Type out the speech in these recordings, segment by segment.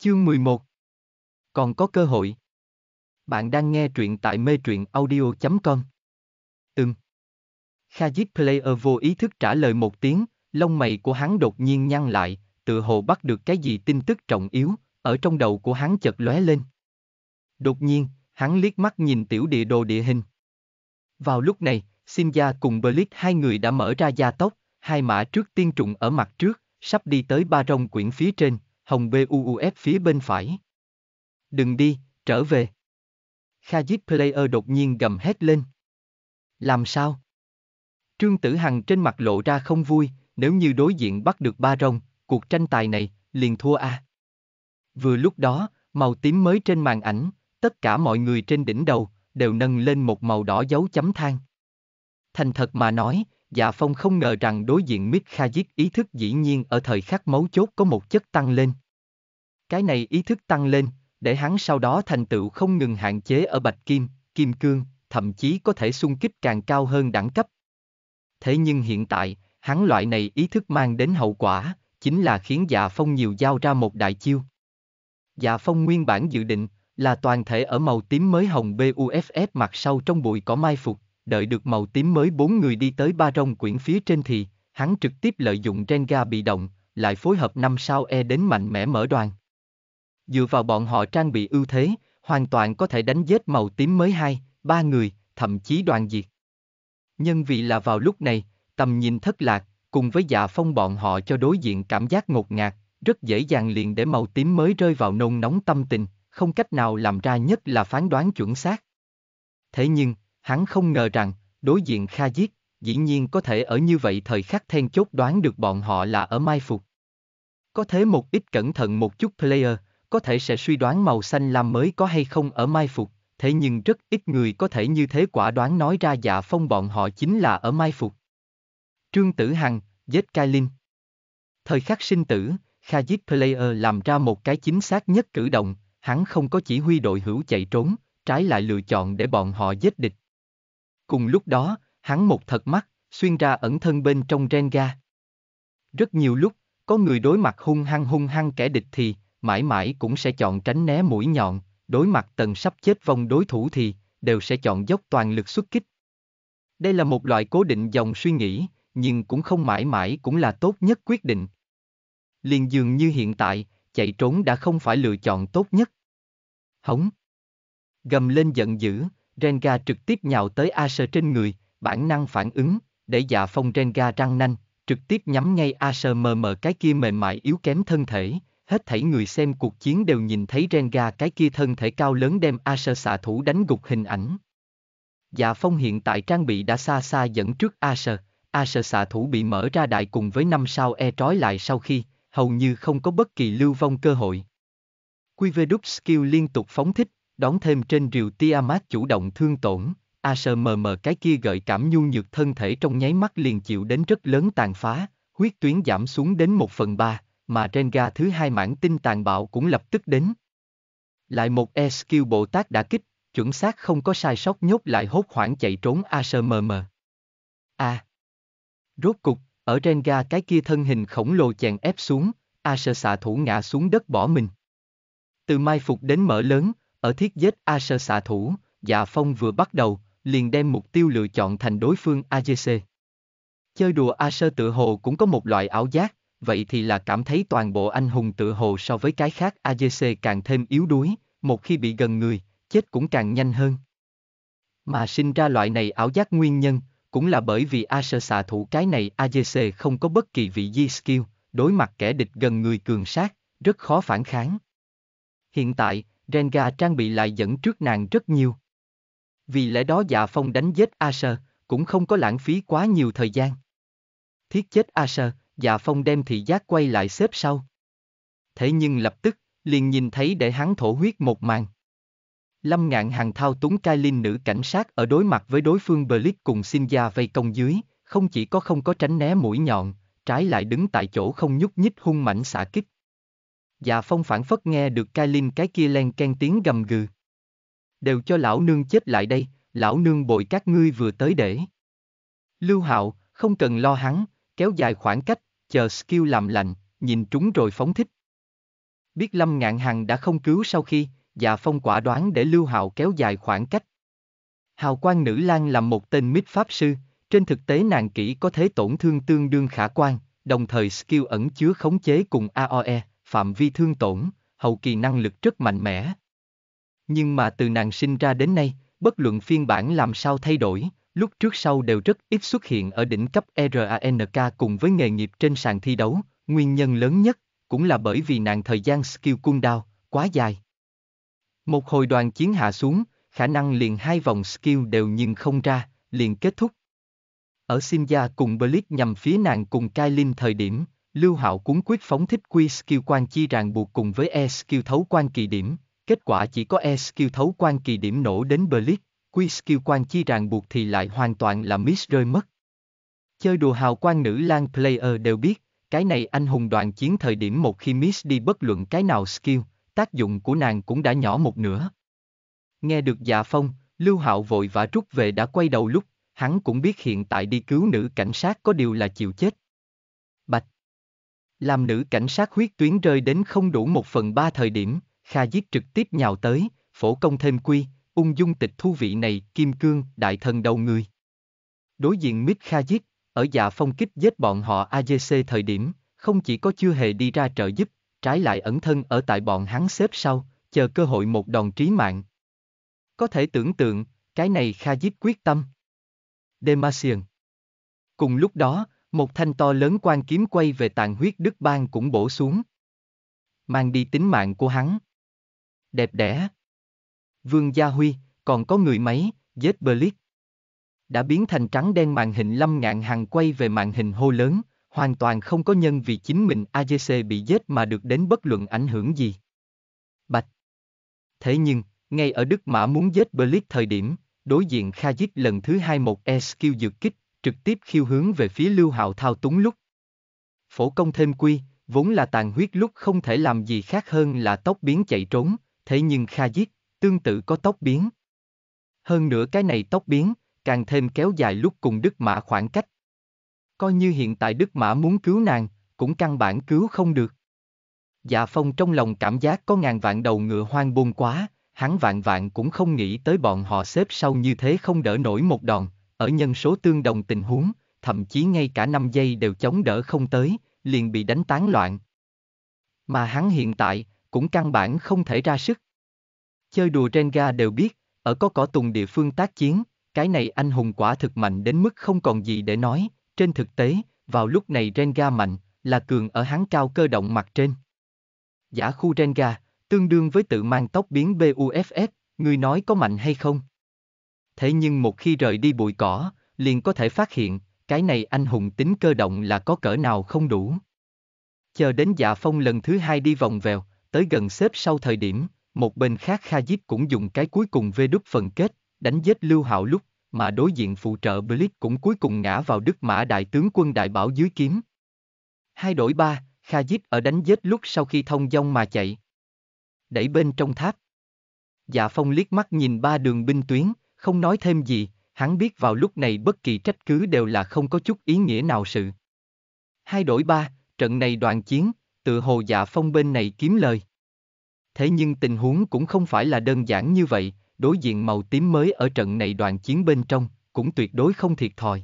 Chương 11 Còn có cơ hội Bạn đang nghe truyện tại mê truyện audio.com Ừm Khajiit Player vô ý thức trả lời một tiếng, lông mày của hắn đột nhiên nhăn lại, tự hồ bắt được cái gì tin tức trọng yếu, ở trong đầu của hắn chợt lóe lên. Đột nhiên, hắn liếc mắt nhìn tiểu địa đồ địa hình. Vào lúc này, Sinja cùng Blitz hai người đã mở ra gia tốc, hai mã trước tiên trụng ở mặt trước, sắp đi tới ba rồng quyển phía trên, Hồng BUUF phía bên phải. Đừng đi, trở về. Khajiv Player đột nhiên gầm hét lên. Làm sao? Trương Tử Hằng trên mặt lộ ra không vui, nếu như đối diện bắt được ba rồng, cuộc tranh tài này, liền thua a. À. Vừa lúc đó, màu tím mới trên màn ảnh, tất cả mọi người trên đỉnh đầu, đều nâng lên một màu đỏ dấu chấm than. Thành thật mà nói, Dạ Phong không ngờ rằng đối diện Mít Khajic ý thức dĩ nhiên ở thời khắc mấu chốt có một chất tăng lên. Cái này ý thức tăng lên, để hắn sau đó thành tựu không ngừng hạn chế ở bạch kim, kim cương, thậm chí có thể xung kích càng cao hơn đẳng cấp. Thế nhưng hiện tại, hắn loại này ý thức mang đến hậu quả, chính là khiến Dạ Phong nhiều giao ra một đại chiêu. Dạ Phong nguyên bản dự định là toàn thể ở màu tím mới hồng BUFF mặt sau trong bụi có mai phục đợi được màu tím mới bốn người đi tới ba rong quyển phía trên thì, hắn trực tiếp lợi dụng Renga bị động, lại phối hợp năm sao E đến mạnh mẽ mở đoàn. Dựa vào bọn họ trang bị ưu thế, hoàn toàn có thể đánh giết màu tím mới hai, ba người, thậm chí đoàn diệt. Nhân vì là vào lúc này, tầm nhìn thất lạc, cùng với dạ phong bọn họ cho đối diện cảm giác ngột ngạt, rất dễ dàng liền để màu tím mới rơi vào nôn nóng tâm tình, không cách nào làm ra nhất là phán đoán chuẩn xác. Thế nhưng, hắn không ngờ rằng, đối diện Kha Diết, dĩ nhiên có thể ở như vậy thời khắc then chốt đoán được bọn họ là ở mai phục. Có thế một ít cẩn thận một chút player, có thể sẽ suy đoán màu xanh lam mới có hay không ở mai phục, thế nhưng rất ít người có thể như thế quả đoán nói ra dạ phong bọn họ chính là ở mai phục. Trương Tử Hằng, giết Kai Linh. Thời khắc sinh tử, Kha Diết Player làm ra một cái chính xác nhất cử động, hắn không có chỉ huy đội hữu chạy trốn, trái lại lựa chọn để bọn họ giết địch, Cùng lúc đó, hắn một thật mắt, xuyên ra ẩn thân bên trong Renga. Rất nhiều lúc, có người đối mặt hung hăng hung hăng kẻ địch thì, mãi mãi cũng sẽ chọn tránh né mũi nhọn, đối mặt tần sắp chết vong đối thủ thì, đều sẽ chọn dốc toàn lực xuất kích. Đây là một loại cố định dòng suy nghĩ, nhưng cũng không mãi mãi cũng là tốt nhất quyết định. Liền dường như hiện tại, chạy trốn đã không phải lựa chọn tốt nhất. Hống. Gầm lên giận dữ, Renga trực tiếp nhào tới Asher trên người, bản năng phản ứng, để dạ phong Renga răng nanh, trực tiếp nhắm ngay Asher mờ mờ cái kia mềm mại yếu kém thân thể, hết thảy người xem cuộc chiến đều nhìn thấy Renga cái kia thân thể cao lớn đem Asher xạ thủ đánh gục hình ảnh. Dạ phong hiện tại trang bị đã xa xa dẫn trước Asher, Asher xạ thủ bị mở ra đại cùng với năm sao e trói lại sau khi, hầu như không có bất kỳ lưu vong cơ hội. Quy đúc skill liên tục phóng thích, đón thêm trên rìu Tiamat chủ động thương tổn, Asher mờ mờ cái kia gợi cảm nhu nhược thân thể trong nháy mắt liền chịu đến rất lớn tàn phá, huyết tuyến giảm xuống đến một phần ba, mà Ga thứ hai mảng tinh tàn bạo cũng lập tức đến. Lại một E-skill Bồ Tát đã kích, chuẩn xác không có sai sót nhốt lại hốt hoảng chạy trốn Asher mờ mờ. À! Rốt cục, ở Ga cái kia thân hình khổng lồ chèn ép xuống, Asher xạ thủ ngã xuống đất bỏ mình. Từ mai phục đến mở lớn, ở thiết giết Aser xạ thủ, Dạ Phong vừa bắt đầu, liền đem mục tiêu lựa chọn thành đối phương AGC. Chơi đùa Aser tự hồ cũng có một loại ảo giác, vậy thì là cảm thấy toàn bộ anh hùng tự hồ so với cái khác AGC càng thêm yếu đuối, một khi bị gần người, chết cũng càng nhanh hơn. Mà sinh ra loại này ảo giác nguyên nhân, cũng là bởi vì Aser xạ thủ cái này AGC không có bất kỳ vị di skill, đối mặt kẻ địch gần người cường sát, rất khó phản kháng. Hiện tại, Renga trang bị lại dẫn trước nàng rất nhiều. Vì lẽ đó dạ phong đánh giết Asher, cũng không có lãng phí quá nhiều thời gian. Thiết chết Asher, dạ phong đem thị giác quay lại xếp sau. Thế nhưng lập tức, liền nhìn thấy để hắn thổ huyết một màn. Lâm ngạn hàng thao túng cai linh nữ cảnh sát ở đối mặt với đối phương Blitz cùng xin gia vây công dưới, không chỉ có không có tránh né mũi nhọn, trái lại đứng tại chỗ không nhúc nhích hung mảnh xả kích. Dạ phong phản phất nghe được cai linh cái kia len ken tiếng gầm gừ. Đều cho lão nương chết lại đây, lão nương bội các ngươi vừa tới để. Lưu Hạo, không cần lo hắn, kéo dài khoảng cách, chờ skill làm lạnh, nhìn trúng rồi phóng thích. Biết Lâm Ngạn Hằng đã không cứu sau khi, dạ phong quả đoán để Lưu Hạo kéo dài khoảng cách. Hào quang nữ lang là một tên mít pháp sư, trên thực tế nàng kỹ có thế tổn thương tương đương khả quan, đồng thời skill ẩn chứa khống chế cùng AOE phạm vi thương tổn, hậu kỳ năng lực rất mạnh mẽ. Nhưng mà từ nàng sinh ra đến nay, bất luận phiên bản làm sao thay đổi, lúc trước sau đều rất ít xuất hiện ở đỉnh cấp RANK cùng với nghề nghiệp trên sàn thi đấu, nguyên nhân lớn nhất cũng là bởi vì nàng thời gian skill cung đao quá dài. Một hồi đoàn chiến hạ xuống, khả năng liền hai vòng skill đều nhưng không ra, liền kết thúc. Ở Simja cùng Blitz nhằm phía nàng cùng Kailin thời điểm, Lưu Hạo cuốn quyết phóng thích quy skill quan chi ràng buộc cùng với e skill thấu quan kỳ điểm, kết quả chỉ có e skill thấu quan kỳ điểm nổ đến Blitz, quy skill quan chi ràng buộc thì lại hoàn toàn là miss rơi mất. Chơi đùa hào quang nữ lang player đều biết, cái này anh hùng đoàn chiến thời điểm một khi miss đi bất luận cái nào skill, tác dụng của nàng cũng đã nhỏ một nửa. Nghe được dạ phong, Lưu Hạo vội vã rút về đã quay đầu lúc, hắn cũng biết hiện tại đi cứu nữ cảnh sát có điều là chịu chết. Làm nữ cảnh sát huyết tuyến rơi đến không đủ một phần ba thời điểm, Kha Diết trực tiếp nhào tới, phổ công thêm quy, ung dung tịch thu vị này, kim cương, đại thần đầu người. Đối diện Mít Kha Diết ở dạ phong kích giết bọn họ AGC thời điểm, không chỉ có chưa hề đi ra trợ giúp, trái lại ẩn thân ở tại bọn hắn xếp sau, chờ cơ hội một đòn trí mạng. Có thể tưởng tượng, cái này Kha Diết quyết tâm. Demasian. Cùng lúc đó, một thanh to lớn quan kiếm quay về tàn huyết đức bang cũng bổ xuống. Mang đi tính mạng của hắn. Đẹp đẽ. Vương Gia Huy, còn có người máy, giết Blitz. Đã biến thành trắng đen màn hình lâm ngạn hàng quay về màn hình hô lớn, hoàn toàn không có nhân vì chính mình AGC bị giết mà được đến bất luận ảnh hưởng gì. Bạch. Thế nhưng, ngay ở Đức Mã muốn giết Blitz thời điểm, đối diện Kha giết lần thứ hai một SQ dược kích, trực tiếp khiêu hướng về phía Lưu Hạo thao túng lúc. Phổ công thêm quy, vốn là tàn huyết lúc không thể làm gì khác hơn là tóc biến chạy trốn, thế nhưng Kha giết, tương tự có tóc biến. Hơn nữa cái này tóc biến, càng thêm kéo dài lúc cùng Đức Mã khoảng cách. Coi như hiện tại Đức Mã muốn cứu nàng, cũng căn bản cứu không được. Dạ Phong trong lòng cảm giác có ngàn vạn đầu ngựa hoang bôn quá, hắn vạn vạn cũng không nghĩ tới bọn họ xếp sau như thế không đỡ nổi một đòn, ở nhân số tương đồng tình huống, thậm chí ngay cả 5 giây đều chống đỡ không tới, liền bị đánh tán loạn. Mà hắn hiện tại, cũng căn bản không thể ra sức. Chơi đùa Ga đều biết, ở có cỏ tùng địa phương tác chiến, cái này anh hùng quả thực mạnh đến mức không còn gì để nói, trên thực tế, vào lúc này Renga mạnh, là cường ở hắn cao cơ động mặt trên. Giả khu Renga, tương đương với tự mang tóc biến BUFF, người nói có mạnh hay không? thế nhưng một khi rời đi bụi cỏ, liền có thể phát hiện, cái này anh hùng tính cơ động là có cỡ nào không đủ. Chờ đến dạ phong lần thứ hai đi vòng vèo, tới gần xếp sau thời điểm, một bên khác Kha Diếp cũng dùng cái cuối cùng vê đúc phần kết, đánh giết Lưu Hạo lúc, mà đối diện phụ trợ Blitz cũng cuối cùng ngã vào đức mã đại tướng quân đại bảo dưới kiếm. Hai đổi ba, Kha Diếp ở đánh giết lúc sau khi thông dong mà chạy. Đẩy bên trong tháp. Dạ phong liếc mắt nhìn ba đường binh tuyến, không nói thêm gì, hắn biết vào lúc này bất kỳ trách cứ đều là không có chút ý nghĩa nào sự. Hai đổi ba, trận này đoàn chiến, tự hồ dạ phong bên này kiếm lời. Thế nhưng tình huống cũng không phải là đơn giản như vậy, đối diện màu tím mới ở trận này đoàn chiến bên trong, cũng tuyệt đối không thiệt thòi.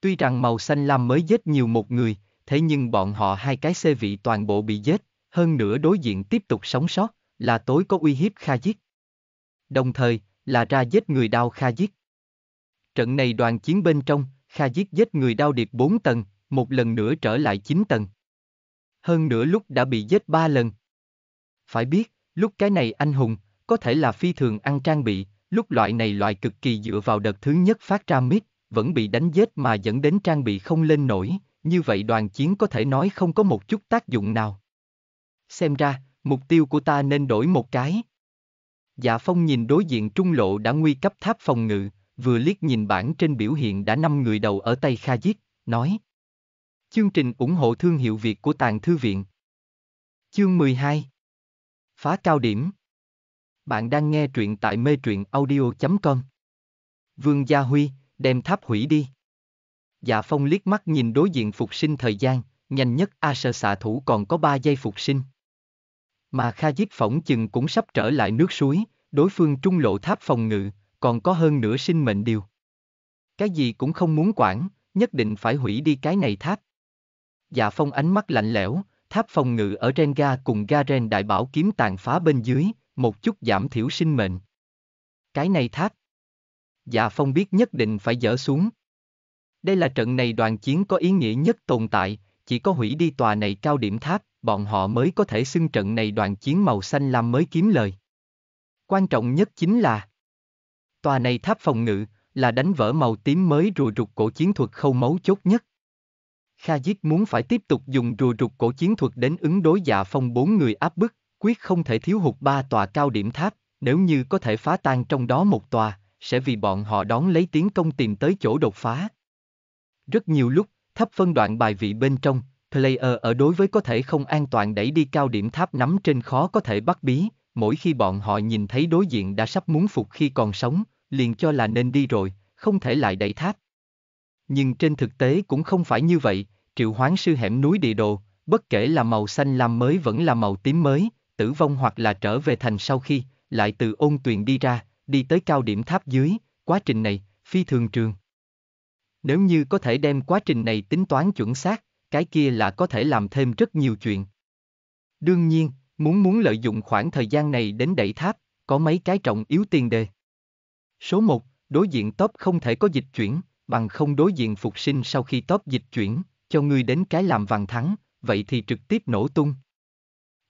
Tuy rằng màu xanh lam mới giết nhiều một người, thế nhưng bọn họ hai cái xê vị toàn bộ bị giết, hơn nữa đối diện tiếp tục sống sót, là tối có uy hiếp Kha giết. Đồng thời, là ra giết người đao Kha giết. Trận này đoàn chiến bên trong, Kha giết giết người đao điệp 4 tầng, một lần nữa trở lại 9 tầng. Hơn nửa lúc đã bị giết 3 lần. Phải biết, lúc cái này anh hùng, có thể là phi thường ăn trang bị, lúc loại này loại cực kỳ dựa vào đợt thứ nhất phát ra mít, vẫn bị đánh giết mà dẫn đến trang bị không lên nổi, như vậy đoàn chiến có thể nói không có một chút tác dụng nào. Xem ra, mục tiêu của ta nên đổi một cái, Dạ Phong nhìn đối diện trung lộ đã nguy cấp tháp phòng ngự, vừa liếc nhìn bản trên biểu hiện đã năm người đầu ở tay Kha Diết, nói. Chương trình ủng hộ thương hiệu Việt của Tàng Thư Viện Chương 12 Phá cao điểm Bạn đang nghe truyện tại mê truyện audio.com Vương Gia Huy, đem tháp hủy đi. Dạ Phong liếc mắt nhìn đối diện phục sinh thời gian, nhanh nhất A sơ xạ thủ còn có 3 giây phục sinh. Mà Kha Diếp phỏng chừng cũng sắp trở lại nước suối, đối phương trung lộ tháp phòng ngự, còn có hơn nửa sinh mệnh điều. Cái gì cũng không muốn quản, nhất định phải hủy đi cái này tháp. Dạ Phong ánh mắt lạnh lẽo, tháp phòng ngự ở Renga cùng Garen đại bảo kiếm tàn phá bên dưới, một chút giảm thiểu sinh mệnh. Cái này tháp. Dạ Phong biết nhất định phải dỡ xuống. Đây là trận này đoàn chiến có ý nghĩa nhất tồn tại, chỉ có hủy đi tòa này cao điểm tháp, bọn họ mới có thể xưng trận này đoàn chiến màu xanh lam mới kiếm lời. Quan trọng nhất chính là Tòa này tháp phòng ngự là đánh vỡ màu tím mới rùa rụt cổ chiến thuật khâu máu chốt nhất. Kha Diết muốn phải tiếp tục dùng rùa rụt cổ chiến thuật đến ứng đối dạ phong bốn người áp bức, quyết không thể thiếu hụt ba tòa cao điểm tháp, nếu như có thể phá tan trong đó một tòa, sẽ vì bọn họ đón lấy tiến công tìm tới chỗ đột phá. Rất nhiều lúc, thấp phân đoạn bài vị bên trong, Player ở đối với có thể không an toàn đẩy đi cao điểm tháp nắm trên khó có thể bắt bí, mỗi khi bọn họ nhìn thấy đối diện đã sắp muốn phục khi còn sống, liền cho là nên đi rồi, không thể lại đẩy tháp. Nhưng trên thực tế cũng không phải như vậy, triệu hoán sư hẻm núi địa đồ, bất kể là màu xanh lam mới vẫn là màu tím mới, tử vong hoặc là trở về thành sau khi, lại từ ôn tuyền đi ra, đi tới cao điểm tháp dưới, quá trình này, phi thường trường. Nếu như có thể đem quá trình này tính toán chuẩn xác, cái kia là có thể làm thêm rất nhiều chuyện. Đương nhiên, muốn muốn lợi dụng khoảng thời gian này đến đẩy tháp, có mấy cái trọng yếu tiền đề. Số 1, đối diện top không thể có dịch chuyển, bằng không đối diện phục sinh sau khi top dịch chuyển, cho ngươi đến cái làm vàng thắng, vậy thì trực tiếp nổ tung.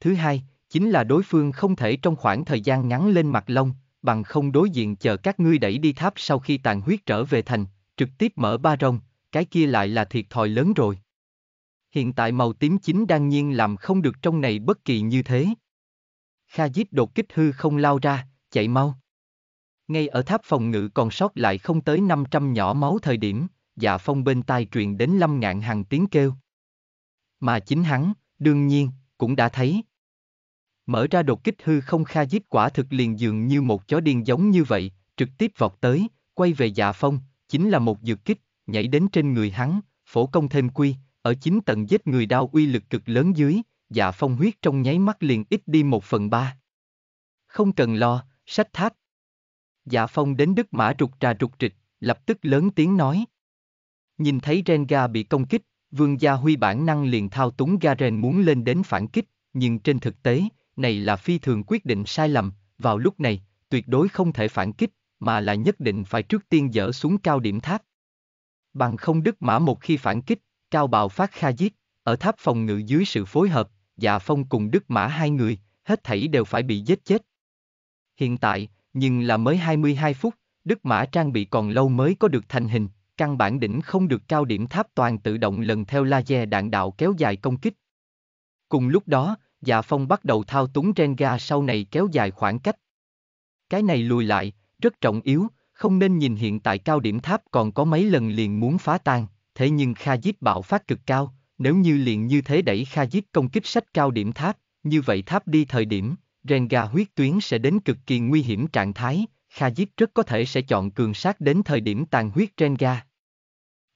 Thứ hai, chính là đối phương không thể trong khoảng thời gian ngắn lên mặt lông, bằng không đối diện chờ các ngươi đẩy đi tháp sau khi tàn huyết trở về thành, trực tiếp mở ba rong, cái kia lại là thiệt thòi lớn rồi hiện tại màu tím chính đang nhiên làm không được trong này bất kỳ như thế. Kha-dít đột kích hư không lao ra, chạy mau. Ngay ở tháp phòng ngự còn sót lại không tới 500 nhỏ máu thời điểm, dạ phong bên tai truyền đến lâm ngạn hàng tiếng kêu. Mà chính hắn, đương nhiên, cũng đã thấy. Mở ra đột kích hư không kha giết quả thực liền dường như một chó điên giống như vậy, trực tiếp vọt tới, quay về dạ phong, chính là một dược kích, nhảy đến trên người hắn, phổ công thêm quy, ở chính tầng giết người đao uy lực cực lớn dưới, dạ phong huyết trong nháy mắt liền ít đi một phần ba. Không cần lo, sách tháp. Dạ phong đến đức mã trục trà trục trịch, lập tức lớn tiếng nói. Nhìn thấy Renga bị công kích, vương gia huy bản năng liền thao túng Garen muốn lên đến phản kích, nhưng trên thực tế, này là phi thường quyết định sai lầm, vào lúc này, tuyệt đối không thể phản kích, mà là nhất định phải trước tiên dỡ xuống cao điểm tháp. Bằng không đức mã một khi phản kích, Cao Bào Phát Kha giết, ở tháp phòng ngự dưới sự phối hợp, Dạ Phong cùng Đức Mã hai người, hết thảy đều phải bị giết chết. Hiện tại, nhưng là mới 22 phút, Đức Mã trang bị còn lâu mới có được thành hình, căn bản đỉnh không được cao điểm tháp toàn tự động lần theo laser đạn đạo kéo dài công kích. Cùng lúc đó, Dạ Phong bắt đầu thao túng Renga sau này kéo dài khoảng cách. Cái này lùi lại, rất trọng yếu, không nên nhìn hiện tại cao điểm tháp còn có mấy lần liền muốn phá tan, thế nhưng Kha-Zip bạo phát cực cao, nếu như liền như thế đẩy Kha-Zip công kích sách cao điểm tháp, như vậy tháp đi thời điểm, Renga huyết tuyến sẽ đến cực kỳ nguy hiểm trạng thái, Kha-Zip rất có thể sẽ chọn cường sát đến thời điểm tàn huyết Renga.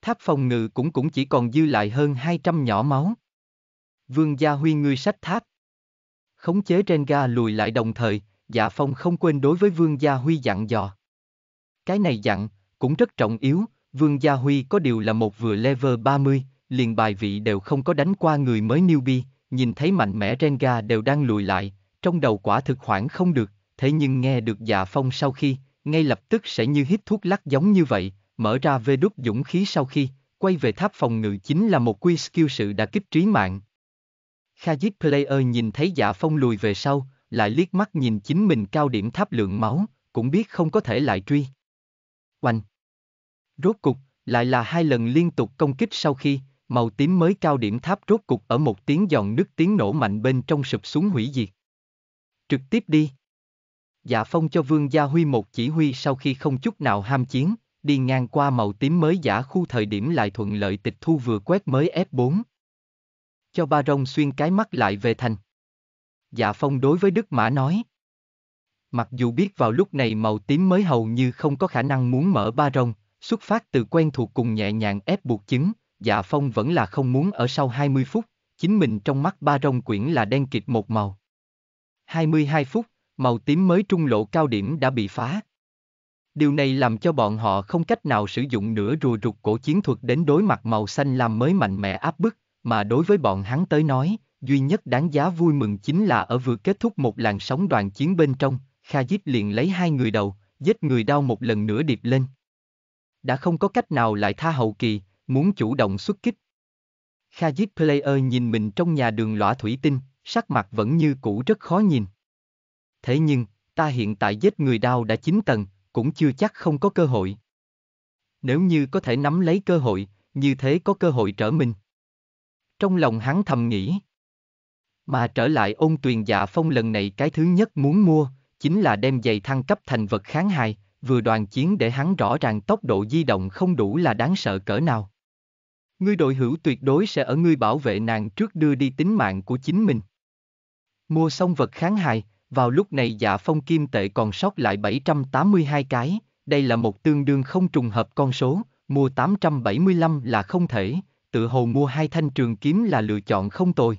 Tháp phòng ngự cũng cũng chỉ còn dư lại hơn 200 nhỏ máu. Vương Gia Huy ngươi sách tháp. Khống chế Renga lùi lại đồng thời, Dạ Phong không quên đối với Vương Gia Huy dặn dò. Cái này dặn, cũng rất trọng yếu, Vương Gia Huy có điều là một vừa level 30, liền bài vị đều không có đánh qua người mới newbie, nhìn thấy mạnh mẽ Renga đều đang lùi lại, trong đầu quả thực hoảng không được, thế nhưng nghe được dạ phong sau khi, ngay lập tức sẽ như hít thuốc lắc giống như vậy, mở ra vê đúc dũng khí sau khi, quay về tháp phòng ngự chính là một quy skill sự đã kích trí mạng. Khajiit Player nhìn thấy dạ phong lùi về sau, lại liếc mắt nhìn chính mình cao điểm tháp lượng máu, cũng biết không có thể lại truy. Oanh! Rốt cục, lại là hai lần liên tục công kích sau khi, màu tím mới cao điểm tháp rốt cục ở một tiếng giòn nứt tiếng nổ mạnh bên trong sụp xuống hủy diệt. Trực tiếp đi. Dạ phong cho Vương Gia Huy một chỉ huy sau khi không chút nào ham chiến, đi ngang qua màu tím mới giả khu thời điểm lại thuận lợi tịch thu vừa quét mới F4. Cho ba rong xuyên cái mắt lại về thành. Dạ phong đối với Đức Mã nói. Mặc dù biết vào lúc này màu tím mới hầu như không có khả năng muốn mở ba rong, Xuất phát từ quen thuộc cùng nhẹ nhàng ép buộc chứng, dạ phong vẫn là không muốn ở sau 20 phút, chính mình trong mắt ba rong quyển là đen kịt một màu. 22 phút, màu tím mới trung lộ cao điểm đã bị phá. Điều này làm cho bọn họ không cách nào sử dụng nửa rùa rụt cổ chiến thuật đến đối mặt màu xanh làm mới mạnh mẽ áp bức, mà đối với bọn hắn tới nói, duy nhất đáng giá vui mừng chính là ở vừa kết thúc một làn sóng đoàn chiến bên trong, Kha Dít liền lấy hai người đầu, giết người đau một lần nữa điệp lên đã không có cách nào lại tha hậu kỳ, muốn chủ động xuất kích. Khajiit Player nhìn mình trong nhà đường lõa thủy tinh, sắc mặt vẫn như cũ rất khó nhìn. Thế nhưng, ta hiện tại giết người đau đã chín tầng, cũng chưa chắc không có cơ hội. Nếu như có thể nắm lấy cơ hội, như thế có cơ hội trở mình. Trong lòng hắn thầm nghĩ. Mà trở lại ôn tuyền dạ phong lần này cái thứ nhất muốn mua, chính là đem giày thăng cấp thành vật kháng hài, vừa đoàn chiến để hắn rõ ràng tốc độ di động không đủ là đáng sợ cỡ nào. Ngươi đội hữu tuyệt đối sẽ ở ngươi bảo vệ nàng trước đưa đi tính mạng của chính mình. Mua xong vật kháng hài, vào lúc này dạ phong kim tệ còn sót lại 782 cái, đây là một tương đương không trùng hợp con số, mua 875 là không thể, tự hồ mua hai thanh trường kiếm là lựa chọn không tồi.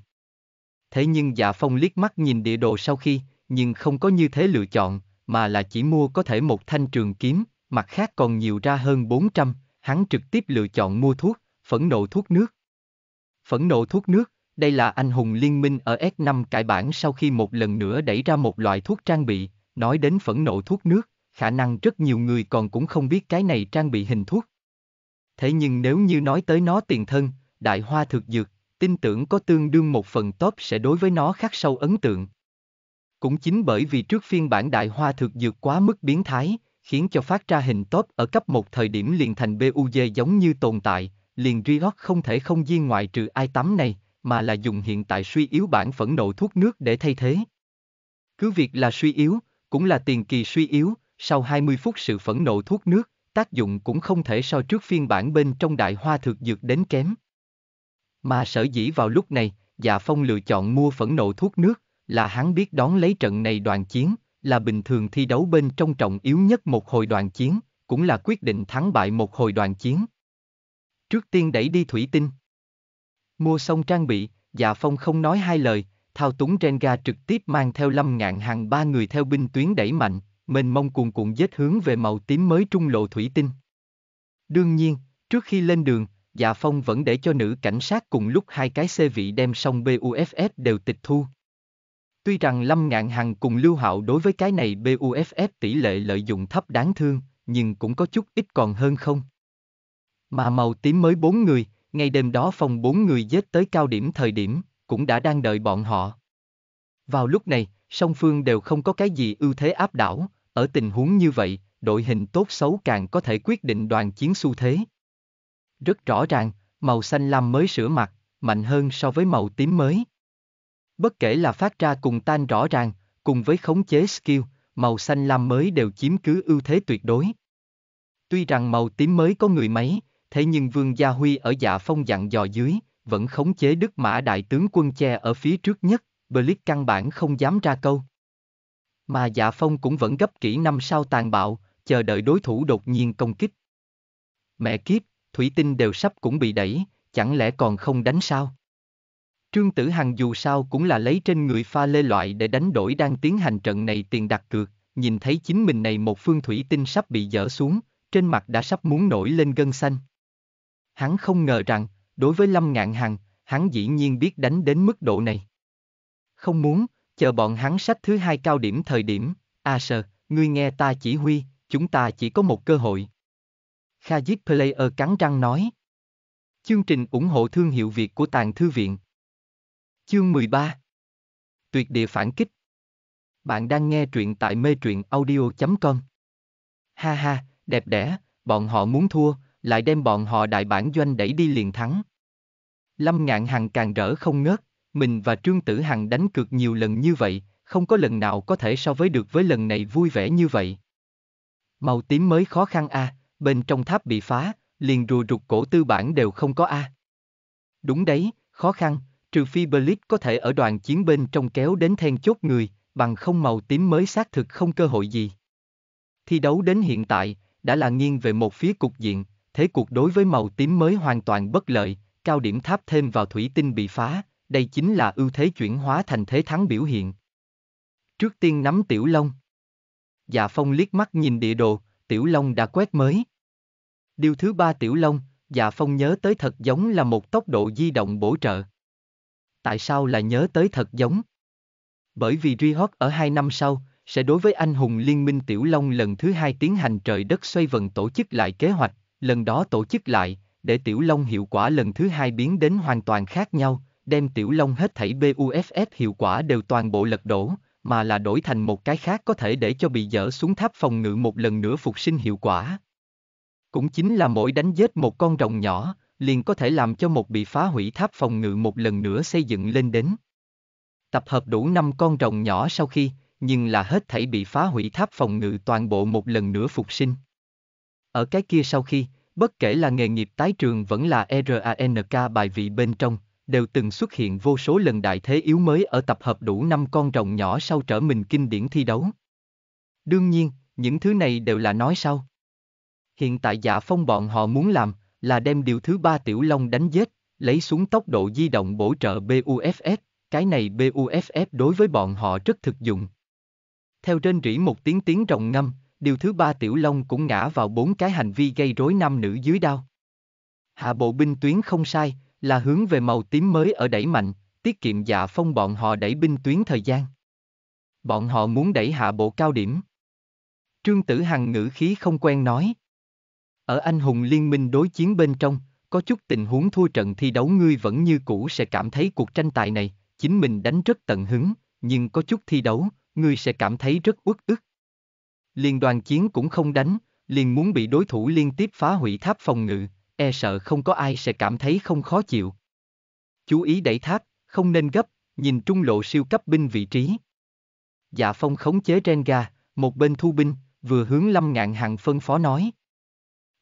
Thế nhưng dạ phong liếc mắt nhìn địa đồ sau khi, nhưng không có như thế lựa chọn, mà là chỉ mua có thể một thanh trường kiếm, mặt khác còn nhiều ra hơn 400, hắn trực tiếp lựa chọn mua thuốc, phẫn nộ thuốc nước. Phẫn nộ thuốc nước, đây là anh hùng liên minh ở S5 cải bản sau khi một lần nữa đẩy ra một loại thuốc trang bị, nói đến phẫn nộ thuốc nước, khả năng rất nhiều người còn cũng không biết cái này trang bị hình thuốc. Thế nhưng nếu như nói tới nó tiền thân, đại hoa thực dược, tin tưởng có tương đương một phần top sẽ đối với nó khắc sâu ấn tượng, cũng chính bởi vì trước phiên bản đại hoa thực dược quá mức biến thái, khiến cho phát ra hình top ở cấp một thời điểm liền thành BUG giống như tồn tại, liền Riot không thể không di ngoại trừ ai tắm này, mà là dùng hiện tại suy yếu bản phẫn nộ thuốc nước để thay thế. Cứ việc là suy yếu, cũng là tiền kỳ suy yếu, sau 20 phút sự phẫn nộ thuốc nước, tác dụng cũng không thể so trước phiên bản bên trong đại hoa thực dược đến kém. Mà sở dĩ vào lúc này, Dạ Phong lựa chọn mua phẫn nộ thuốc nước, là hắn biết đón lấy trận này đoàn chiến, là bình thường thi đấu bên trong trọng yếu nhất một hồi đoàn chiến, cũng là quyết định thắng bại một hồi đoàn chiến. Trước tiên đẩy đi thủy tinh. Mua xong trang bị, Dạ Phong không nói hai lời, thao túng Renga trực tiếp mang theo lâm ngạn hàng ba người theo binh tuyến đẩy mạnh, mình mong cuồn cuộn dết hướng về màu tím mới trung lộ thủy tinh. Đương nhiên, trước khi lên đường, Dạ Phong vẫn để cho nữ cảnh sát cùng lúc hai cái xe vị đem xong BUFF đều tịch thu. Tuy rằng Lâm Ngạn Hằng cùng Lưu Hạo đối với cái này BUFF tỷ lệ lợi dụng thấp đáng thương, nhưng cũng có chút ít còn hơn không. Mà màu tím mới bốn người, ngay đêm đó phòng bốn người dết tới cao điểm thời điểm, cũng đã đang đợi bọn họ. Vào lúc này, song phương đều không có cái gì ưu thế áp đảo, ở tình huống như vậy, đội hình tốt xấu càng có thể quyết định đoàn chiến xu thế. Rất rõ ràng, màu xanh lam mới sửa mặt, mạnh hơn so với màu tím mới. Bất kể là phát ra cùng tan rõ ràng, cùng với khống chế skill, màu xanh lam mới đều chiếm cứ ưu thế tuyệt đối. Tuy rằng màu tím mới có người máy, thế nhưng Vương Gia Huy ở dạ phong dặn dò dưới, vẫn khống chế Đức Mã Đại tướng quân che ở phía trước nhất, Blitz căn bản không dám ra câu. Mà dạ phong cũng vẫn gấp kỹ năm sau tàn bạo, chờ đợi đối thủ đột nhiên công kích. Mẹ kiếp, thủy tinh đều sắp cũng bị đẩy, chẳng lẽ còn không đánh sao? Trương Tử Hằng dù sao cũng là lấy trên người pha lê loại để đánh đổi đang tiến hành trận này tiền đặt cược, nhìn thấy chính mình này một phương thủy tinh sắp bị dỡ xuống, trên mặt đã sắp muốn nổi lên gân xanh. Hắn không ngờ rằng, đối với Lâm Ngạn Hằng, hắn dĩ nhiên biết đánh đến mức độ này. Không muốn, chờ bọn hắn sách thứ hai cao điểm thời điểm, a à sờ, ngươi nghe ta chỉ huy, chúng ta chỉ có một cơ hội. Kha Khajiit Player cắn răng nói. Chương trình ủng hộ thương hiệu Việt của Tàng Thư Viện Chương 13 Tuyệt địa phản kích Bạn đang nghe truyện tại mê truyện audio.com Ha ha, đẹp đẽ, bọn họ muốn thua, lại đem bọn họ đại bản doanh đẩy đi liền thắng. Lâm ngạn hằng càng rỡ không ngớt, mình và Trương Tử Hằng đánh cược nhiều lần như vậy, không có lần nào có thể so với được với lần này vui vẻ như vậy. Màu tím mới khó khăn a, à, bên trong tháp bị phá, liền rùa rụt cổ tư bản đều không có a. À. Đúng đấy, khó khăn, trừ phi Blitz có thể ở đoàn chiến bên trong kéo đến then chốt người, bằng không màu tím mới xác thực không cơ hội gì. Thi đấu đến hiện tại, đã là nghiêng về một phía cục diện, thế cuộc đối với màu tím mới hoàn toàn bất lợi, cao điểm tháp thêm vào thủy tinh bị phá, đây chính là ưu thế chuyển hóa thành thế thắng biểu hiện. Trước tiên nắm Tiểu Long. Dạ Phong liếc mắt nhìn địa đồ, Tiểu Long đã quét mới. Điều thứ ba Tiểu Long, Dạ Phong nhớ tới thật giống là một tốc độ di động bổ trợ tại sao là nhớ tới thật giống? Bởi vì Rihot ở hai năm sau, sẽ đối với anh hùng Liên minh Tiểu Long lần thứ hai tiến hành trời đất xoay vần tổ chức lại kế hoạch, lần đó tổ chức lại, để Tiểu Long hiệu quả lần thứ hai biến đến hoàn toàn khác nhau, đem Tiểu Long hết thảy BUFF hiệu quả đều toàn bộ lật đổ, mà là đổi thành một cái khác có thể để cho bị dở xuống tháp phòng ngự một lần nữa phục sinh hiệu quả. Cũng chính là mỗi đánh giết một con rồng nhỏ, liền có thể làm cho một bị phá hủy tháp phòng ngự một lần nữa xây dựng lên đến. Tập hợp đủ năm con rồng nhỏ sau khi, nhưng là hết thảy bị phá hủy tháp phòng ngự toàn bộ một lần nữa phục sinh. Ở cái kia sau khi, bất kể là nghề nghiệp tái trường vẫn là RANK bài vị bên trong, đều từng xuất hiện vô số lần đại thế yếu mới ở tập hợp đủ năm con rồng nhỏ sau trở mình kinh điển thi đấu. Đương nhiên, những thứ này đều là nói sau. Hiện tại giả dạ phong bọn họ muốn làm, là đem điều thứ ba tiểu long đánh giết, lấy xuống tốc độ di động bổ trợ BUFF, cái này BUFF đối với bọn họ rất thực dụng. Theo trên rỉ một tiếng tiếng rồng ngâm, điều thứ ba tiểu long cũng ngã vào bốn cái hành vi gây rối nam nữ dưới đao. Hạ bộ binh tuyến không sai, là hướng về màu tím mới ở đẩy mạnh, tiết kiệm dạ phong bọn họ đẩy binh tuyến thời gian. Bọn họ muốn đẩy hạ bộ cao điểm. Trương Tử Hằng ngữ khí không quen nói. Ở anh hùng liên minh đối chiến bên trong, có chút tình huống thua trận thi đấu ngươi vẫn như cũ sẽ cảm thấy cuộc tranh tài này, chính mình đánh rất tận hứng, nhưng có chút thi đấu, ngươi sẽ cảm thấy rất uất ức. Liên đoàn chiến cũng không đánh, liền muốn bị đối thủ liên tiếp phá hủy tháp phòng ngự, e sợ không có ai sẽ cảm thấy không khó chịu. Chú ý đẩy tháp, không nên gấp, nhìn trung lộ siêu cấp binh vị trí. Dạ Phong khống chế Renga, một bên thu binh, vừa hướng Lâm Ngạn Hằng phân phó nói.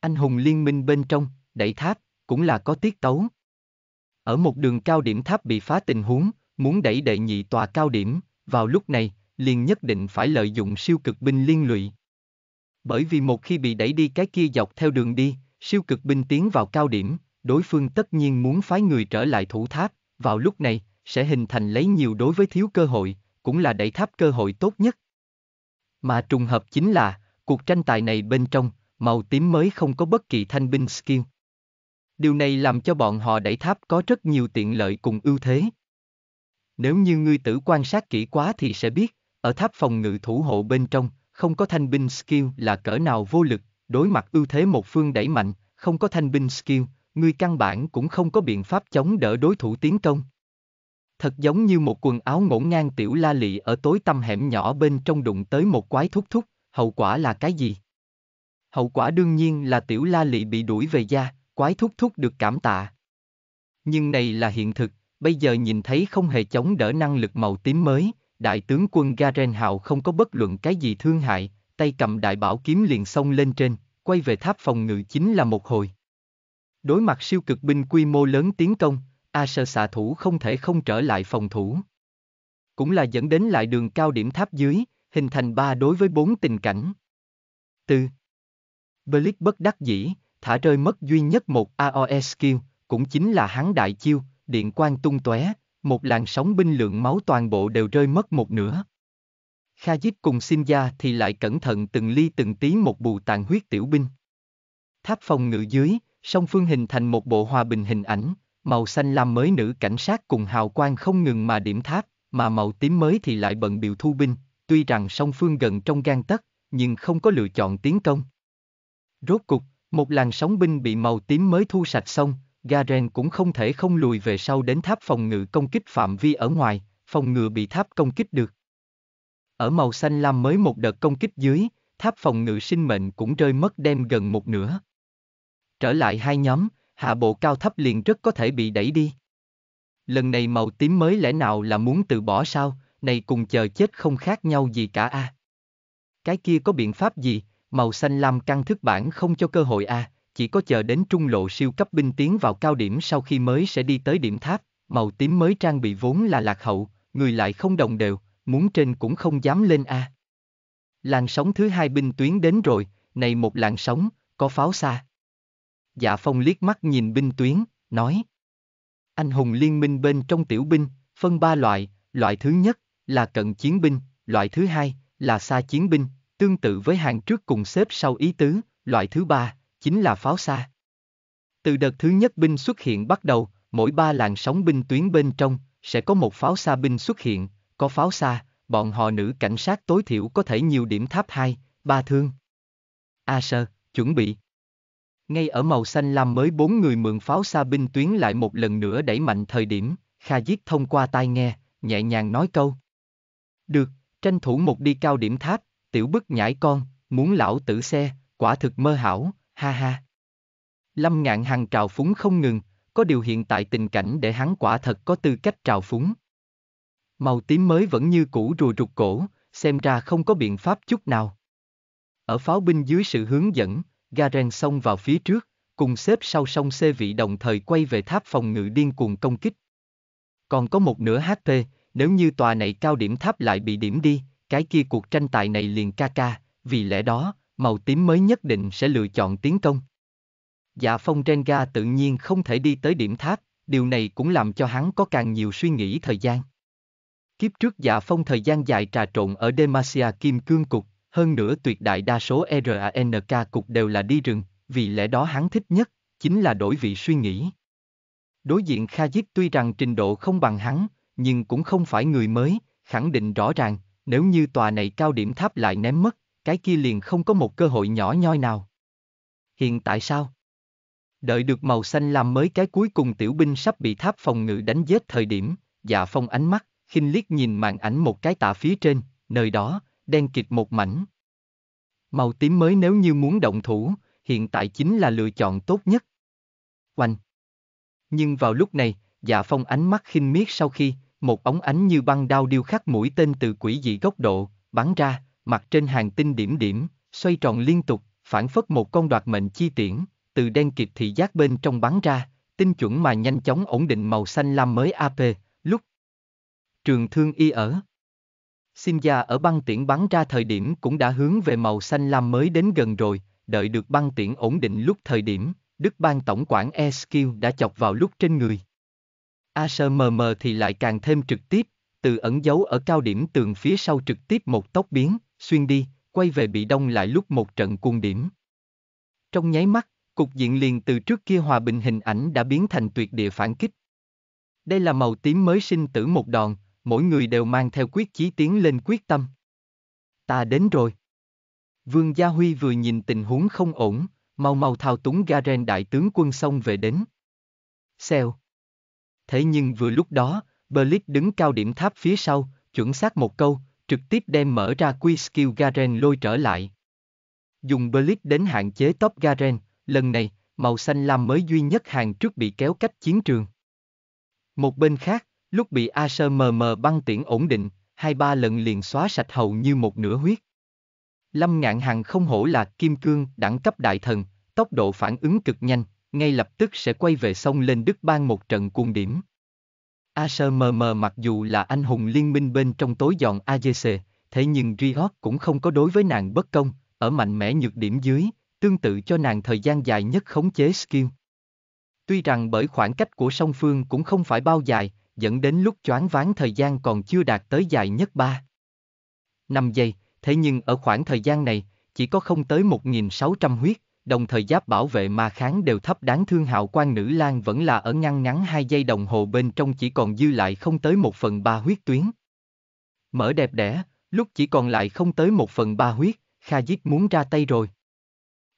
Anh hùng liên minh bên trong, đẩy tháp, cũng là có tiết tấu. Ở một đường cao điểm tháp bị phá tình huống, muốn đẩy đệ nhị tòa cao điểm, vào lúc này, liền nhất định phải lợi dụng siêu cực binh liên lụy. Bởi vì một khi bị đẩy đi cái kia dọc theo đường đi, siêu cực binh tiến vào cao điểm, đối phương tất nhiên muốn phái người trở lại thủ tháp, vào lúc này, sẽ hình thành lấy nhiều đối với thiếu cơ hội, cũng là đẩy tháp cơ hội tốt nhất. Mà trùng hợp chính là, cuộc tranh tài này bên trong, màu tím mới không có bất kỳ thanh binh skill. Điều này làm cho bọn họ đẩy tháp có rất nhiều tiện lợi cùng ưu thế. Nếu như ngươi tử quan sát kỹ quá thì sẽ biết, ở tháp phòng ngự thủ hộ bên trong, không có thanh binh skill là cỡ nào vô lực, đối mặt ưu thế một phương đẩy mạnh, không có thanh binh skill, ngươi căn bản cũng không có biện pháp chống đỡ đối thủ tiến công. Thật giống như một quần áo ngổn ngang tiểu la lị ở tối tăm hẻm nhỏ bên trong đụng tới một quái thúc thúc, hậu quả là cái gì? Hậu quả đương nhiên là tiểu la lị bị đuổi về gia, quái thúc thúc được cảm tạ. Nhưng này là hiện thực, bây giờ nhìn thấy không hề chống đỡ năng lực màu tím mới, đại tướng quân Garen Hào không có bất luận cái gì thương hại, tay cầm đại bảo kiếm liền xông lên trên, quay về tháp phòng ngự chính là một hồi. Đối mặt siêu cực binh quy mô lớn tiến công, A sơ xạ thủ không thể không trở lại phòng thủ. Cũng là dẫn đến lại đường cao điểm tháp dưới, hình thành ba đối với bốn tình cảnh. Từ Blick bất đắc dĩ, thả rơi mất duy nhất một AOS skill, cũng chính là hắn đại chiêu, điện quang tung tóe, một làn sóng binh lượng máu toàn bộ đều rơi mất một nửa. Kha cùng xin thì lại cẩn thận từng ly từng tí một bù tàn huyết tiểu binh. Tháp phòng ngự dưới, song phương hình thành một bộ hòa bình hình ảnh, màu xanh lam mới nữ cảnh sát cùng hào quang không ngừng mà điểm tháp, mà màu tím mới thì lại bận biểu thu binh, tuy rằng song phương gần trong gan tất, nhưng không có lựa chọn tiến công. Rốt cục, một làn sóng binh bị màu tím mới thu sạch xong, Garen cũng không thể không lùi về sau đến tháp phòng ngự công kích phạm vi ở ngoài, phòng ngự bị tháp công kích được. Ở màu xanh lam mới một đợt công kích dưới, tháp phòng ngự sinh mệnh cũng rơi mất đem gần một nửa. Trở lại hai nhóm, hạ bộ cao thấp liền rất có thể bị đẩy đi. Lần này màu tím mới lẽ nào là muốn từ bỏ sao, này cùng chờ chết không khác nhau gì cả a. À? Cái kia có biện pháp gì, màu xanh lam căng thức bản không cho cơ hội a, à, chỉ có chờ đến trung lộ siêu cấp binh tiến vào cao điểm sau khi mới sẽ đi tới điểm tháp, màu tím mới trang bị vốn là lạc hậu, người lại không đồng đều, muốn trên cũng không dám lên a. À. Làn sóng thứ hai binh tuyến đến rồi, này một làn sóng, có pháo xa. Dạ phong liếc mắt nhìn binh tuyến, nói. Anh hùng liên minh bên trong tiểu binh, phân ba loại, loại thứ nhất là cận chiến binh, loại thứ hai là xa chiến binh, Tương tự với hàng trước cùng xếp sau ý tứ, loại thứ ba, chính là pháo xa. Từ đợt thứ nhất binh xuất hiện bắt đầu, mỗi ba làn sóng binh tuyến bên trong, sẽ có một pháo xa binh xuất hiện, có pháo xa, bọn họ nữ cảnh sát tối thiểu có thể nhiều điểm tháp hai, ba thương. A sơ, chuẩn bị. Ngay ở màu xanh lam mới bốn người mượn pháo xa binh tuyến lại một lần nữa đẩy mạnh thời điểm, Kha Diết thông qua tai nghe, nhẹ nhàng nói câu. Được, tranh thủ một đi cao điểm tháp, tiểu bức nhãi con, muốn lão tử xe, quả thực mơ hảo, ha ha. Lâm ngạn hằng trào phúng không ngừng, có điều hiện tại tình cảnh để hắn quả thật có tư cách trào phúng. Màu tím mới vẫn như cũ rùa rụt cổ, xem ra không có biện pháp chút nào. Ở pháo binh dưới sự hướng dẫn, Garen xông vào phía trước, cùng xếp sau sông xê vị đồng thời quay về tháp phòng ngự điên cuồng công kích. Còn có một nửa HP, nếu như tòa này cao điểm tháp lại bị điểm đi, cái kia cuộc tranh tài này liền ca ca, vì lẽ đó, màu tím mới nhất định sẽ lựa chọn tiến công. Dạ phong Renga tự nhiên không thể đi tới điểm tháp, điều này cũng làm cho hắn có càng nhiều suy nghĩ thời gian. Kiếp trước dạ phong thời gian dài trà trộn ở Demacia Kim Cương Cục, hơn nữa tuyệt đại đa số RANK cục đều là đi rừng, vì lẽ đó hắn thích nhất, chính là đổi vị suy nghĩ. Đối diện Kha Diếp tuy rằng trình độ không bằng hắn, nhưng cũng không phải người mới, khẳng định rõ ràng, nếu như tòa này cao điểm tháp lại ném mất, cái kia liền không có một cơ hội nhỏ nhoi nào. Hiện tại sao? Đợi được màu xanh làm mới cái cuối cùng tiểu binh sắp bị tháp phòng ngự đánh giết thời điểm, dạ phong ánh mắt, khinh liếc nhìn màn ảnh một cái tạ phía trên, nơi đó, đen kịt một mảnh. Màu tím mới nếu như muốn động thủ, hiện tại chính là lựa chọn tốt nhất. Oanh! Nhưng vào lúc này, dạ phong ánh mắt khinh miết sau khi, một ống ánh như băng đao điêu khắc mũi tên từ quỷ dị góc độ, bắn ra, mặt trên hàng tinh điểm điểm, xoay tròn liên tục, phản phất một con đoạt mệnh chi tiễn, từ đen kịp thị giác bên trong bắn ra, tinh chuẩn mà nhanh chóng ổn định màu xanh lam mới AP, lúc trường thương y ở. Xin gia ở băng tiễn bắn ra thời điểm cũng đã hướng về màu xanh lam mới đến gần rồi, đợi được băng tiễn ổn định lúc thời điểm, Đức Ban Tổng quản Eskill đã chọc vào lúc trên người. ASMM thì lại càng thêm trực tiếp, từ ẩn giấu ở cao điểm tường phía sau trực tiếp một tốc biến, xuyên đi, quay về bị đông lại lúc một trận cuồng điểm. Trong nháy mắt, cục diện liền từ trước kia hòa bình hình ảnh đã biến thành tuyệt địa phản kích. Đây là màu tím mới sinh tử một đòn, mỗi người đều mang theo quyết chí tiến lên quyết tâm. Ta đến rồi. Vương Gia Huy vừa nhìn tình huống không ổn, mau mau thao túng Garen đại tướng quân xông về đến. Xeo. Thế nhưng vừa lúc đó, Blitz đứng cao điểm tháp phía sau, chuẩn xác một câu, trực tiếp đem mở ra quy skill Garen lôi trở lại. Dùng Blitz đến hạn chế top Garen, lần này, màu xanh lam mới duy nhất hàng trước bị kéo cách chiến trường. Một bên khác, lúc bị mờ mờ băng tiễn ổn định, hai ba lần liền xóa sạch hầu như một nửa huyết. Lâm ngạn hằng không hổ là kim cương đẳng cấp đại thần, tốc độ phản ứng cực nhanh, ngay lập tức sẽ quay về sông lên Đức ban một trận cuồng điểm. mờ mờ mặc dù là anh hùng liên minh bên trong tối giòn AGC, thế nhưng Riot cũng không có đối với nàng bất công, ở mạnh mẽ nhược điểm dưới, tương tự cho nàng thời gian dài nhất khống chế skill. Tuy rằng bởi khoảng cách của song phương cũng không phải bao dài, dẫn đến lúc choáng ván thời gian còn chưa đạt tới dài nhất 3. 5 giây, thế nhưng ở khoảng thời gian này, chỉ có không tới 1.600 huyết, đồng thời giáp bảo vệ ma kháng đều thấp đáng thương hạo quan nữ lang vẫn là ở ngăn ngắn hai giây đồng hồ bên trong chỉ còn dư lại không tới một phần ba huyết tuyến. Mở đẹp đẽ, lúc chỉ còn lại không tới một phần ba huyết, Kha giết muốn ra tay rồi.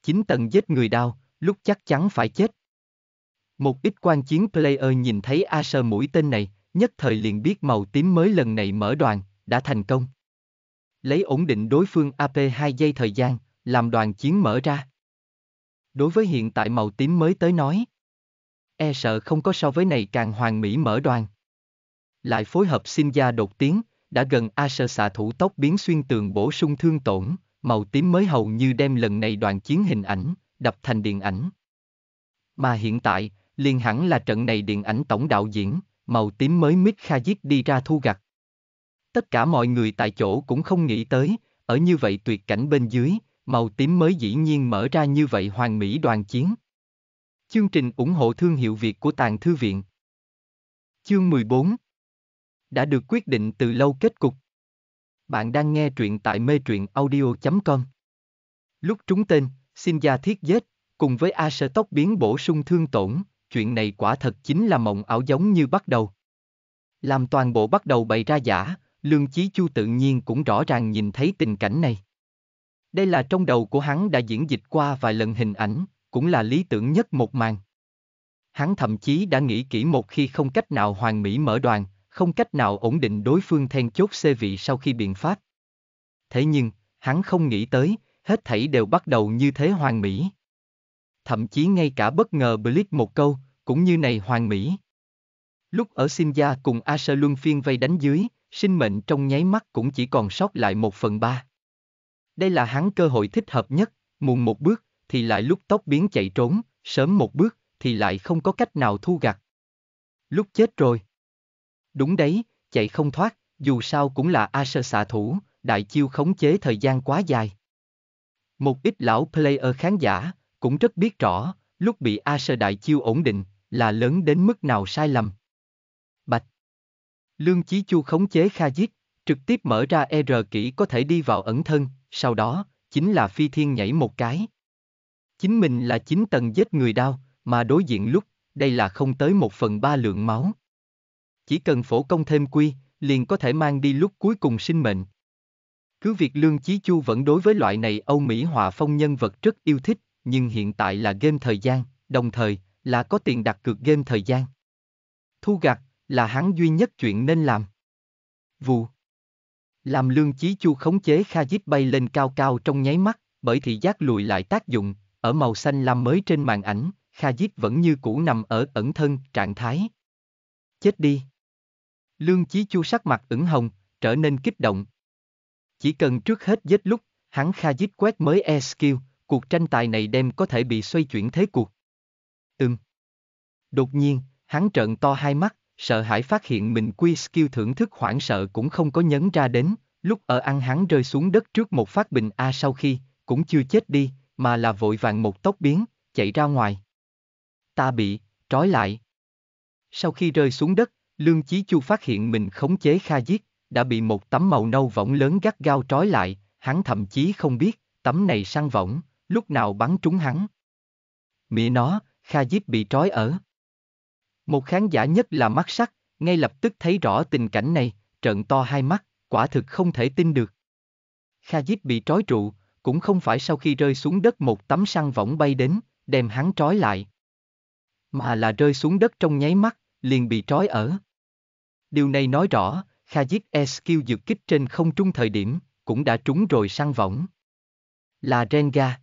chính tầng giết người đau, lúc chắc chắn phải chết. Một ít quan chiến player nhìn thấy a sơ mũi tên này, nhất thời liền biết màu tím mới lần này mở đoàn, đã thành công. Lấy ổn định đối phương AP 2 giây thời gian, làm đoàn chiến mở ra đối với hiện tại màu tím mới tới nói. E sợ không có so với này càng hoàn mỹ mở đoàn. Lại phối hợp sinh gia đột tiến, đã gần Asher xạ thủ tóc biến xuyên tường bổ sung thương tổn, màu tím mới hầu như đem lần này đoàn chiến hình ảnh, đập thành điện ảnh. Mà hiện tại, liền hẳn là trận này điện ảnh tổng đạo diễn, màu tím mới Mít giết đi ra thu gặt. Tất cả mọi người tại chỗ cũng không nghĩ tới, ở như vậy tuyệt cảnh bên dưới, màu tím mới dĩ nhiên mở ra như vậy hoàn mỹ đoàn chiến. Chương trình ủng hộ thương hiệu Việt của Tàng Thư Viện Chương 14 Đã được quyết định từ lâu kết cục. Bạn đang nghe truyện tại mê truyện audio.com Lúc trúng tên, xin gia thiết giết, cùng với A sở tốc biến bổ sung thương tổn, chuyện này quả thật chính là mộng ảo giống như bắt đầu. Làm toàn bộ bắt đầu bày ra giả, lương chí chu tự nhiên cũng rõ ràng nhìn thấy tình cảnh này. Đây là trong đầu của hắn đã diễn dịch qua vài lần hình ảnh, cũng là lý tưởng nhất một màn. Hắn thậm chí đã nghĩ kỹ một khi không cách nào hoàn mỹ mở đoàn, không cách nào ổn định đối phương then chốt xê vị sau khi biện pháp. Thế nhưng, hắn không nghĩ tới, hết thảy đều bắt đầu như thế hoàn mỹ. Thậm chí ngay cả bất ngờ Blitz một câu, cũng như này hoàn mỹ. Lúc ở Sinh Gia cùng Asher luân phiên vây đánh dưới, sinh mệnh trong nháy mắt cũng chỉ còn sót lại một phần ba. Đây là hắn cơ hội thích hợp nhất, muộn một bước, thì lại lúc tóc biến chạy trốn, sớm một bước, thì lại không có cách nào thu gặt. Lúc chết rồi. Đúng đấy, chạy không thoát, dù sao cũng là A sơ xạ thủ, đại chiêu khống chế thời gian quá dài. Một ít lão player khán giả, cũng rất biết rõ, lúc bị A sơ đại chiêu ổn định, là lớn đến mức nào sai lầm. Bạch. Lương Chí Chu khống chế Kha Diết, Trực tiếp mở ra ER kỹ có thể đi vào ẩn thân, sau đó, chính là phi thiên nhảy một cái. Chính mình là chín tầng giết người đau, mà đối diện lúc, đây là không tới một phần ba lượng máu. Chỉ cần phổ công thêm quy, liền có thể mang đi lúc cuối cùng sinh mệnh. Cứ việc Lương Chí Chu vẫn đối với loại này Âu Mỹ hòa phong nhân vật rất yêu thích, nhưng hiện tại là game thời gian, đồng thời, là có tiền đặt cược game thời gian. Thu gặt, là hắn duy nhất chuyện nên làm. vụ làm lương chí chu khống chế Kha bay lên cao cao trong nháy mắt, bởi thị giác lùi lại tác dụng, ở màu xanh lam mới trên màn ảnh, Kha vẫn như cũ nằm ở ẩn thân trạng thái. Chết đi. Lương chí chu sắc mặt ửng hồng, trở nên kích động. Chỉ cần trước hết giết lúc, hắn Kha quét mới E-skill, cuộc tranh tài này đem có thể bị xoay chuyển thế cuộc. Ừm. Đột nhiên, hắn trợn to hai mắt, sợ hãi phát hiện mình quy skill thưởng thức hoảng sợ cũng không có nhấn ra đến, lúc ở ăn hắn rơi xuống đất trước một phát bình A sau khi, cũng chưa chết đi, mà là vội vàng một tốc biến, chạy ra ngoài. Ta bị, trói lại. Sau khi rơi xuống đất, Lương Chí Chu phát hiện mình khống chế Kha giết, đã bị một tấm màu nâu võng lớn gắt gao trói lại, hắn thậm chí không biết, tấm này sang võng, lúc nào bắn trúng hắn. Mỉa nó, Kha Diếp bị trói ở. Một khán giả nhất là mắt sắc, ngay lập tức thấy rõ tình cảnh này, trợn to hai mắt, quả thực không thể tin được. Khalid bị trói trụ, cũng không phải sau khi rơi xuống đất một tấm săn võng bay đến, đem hắn trói lại. Mà là rơi xuống đất trong nháy mắt, liền bị trói ở. Điều này nói rõ, Khalid Eskil dược kích trên không trung thời điểm, cũng đã trúng rồi săn võng. Là Renga.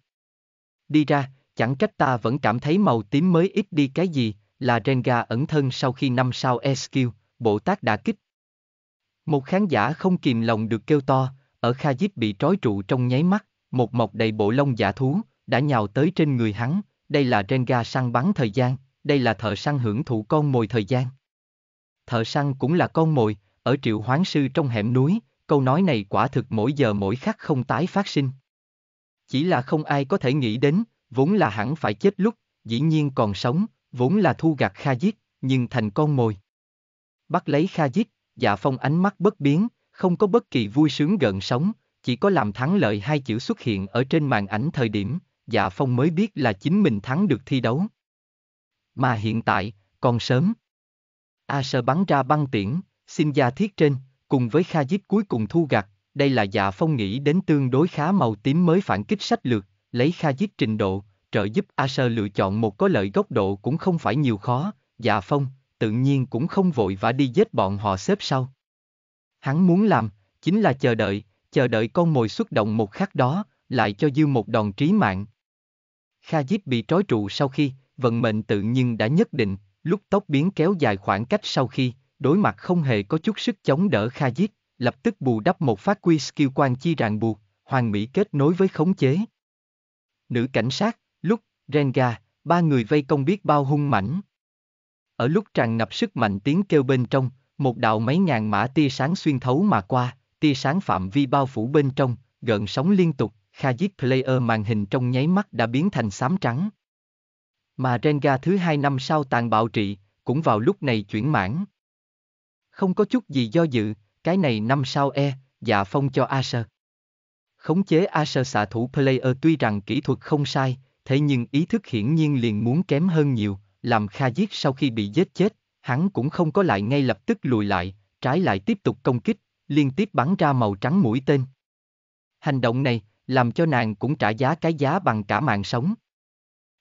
Đi ra, chẳng trách ta vẫn cảm thấy màu tím mới ít đi cái gì, là Renga ẩn thân sau khi năm sao SQ, Bồ Tát đã kích. Một khán giả không kìm lòng được kêu to, ở Khajit bị trói trụ trong nháy mắt, một mọc đầy bộ lông giả thú, đã nhào tới trên người hắn, đây là Renga săn bắn thời gian, đây là thợ săn hưởng thụ con mồi thời gian. Thợ săn cũng là con mồi, ở triệu hoán sư trong hẻm núi, câu nói này quả thực mỗi giờ mỗi khắc không tái phát sinh. Chỉ là không ai có thể nghĩ đến, vốn là hẳn phải chết lúc, dĩ nhiên còn sống, vốn là thu gặt Kha Diết, nhưng thành con mồi. Bắt lấy Kha Diết, dạ phong ánh mắt bất biến, không có bất kỳ vui sướng gần sống, chỉ có làm thắng lợi hai chữ xuất hiện ở trên màn ảnh thời điểm, dạ phong mới biết là chính mình thắng được thi đấu. Mà hiện tại, còn sớm. A sơ bắn ra băng tiễn, xin gia thiết trên, cùng với Kha Diết cuối cùng thu gặt, đây là dạ phong nghĩ đến tương đối khá màu tím mới phản kích sách lược, lấy Kha Diết trình độ, trợ giúp Asher lựa chọn một có lợi góc độ cũng không phải nhiều khó, dạ phong, tự nhiên cũng không vội vã đi giết bọn họ xếp sau. Hắn muốn làm, chính là chờ đợi, chờ đợi con mồi xuất động một khắc đó, lại cho dư một đòn trí mạng. Kha bị trói trụ sau khi, vận mệnh tự nhiên đã nhất định, lúc tóc biến kéo dài khoảng cách sau khi, đối mặt không hề có chút sức chống đỡ Kha lập tức bù đắp một phát quy skill quan chi ràng buộc, hoàn mỹ kết nối với khống chế. Nữ cảnh sát, Renga, ba người vây công biết bao hung mãnh. Ở lúc tràn ngập sức mạnh tiếng kêu bên trong, một đạo mấy ngàn mã tia sáng xuyên thấu mà qua, tia sáng phạm vi bao phủ bên trong, gợn sóng liên tục, kha giết Player màn hình trong nháy mắt đã biến thành xám trắng. Mà Renga thứ hai năm sau tàn bạo trị, cũng vào lúc này chuyển mãn. Không có chút gì do dự, cái này năm sau e, dạ phong cho Asher. Khống chế Asher xạ thủ Player tuy rằng kỹ thuật không sai, thế nhưng ý thức hiển nhiên liền muốn kém hơn nhiều, làm Kha Diết sau khi bị giết chết, hắn cũng không có lại ngay lập tức lùi lại, trái lại tiếp tục công kích, liên tiếp bắn ra màu trắng mũi tên. Hành động này, làm cho nàng cũng trả giá cái giá bằng cả mạng sống.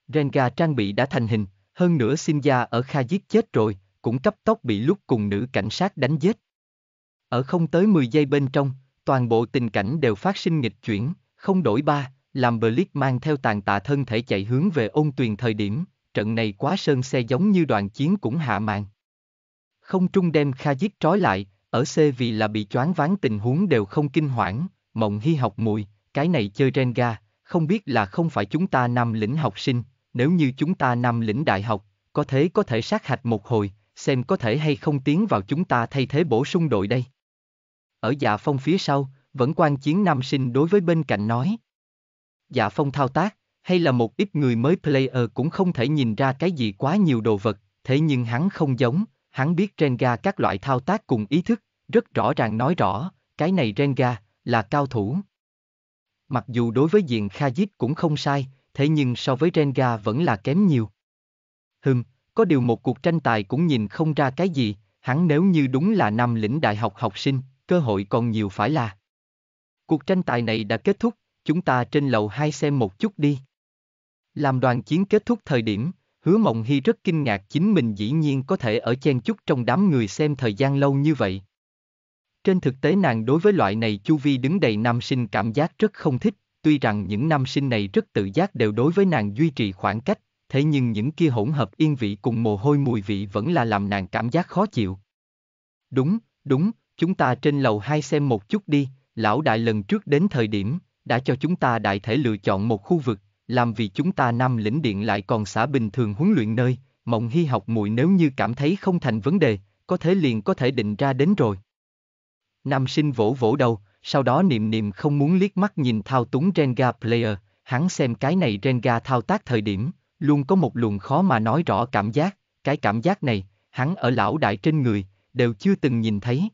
Renga trang bị đã thành hình, hơn nữa Sinja ở Kha giết chết rồi, cũng cấp tốc bị lúc cùng nữ cảnh sát đánh giết. Ở không tới 10 giây bên trong, toàn bộ tình cảnh đều phát sinh nghịch chuyển, không đổi ba, làm bờ mang theo tàn tạ thân thể chạy hướng về ôn tuyền thời điểm, trận này quá sơn xe giống như đoàn chiến cũng hạ màn Không trung đem Kha giết trói lại, ở C vì là bị choáng ván tình huống đều không kinh hoảng, mộng hy học mùi, cái này chơi ga không biết là không phải chúng ta nam lĩnh học sinh, nếu như chúng ta nam lĩnh đại học, có thế có thể sát hạch một hồi, xem có thể hay không tiến vào chúng ta thay thế bổ sung đội đây. Ở dạ phong phía sau, vẫn quan chiến nam sinh đối với bên cạnh nói dạ phong thao tác, hay là một ít người mới player cũng không thể nhìn ra cái gì quá nhiều đồ vật, thế nhưng hắn không giống, hắn biết Renga các loại thao tác cùng ý thức, rất rõ ràng nói rõ, cái này Renga, là cao thủ. Mặc dù đối với diện Khajiit cũng không sai, thế nhưng so với Renga vẫn là kém nhiều. Hừm, có điều một cuộc tranh tài cũng nhìn không ra cái gì, hắn nếu như đúng là năm lĩnh đại học học sinh, cơ hội còn nhiều phải là. Cuộc tranh tài này đã kết thúc, chúng ta trên lầu hai xem một chút đi. Làm đoàn chiến kết thúc thời điểm, hứa mộng hy rất kinh ngạc chính mình dĩ nhiên có thể ở chen chút trong đám người xem thời gian lâu như vậy. Trên thực tế nàng đối với loại này chu vi đứng đầy nam sinh cảm giác rất không thích, tuy rằng những nam sinh này rất tự giác đều đối với nàng duy trì khoảng cách, thế nhưng những kia hỗn hợp yên vị cùng mồ hôi mùi vị vẫn là làm nàng cảm giác khó chịu. Đúng, đúng, chúng ta trên lầu hai xem một chút đi, lão đại lần trước đến thời điểm, đã cho chúng ta đại thể lựa chọn một khu vực, làm vì chúng ta Nam lĩnh điện lại còn xã bình thường huấn luyện nơi, mộng hy học muội nếu như cảm thấy không thành vấn đề, có thể liền có thể định ra đến rồi. Nam sinh vỗ vỗ đầu, sau đó niệm niệm không muốn liếc mắt nhìn thao túng Renga Player, hắn xem cái này Renga thao tác thời điểm, luôn có một luồng khó mà nói rõ cảm giác, cái cảm giác này, hắn ở lão đại trên người, đều chưa từng nhìn thấy.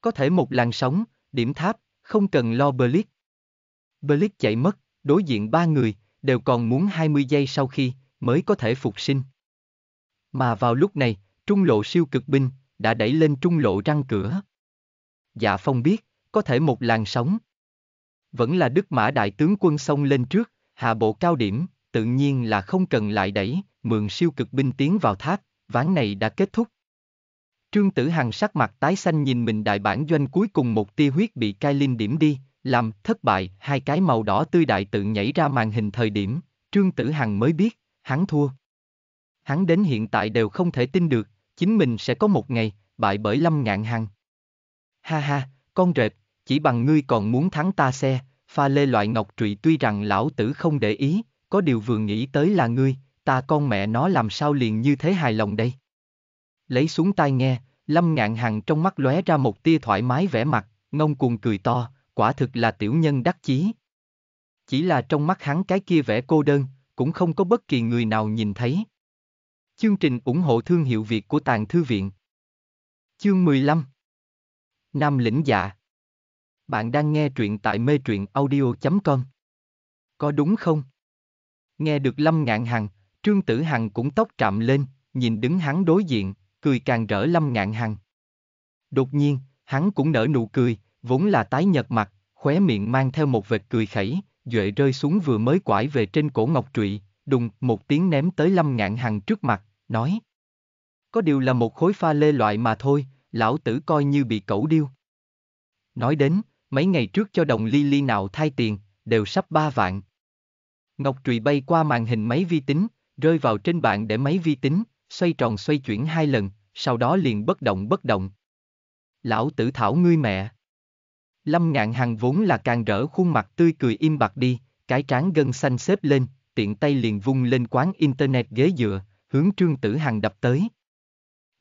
Có thể một làn sóng, điểm tháp, không cần lo Berlick, Blitz chạy mất, đối diện ba người, đều còn muốn 20 giây sau khi, mới có thể phục sinh. Mà vào lúc này, trung lộ siêu cực binh, đã đẩy lên trung lộ răng cửa. Dạ Phong biết, có thể một làn sóng. Vẫn là Đức Mã Đại tướng quân xông lên trước, hạ bộ cao điểm, tự nhiên là không cần lại đẩy, mượn siêu cực binh tiến vào tháp, ván này đã kết thúc. Trương Tử Hằng sắc mặt tái xanh nhìn mình đại bản doanh cuối cùng một tia huyết bị cai linh điểm đi, làm thất bại, hai cái màu đỏ tươi đại tượng nhảy ra màn hình thời điểm, Trương Tử Hằng mới biết, hắn thua. Hắn đến hiện tại đều không thể tin được, chính mình sẽ có một ngày, bại bởi Lâm Ngạn Hằng. Ha ha, con rệp, chỉ bằng ngươi còn muốn thắng ta xe, pha lê loại ngọc trụy tuy rằng lão tử không để ý, có điều vừa nghĩ tới là ngươi, ta con mẹ nó làm sao liền như thế hài lòng đây. Lấy xuống tai nghe, Lâm Ngạn Hằng trong mắt lóe ra một tia thoải mái vẻ mặt, ngông cuồng cười to, quả thực là tiểu nhân đắc chí. Chỉ là trong mắt hắn cái kia vẻ cô đơn, cũng không có bất kỳ người nào nhìn thấy. Chương trình ủng hộ thương hiệu Việt của Tàng Thư Viện Chương 15 Nam lĩnh dạ Bạn đang nghe truyện tại mê truyện audio.com Có đúng không? Nghe được Lâm Ngạn Hằng, Trương Tử Hằng cũng tóc trạm lên, nhìn đứng hắn đối diện, cười càng rỡ Lâm Ngạn Hằng. Đột nhiên, hắn cũng nở nụ cười, vốn là tái nhợt mặt, khóe miệng mang theo một vệt cười khẩy, duệ rơi xuống vừa mới quải về trên cổ ngọc trụy, đùng một tiếng ném tới lâm ngạn hằng trước mặt, nói. Có điều là một khối pha lê loại mà thôi, lão tử coi như bị cẩu điêu. Nói đến, mấy ngày trước cho đồng ly ly nào thay tiền, đều sắp ba vạn. Ngọc trụy bay qua màn hình máy vi tính, rơi vào trên bàn để máy vi tính, xoay tròn xoay chuyển hai lần, sau đó liền bất động bất động. Lão tử thảo ngươi mẹ. Lâm ngạn hằng vốn là càng rỡ khuôn mặt tươi cười im bặt đi, cái trán gân xanh xếp lên, tiện tay liền vung lên quán internet ghế dựa, hướng Trương Tử Hằng đập tới.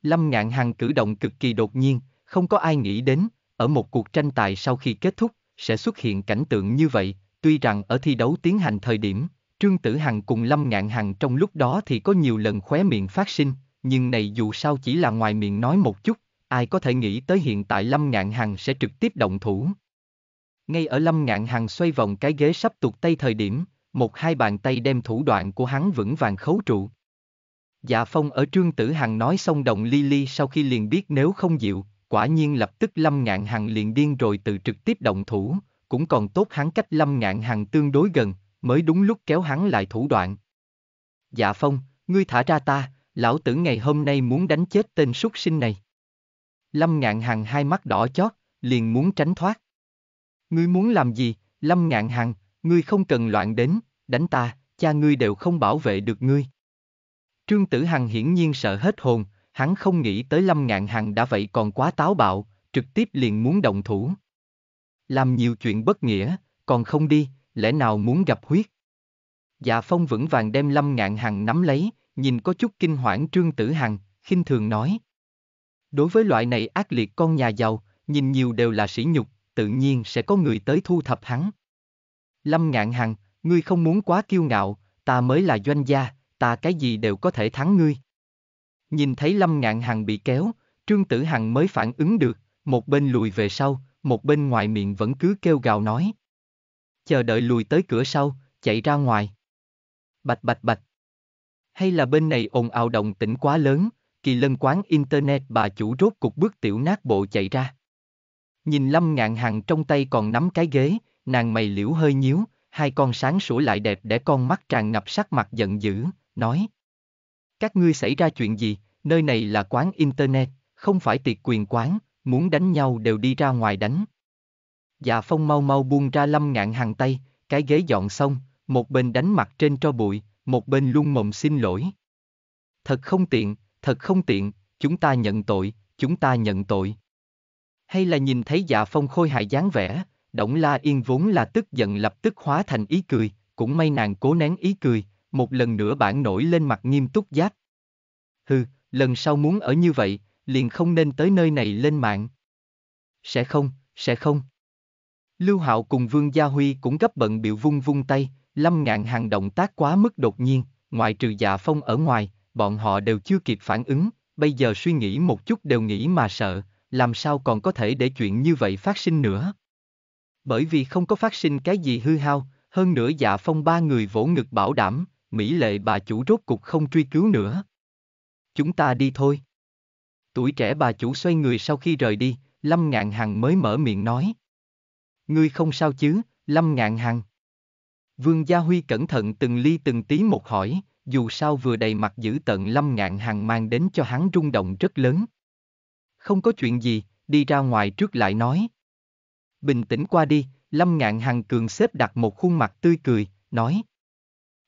Lâm Ngạn Hằng cử động cực kỳ đột nhiên, không có ai nghĩ đến, ở một cuộc tranh tài sau khi kết thúc, sẽ xuất hiện cảnh tượng như vậy, tuy rằng ở thi đấu tiến hành thời điểm, Trương Tử Hằng cùng Lâm Ngạn Hằng trong lúc đó thì có nhiều lần khóe miệng phát sinh, nhưng này dù sao chỉ là ngoài miệng nói một chút, Ai có thể nghĩ tới hiện tại Lâm Ngạn Hằng sẽ trực tiếp động thủ. Ngay ở Lâm Ngạn Hằng xoay vòng cái ghế sắp tuột tay thời điểm, một hai bàn tay đem thủ đoạn của hắn vững vàng khấu trụ. Dạ Phong ở Trương Tử Hằng nói xong đồng Ly Ly sau khi liền biết nếu không dịu, quả nhiên lập tức Lâm Ngạn Hằng liền điên rồi từ trực tiếp động thủ, cũng còn tốt hắn cách Lâm Ngạn Hằng tương đối gần, mới đúng lúc kéo hắn lại thủ đoạn. Dạ Phong, ngươi thả ra ta, lão tử ngày hôm nay muốn đánh chết tên súc sinh này. Lâm Ngạn Hằng hai mắt đỏ chót, liền muốn tránh thoát. Ngươi muốn làm gì, Lâm Ngạn Hằng, ngươi không cần loạn đến, đánh ta, cha ngươi đều không bảo vệ được ngươi. Trương Tử Hằng hiển nhiên sợ hết hồn, hắn không nghĩ tới Lâm Ngạn Hằng đã vậy còn quá táo bạo, trực tiếp liền muốn động thủ. Làm nhiều chuyện bất nghĩa, còn không đi, lẽ nào muốn gặp huyết. Dạ Phong vững vàng đem Lâm Ngạn Hằng nắm lấy, nhìn có chút kinh hoảng Trương Tử Hằng, khinh thường nói. Đối với loại này ác liệt con nhà giàu, nhìn nhiều đều là sỉ nhục, tự nhiên sẽ có người tới thu thập hắn. Lâm ngạn hằng, ngươi không muốn quá kiêu ngạo, ta mới là doanh gia, ta cái gì đều có thể thắng ngươi. Nhìn thấy Lâm ngạn hằng bị kéo, Trương Tử Hằng mới phản ứng được, một bên lùi về sau, một bên ngoài miệng vẫn cứ kêu gào nói. Chờ đợi lùi tới cửa sau, chạy ra ngoài. Bạch bạch bạch. Hay là bên này ồn ào động tĩnh quá lớn, kỳ lân quán internet bà chủ rốt cục bước tiểu nát bộ chạy ra. Nhìn lâm ngạn hằng trong tay còn nắm cái ghế, nàng mày liễu hơi nhíu, hai con sáng sủa lại đẹp để con mắt tràn ngập sắc mặt giận dữ, nói. Các ngươi xảy ra chuyện gì, nơi này là quán internet, không phải tiệc quyền quán, muốn đánh nhau đều đi ra ngoài đánh. Dạ phong mau mau buông ra lâm ngạn hằng tay, cái ghế dọn xong, một bên đánh mặt trên tro bụi, một bên luôn mộng xin lỗi. Thật không tiện, thật không tiện, chúng ta nhận tội, chúng ta nhận tội. Hay là nhìn thấy dạ phong khôi hại dáng vẻ, Động La Yên vốn là tức giận lập tức hóa thành ý cười, cũng may nàng cố nén ý cười, một lần nữa bản nổi lên mặt nghiêm túc giáp. Hừ, lần sau muốn ở như vậy, liền không nên tới nơi này lên mạng. Sẽ không, sẽ không. Lưu Hạo cùng Vương Gia Huy cũng gấp bận biểu vung vung tay, lâm ngạn hàng động tác quá mức đột nhiên, ngoại trừ dạ phong ở ngoài, bọn họ đều chưa kịp phản ứng, bây giờ suy nghĩ một chút đều nghĩ mà sợ, làm sao còn có thể để chuyện như vậy phát sinh nữa. Bởi vì không có phát sinh cái gì hư hao, hơn nữa dạ phong ba người vỗ ngực bảo đảm, Mỹ lệ bà chủ rốt cục không truy cứu nữa. Chúng ta đi thôi. Tuổi trẻ bà chủ xoay người sau khi rời đi, Lâm Ngạn Hằng mới mở miệng nói. Ngươi không sao chứ, Lâm Ngạn Hằng. Vương Gia Huy cẩn thận từng ly từng tí một hỏi, dù sao vừa đầy mặt dữ tận lâm ngạn hằng mang đến cho hắn rung động rất lớn. Không có chuyện gì, đi ra ngoài trước lại nói. Bình tĩnh qua đi, lâm ngạn hằng cường xếp đặt một khuôn mặt tươi cười, nói.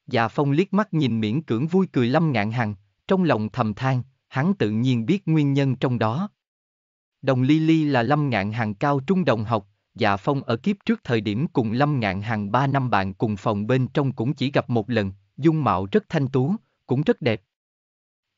Dạ phong liếc mắt nhìn miễn cưỡng vui cười lâm ngạn hằng, trong lòng thầm than, hắn tự nhiên biết nguyên nhân trong đó. Đồng Ly Ly là Lâm Ngạn hằng cao trung đồng học, Dạ Phong ở kiếp trước thời điểm cùng Lâm Ngạn hằng ba năm bạn cùng phòng bên trong cũng chỉ gặp một lần, dung mạo rất thanh tú, cũng rất đẹp.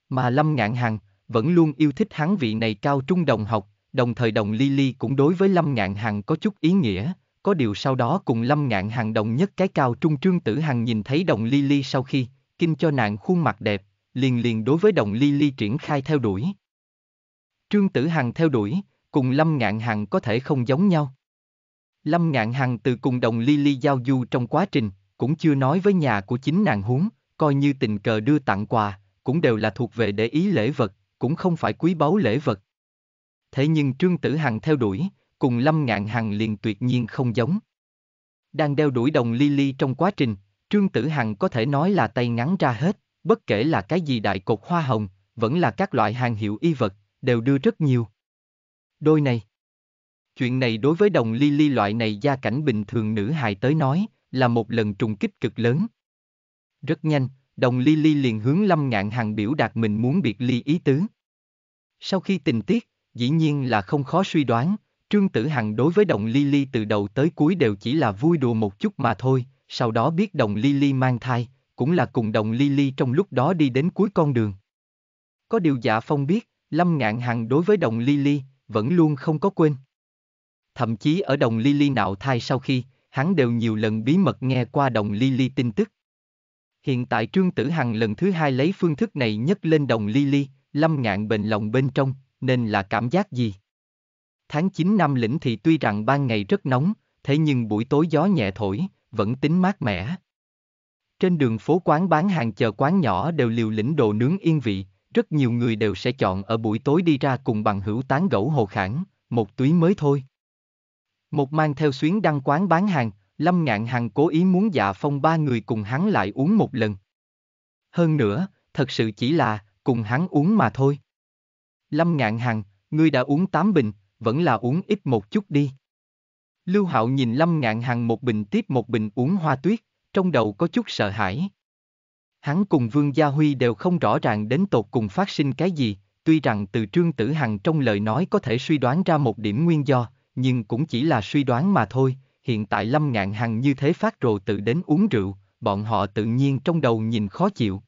Mà Lâm Ngạn Hằng vẫn luôn yêu thích hắn vị này cao trung đồng học, đồng thời đồng Lily cũng đối với Lâm Ngạn Hằng có chút ý nghĩa, có điều sau đó cùng Lâm Ngạn Hằng đồng nhất cái cao trung Trương Tử Hằng nhìn thấy đồng Lily sau khi, kinh cho nàng khuôn mặt đẹp, liền liền đối với đồng Lily triển khai theo đuổi. Trương Tử Hằng theo đuổi, cùng Lâm Ngạn Hằng có thể không giống nhau. Lâm Ngạn Hằng từ cùng đồng Lily giao du trong quá trình, cũng chưa nói với nhà của chính nàng huống, coi như tình cờ đưa tặng quà, cũng đều là thuộc về để ý lễ vật, cũng không phải quý báu lễ vật. Thế nhưng Trương Tử Hằng theo đuổi, cùng Lâm Ngạn Hằng liền tuyệt nhiên không giống. Đang đeo đuổi đồng Lily trong quá trình, Trương Tử Hằng có thể nói là tay ngắn ra hết, bất kể là cái gì đại cột hoa hồng, vẫn là các loại hàng hiệu y vật, đều đưa rất nhiều. Đôi này Chuyện này đối với đồng Lily loại này gia cảnh bình thường nữ hài tới nói, là một lần trùng kích cực lớn. Rất nhanh, đồng ly ly liền hướng lâm ngạn Hằng biểu đạt mình muốn biệt ly ý tứ. Sau khi tình tiết, dĩ nhiên là không khó suy đoán, Trương Tử Hằng đối với đồng ly ly từ đầu tới cuối đều chỉ là vui đùa một chút mà thôi, sau đó biết đồng ly ly mang thai, cũng là cùng đồng ly ly trong lúc đó đi đến cuối con đường. Có điều giả dạ phong biết, Lâm Ngạn Hằng đối với đồng ly ly, vẫn luôn không có quên. Thậm chí ở đồng ly ly nạo thai sau khi, hắn đều nhiều lần bí mật nghe qua đồng Lily tin tức. Hiện tại Trương Tử Hằng lần thứ hai lấy phương thức này nhất lên đồng Lily, lâm ngạn bền lòng bên trong, nên là cảm giác gì? Tháng 9 năm lĩnh thì tuy rằng ban ngày rất nóng, thế nhưng buổi tối gió nhẹ thổi, vẫn tính mát mẻ. Trên đường phố quán bán hàng chờ quán nhỏ đều liều lĩnh đồ nướng yên vị, rất nhiều người đều sẽ chọn ở buổi tối đi ra cùng bằng hữu tán gẫu hồ khảng, một túy mới thôi. Một mang theo xuyến đăng quán bán hàng, Lâm Ngạn Hằng cố ý muốn dạ phong ba người cùng hắn lại uống một lần. Hơn nữa, thật sự chỉ là, cùng hắn uống mà thôi. Lâm Ngạn Hằng, ngươi đã uống tám bình, vẫn là uống ít một chút đi. Lưu Hạo nhìn Lâm Ngạn Hằng một bình tiếp một bình uống hoa tuyết, trong đầu có chút sợ hãi. Hắn cùng Vương Gia Huy đều không rõ ràng đến tột cùng phát sinh cái gì, tuy rằng từ Trương Tử Hằng trong lời nói có thể suy đoán ra một điểm nguyên do, nhưng cũng chỉ là suy đoán mà thôi, hiện tại Lâm Ngạn Hằng như thế phát rồ tự đến uống rượu, bọn họ tự nhiên trong đầu nhìn khó chịu.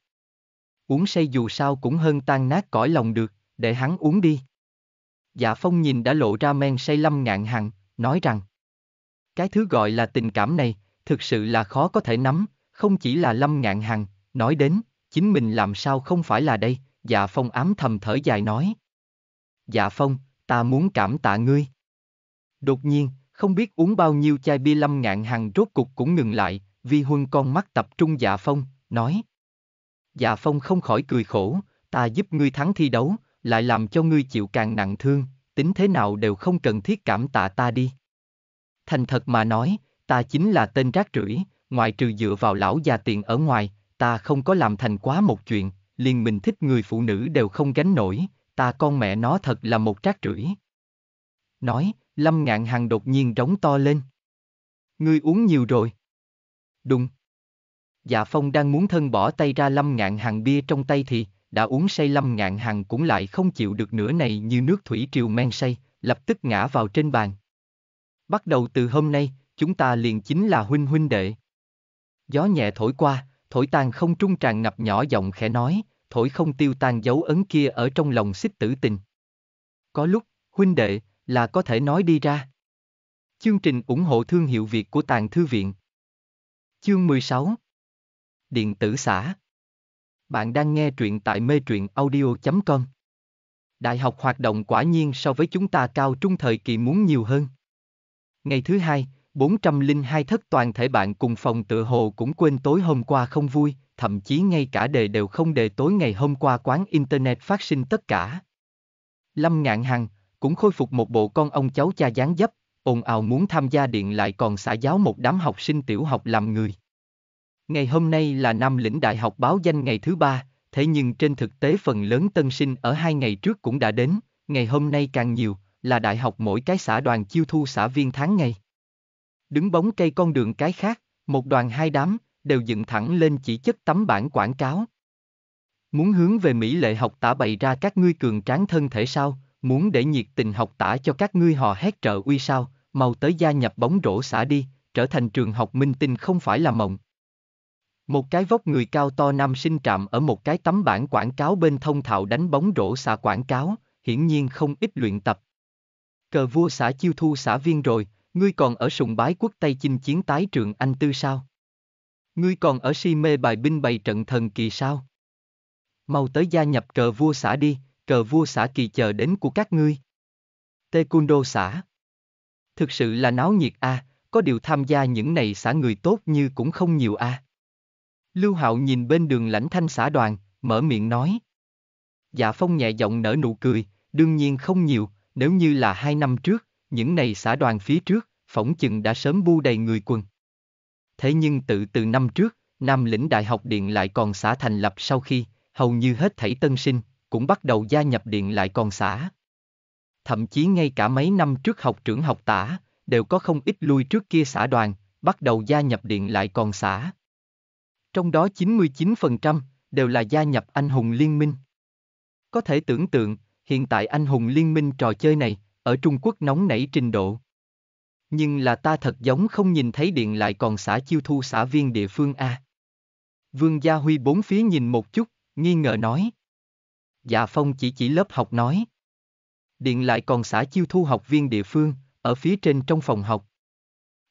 Uống say dù sao cũng hơn tan nát cõi lòng được, để hắn uống đi. Dạ Phong nhìn đã lộ ra men say Lâm Ngạn Hằng, nói rằng Cái thứ gọi là tình cảm này, thực sự là khó có thể nắm, không chỉ là Lâm Ngạn Hằng, nói đến, chính mình làm sao không phải là đây, Dạ Phong ám thầm thở dài nói. Dạ Phong, ta muốn cảm tạ ngươi. Đột nhiên, không biết uống bao nhiêu chai bia lâm ngạn hằng rốt cục cũng ngừng lại, vi huân con mắt tập trung dạ phong, nói. Dạ phong không khỏi cười khổ, ta giúp ngươi thắng thi đấu, lại làm cho ngươi chịu càng nặng thương, tính thế nào đều không cần thiết cảm tạ ta đi. Thành thật mà nói, ta chính là tên rác rưởi, ngoài trừ dựa vào lão già tiền ở ngoài, ta không có làm thành quá một chuyện, liền mình thích người phụ nữ đều không gánh nổi, ta con mẹ nó thật là một rác rưởi. Nói, Lâm Ngạn Hằng đột nhiên trống to lên. Ngươi uống nhiều rồi. Đùng. Dạ Phong đang muốn thân bỏ tay ra Lâm Ngạn Hằng bia trong tay thì, đã uống say Lâm Ngạn Hằng cũng lại không chịu được nửa này như nước thủy triều men say, lập tức ngã vào trên bàn. Bắt đầu từ hôm nay, chúng ta liền chính là huynh huynh đệ. Gió nhẹ thổi qua, thổi tàn không trung tràn ngập nhỏ giọng khẽ nói, thổi không tiêu tan dấu ấn kia ở trong lòng xích tử tình. Có lúc, huynh đệ, là có thể nói đi ra. Chương trình ủng hộ thương hiệu Việt của Tàng Thư Viện Chương 16 Điện tử xã Bạn đang nghe truyện tại mê truyện audio.com Đại học hoạt động quả nhiên so với chúng ta cao trung thời kỳ muốn nhiều hơn. Ngày thứ hai, 402 thất toàn thể bạn cùng phòng tựa hồ cũng quên tối hôm qua không vui, thậm chí ngay cả đề đều không đề tối ngày hôm qua quán Internet phát sinh tất cả. Lâm Ngạn Hằng, cũng khôi phục một bộ con ông cháu cha dáng dấp, ồn ào muốn tham gia điện lại còn xả giáo một đám học sinh tiểu học làm người. Ngày hôm nay là năm lĩnh đại học báo danh ngày thứ ba, thế nhưng trên thực tế phần lớn tân sinh ở hai ngày trước cũng đã đến, ngày hôm nay càng nhiều, là đại học mỗi cái xã đoàn chiêu thu xã viên tháng ngày. Đứng bóng cây con đường cái khác, một đoàn hai đám, đều dựng thẳng lên chỉ chất tấm bảng quảng cáo. Muốn hướng về Mỹ lệ học tả bày ra các ngươi cường tráng thân thể sao, muốn để nhiệt tình học tả cho các ngươi hò hét trợ uy sao, mau tới gia nhập bóng rổ xã đi, trở thành trường học minh tinh không phải là mộng. Một cái vóc người cao to nam sinh trạm ở một cái tấm bảng quảng cáo bên thông thạo đánh bóng rổ xã quảng cáo, hiển nhiên không ít luyện tập. Cờ vua xã chiêu thu xã viên rồi, ngươi còn ở sùng bái quốc Tây chinh chiến tái trường Anh Tư sao? Ngươi còn ở si mê bài binh bày trận thần kỳ sao? Mau tới gia nhập cờ vua xã đi, cờ vua xã kỳ chờ đến của các ngươi. Tê Cun Đô xã Thực sự là náo nhiệt a, à, có điều tham gia những này xã người tốt như cũng không nhiều a. À. Lưu Hạo nhìn bên đường lãnh thanh xã đoàn, mở miệng nói. Dạ Phong nhẹ giọng nở nụ cười, đương nhiên không nhiều, nếu như là hai năm trước, những này xã đoàn phía trước, phỏng chừng đã sớm bu đầy người quần. Thế nhưng tự từ năm trước, Nam lĩnh Đại học Điện lại còn xã thành lập sau khi, hầu như hết thảy tân sinh, cũng bắt đầu gia nhập điện lại còn xã. Thậm chí ngay cả mấy năm trước học trưởng học tả, đều có không ít lui trước kia xã đoàn, bắt đầu gia nhập điện lại còn xã. Trong đó 99% đều là gia nhập anh hùng liên minh. Có thể tưởng tượng, hiện tại anh hùng liên minh trò chơi này, ở Trung Quốc nóng nảy trình độ. Nhưng là ta thật giống không nhìn thấy điện lại còn xã chiêu thu xã viên địa phương A. Vương Gia Huy bốn phía nhìn một chút, nghi ngờ nói. Dạ Phong chỉ chỉ lớp học nói. Điện lại còn xã chiêu thu học viên địa phương, ở phía trên trong phòng học.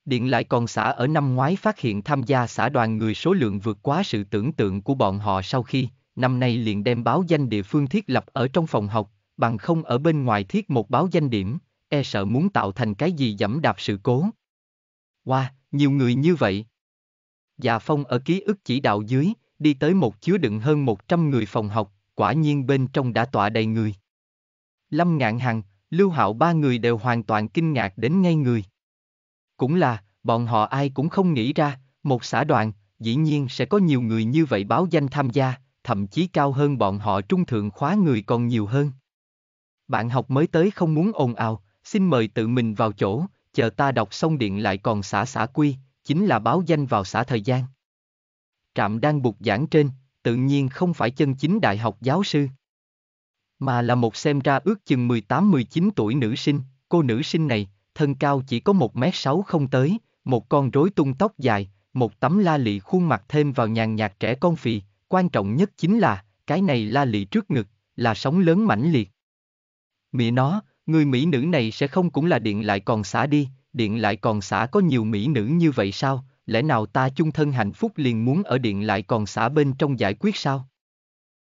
Điện lại còn xã ở năm ngoái phát hiện tham gia xã đoàn người số lượng vượt quá sự tưởng tượng của bọn họ sau khi, năm nay liền đem báo danh địa phương thiết lập ở trong phòng học, bằng không ở bên ngoài thiết một báo danh điểm, e sợ muốn tạo thành cái gì dẫm đạp sự cố. Wow, nhiều người như vậy. Dạ Phong ở ký ức chỉ đạo dưới, đi tới một chứa đựng hơn 100 người phòng học, quả nhiên bên trong đã tọa đầy người. Lâm Ngạn Hằng, Lưu Hạo ba người đều hoàn toàn kinh ngạc đến ngay người. Cũng là, bọn họ ai cũng không nghĩ ra, một xã đoàn, dĩ nhiên sẽ có nhiều người như vậy báo danh tham gia, thậm chí cao hơn bọn họ trung thượng khóa người còn nhiều hơn. Bạn học mới tới không muốn ồn ào, xin mời tự mình vào chỗ, chờ ta đọc xong điện lại còn xã xã quy, chính là báo danh vào xã thời gian. Trạm đang bục giảng trên, tự nhiên không phải chân chính đại học giáo sư, mà là một xem ra ước chừng 18-19 tuổi nữ sinh, cô nữ sinh này, thân cao chỉ có 1m6 không tới, một con rối tung tóc dài, một tấm la lị khuôn mặt thêm vào nhàn nhạt trẻ con phì, quan trọng nhất chính là, cái này la lị trước ngực, là sóng lớn mãnh liệt. Mỹ nó, người mỹ nữ này sẽ không cũng là điện lại còn xả đi, điện lại còn xả có nhiều mỹ nữ như vậy sao, lẽ nào ta chung thân hạnh phúc liền muốn ở điện lại còn xả bên trong giải quyết sao?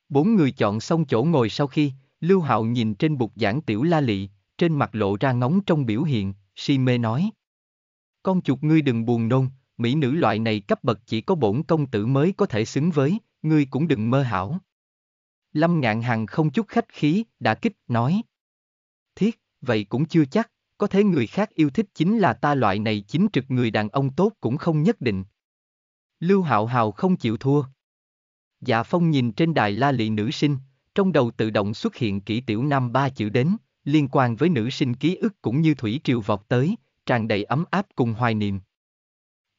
Bốn người chọn xong chỗ ngồi sau khi, Lưu Hạo nhìn trên bục giảng tiểu la lị, trên mặt lộ ra ngóng trong biểu hiện, si mê nói. Con chuột ngươi đừng buồn nôn, mỹ nữ loại này cấp bậc chỉ có bổn công tử mới có thể xứng với, ngươi cũng đừng mơ hảo. Lâm ngạn hằng không chút khách khí, đã kích, nói. Thiết, vậy cũng chưa chắc. Có thế người khác yêu thích chính là ta loại này chính trực người đàn ông tốt cũng không nhất định. Lưu Hạo Hào không chịu thua. Dạ Phong nhìn trên đài la lị nữ sinh, trong đầu tự động xuất hiện kỹ tiểu nam ba chữ đến, liên quan với nữ sinh ký ức cũng như thủy triều vọt tới, tràn đầy ấm áp cùng hoài niệm.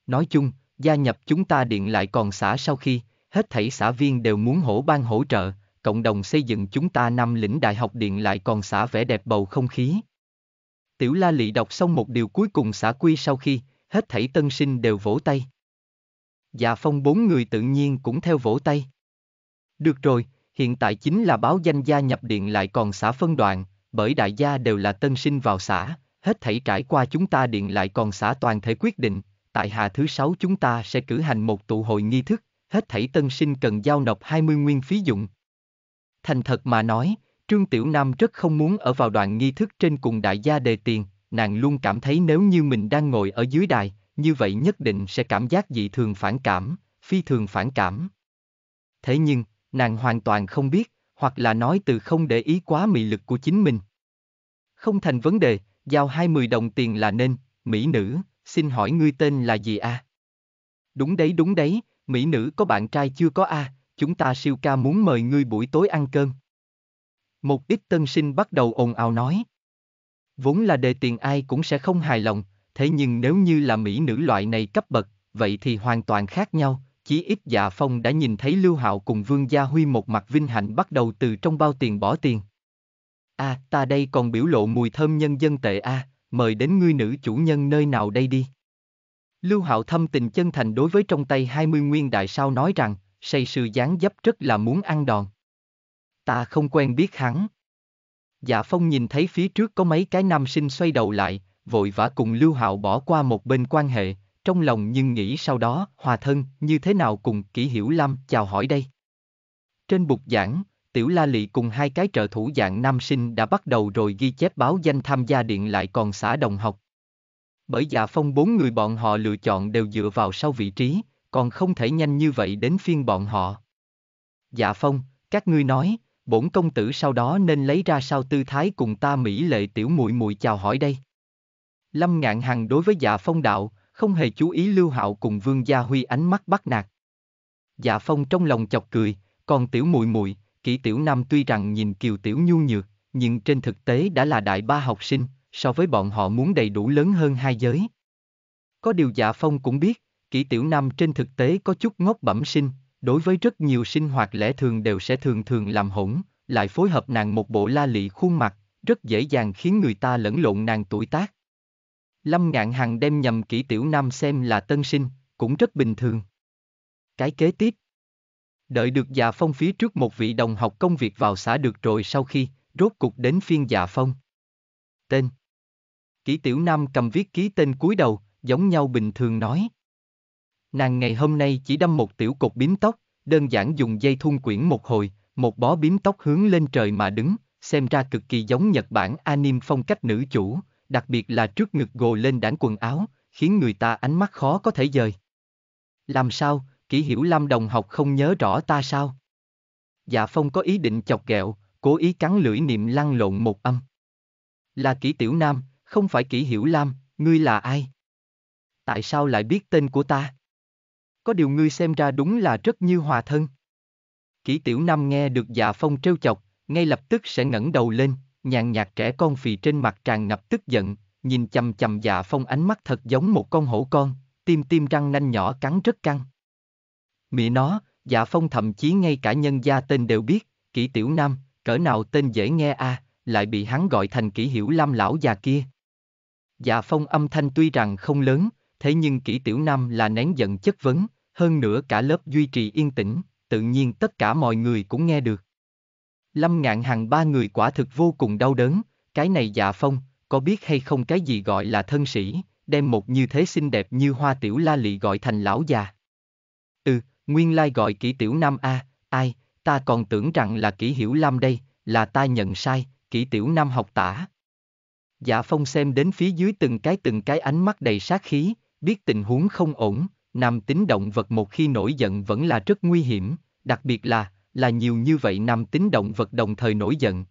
Nói chung, gia nhập chúng ta điện lại còn xã sau khi, hết thảy xã viên đều muốn hổ ban hỗ trợ, cộng đồng xây dựng chúng ta năm lĩnh đại học điện lại còn xã vẻ đẹp bầu không khí. Tiểu La Lị đọc xong một điều cuối cùng xã quy sau khi, hết thảy tân sinh đều vỗ tay. Dạ phong bốn người tự nhiên cũng theo vỗ tay. Được rồi, hiện tại chính là báo danh gia nhập điện lại còn xã phân đoạn, bởi đại gia đều là tân sinh vào xã, hết thảy trải qua chúng ta điện lại còn xã toàn thể quyết định, tại hạ thứ sáu chúng ta sẽ cử hành một tụ hội nghi thức, hết thảy tân sinh cần giao nộp 20 nguyên phí dụng. Thành thật mà nói, Trương Tiểu Nam rất không muốn ở vào đoạn nghi thức trên cùng đại gia đề tiền, nàng luôn cảm thấy nếu như mình đang ngồi ở dưới đài, như vậy nhất định sẽ cảm giác dị thường phản cảm, phi thường phản cảm. Thế nhưng, nàng hoàn toàn không biết, hoặc là nói từ không để ý quá mị lực của chính mình. Không thành vấn đề, giao 20 đồng tiền là nên, mỹ nữ, xin hỏi ngươi tên là gì a? À? Đúng đấy đúng đấy, mỹ nữ có bạn trai chưa có a, à, chúng ta siêu ca muốn mời ngươi buổi tối ăn cơm. Một ít tân sinh bắt đầu ồn ào nói. Vốn là đề tiền ai cũng sẽ không hài lòng, thế nhưng nếu như là mỹ nữ loại này cấp bậc, vậy thì hoàn toàn khác nhau, chí ít dạ phong đã nhìn thấy Lưu Hạo cùng Vương Gia Huy một mặt vinh hạnh bắt đầu từ trong bao tiền bỏ tiền. a à, ta đây còn biểu lộ mùi thơm nhân dân tệ a à, mời đến ngươi nữ chủ nhân nơi nào đây đi. Lưu Hạo thâm tình chân thành đối với trong tay 20 nguyên đại sao nói rằng, say sư gián dấp rất là muốn ăn đòn. Ta không quen biết hắn. Dạ Phong nhìn thấy phía trước có mấy cái nam sinh xoay đầu lại, vội vã cùng Lưu Hạo bỏ qua một bên quan hệ, trong lòng nhưng nghĩ sau đó, hòa thân, như thế nào cùng Kỷ Hiểu Lâm chào hỏi đây. Trên bục giảng, Tiểu La Lị cùng hai cái trợ thủ dạng nam sinh đã bắt đầu rồi ghi chép báo danh tham gia điện lại còn xã đồng học. Bởi Dạ Phong bốn người bọn họ lựa chọn đều dựa vào sau vị trí, còn không thể nhanh như vậy đến phiên bọn họ. Dạ Phong, các ngươi nói, bổn công tử sau đó nên lấy ra sao tư thái cùng ta mỹ lệ tiểu muội muội chào hỏi đây. Lâm Ngạn Hằng đối với Dạ Phong đạo, không hề chú ý Lưu Hạo cùng Vương Gia Huy ánh mắt bắt nạt. Dạ Phong trong lòng chọc cười, còn tiểu muội muội, Kỷ tiểu nam tuy rằng nhìn kiều tiểu nhu nhược, nhưng trên thực tế đã là đại ba học sinh, so với bọn họ muốn đầy đủ lớn hơn hai giới. Có điều Dạ Phong cũng biết, Kỷ tiểu nam trên thực tế có chút ngốc bẩm sinh, đối với rất nhiều sinh hoạt lẽ thường đều sẽ thường thường làm hỗn, lại phối hợp nàng một bộ la lị khuôn mặt, rất dễ dàng khiến người ta lẫn lộn nàng tuổi tác. Lâm Ngạn Hằng đem nhầm kỹ tiểu nam xem là tân sinh, cũng rất bình thường. Cái kế tiếp Đợi được dạ phong phía trước một vị đồng học công việc vào xã được rồi sau khi, rốt cục đến phiên dạ phong. Tên Kỷ tiểu nam cầm viết ký tên cúi đầu, giống nhau bình thường nói. Nàng ngày hôm nay chỉ đâm một tiểu cột bím tóc, đơn giản dùng dây thun quyển một hồi, một bó bím tóc hướng lên trời mà đứng, xem ra cực kỳ giống Nhật Bản anime phong cách nữ chủ, đặc biệt là trước ngực gồ lên đảng quần áo, khiến người ta ánh mắt khó có thể dời. Làm sao, kỹ hiểu Lam đồng học không nhớ rõ ta sao? Dạ Phong có ý định chọc ghẹo, cố ý cắn lưỡi niệm lăn lộn một âm. Là kỹ tiểu nam, không phải kỹ hiểu Lam, ngươi là ai? Tại sao lại biết tên của ta? có điều ngươi xem ra đúng là rất như hòa thân. Kỷ tiểu Nam nghe được dạ phong trêu chọc, ngay lập tức sẽ ngẩng đầu lên, nhàn nhạt trẻ con phì trên mặt tràn ngập tức giận, nhìn chầm chầm dạ phong ánh mắt thật giống một con hổ con, tim tim răng nanh nhỏ cắn rất căng. Mị nó, dạ phong thậm chí ngay cả nhân gia tên đều biết, kỷ tiểu nam, cỡ nào tên dễ nghe a, à, lại bị hắn gọi thành kỷ hiểu lam lão già kia. Dạ phong âm thanh tuy rằng không lớn, thế nhưng kỹ tiểu nam là nén giận chất vấn, hơn nữa cả lớp duy trì yên tĩnh, tự nhiên tất cả mọi người cũng nghe được. Lâm ngạn hàng ba người quả thực vô cùng đau đớn, cái này dạ phong, có biết hay không cái gì gọi là thân sĩ, đem một như thế xinh đẹp như hoa tiểu la lị gọi thành lão già. Ừ, nguyên lai gọi kỹ tiểu nam A, à, ai, ta còn tưởng rằng là kỹ hiểu lam đây, là ta nhận sai, kỹ tiểu nam học tả. Dạ phong xem đến phía dưới từng cái từng cái ánh mắt đầy sát khí, Biết tình huống không ổn, nam tính động vật một khi nổi giận vẫn là rất nguy hiểm, đặc biệt là, là nhiều như vậy nam tính động vật đồng thời nổi giận.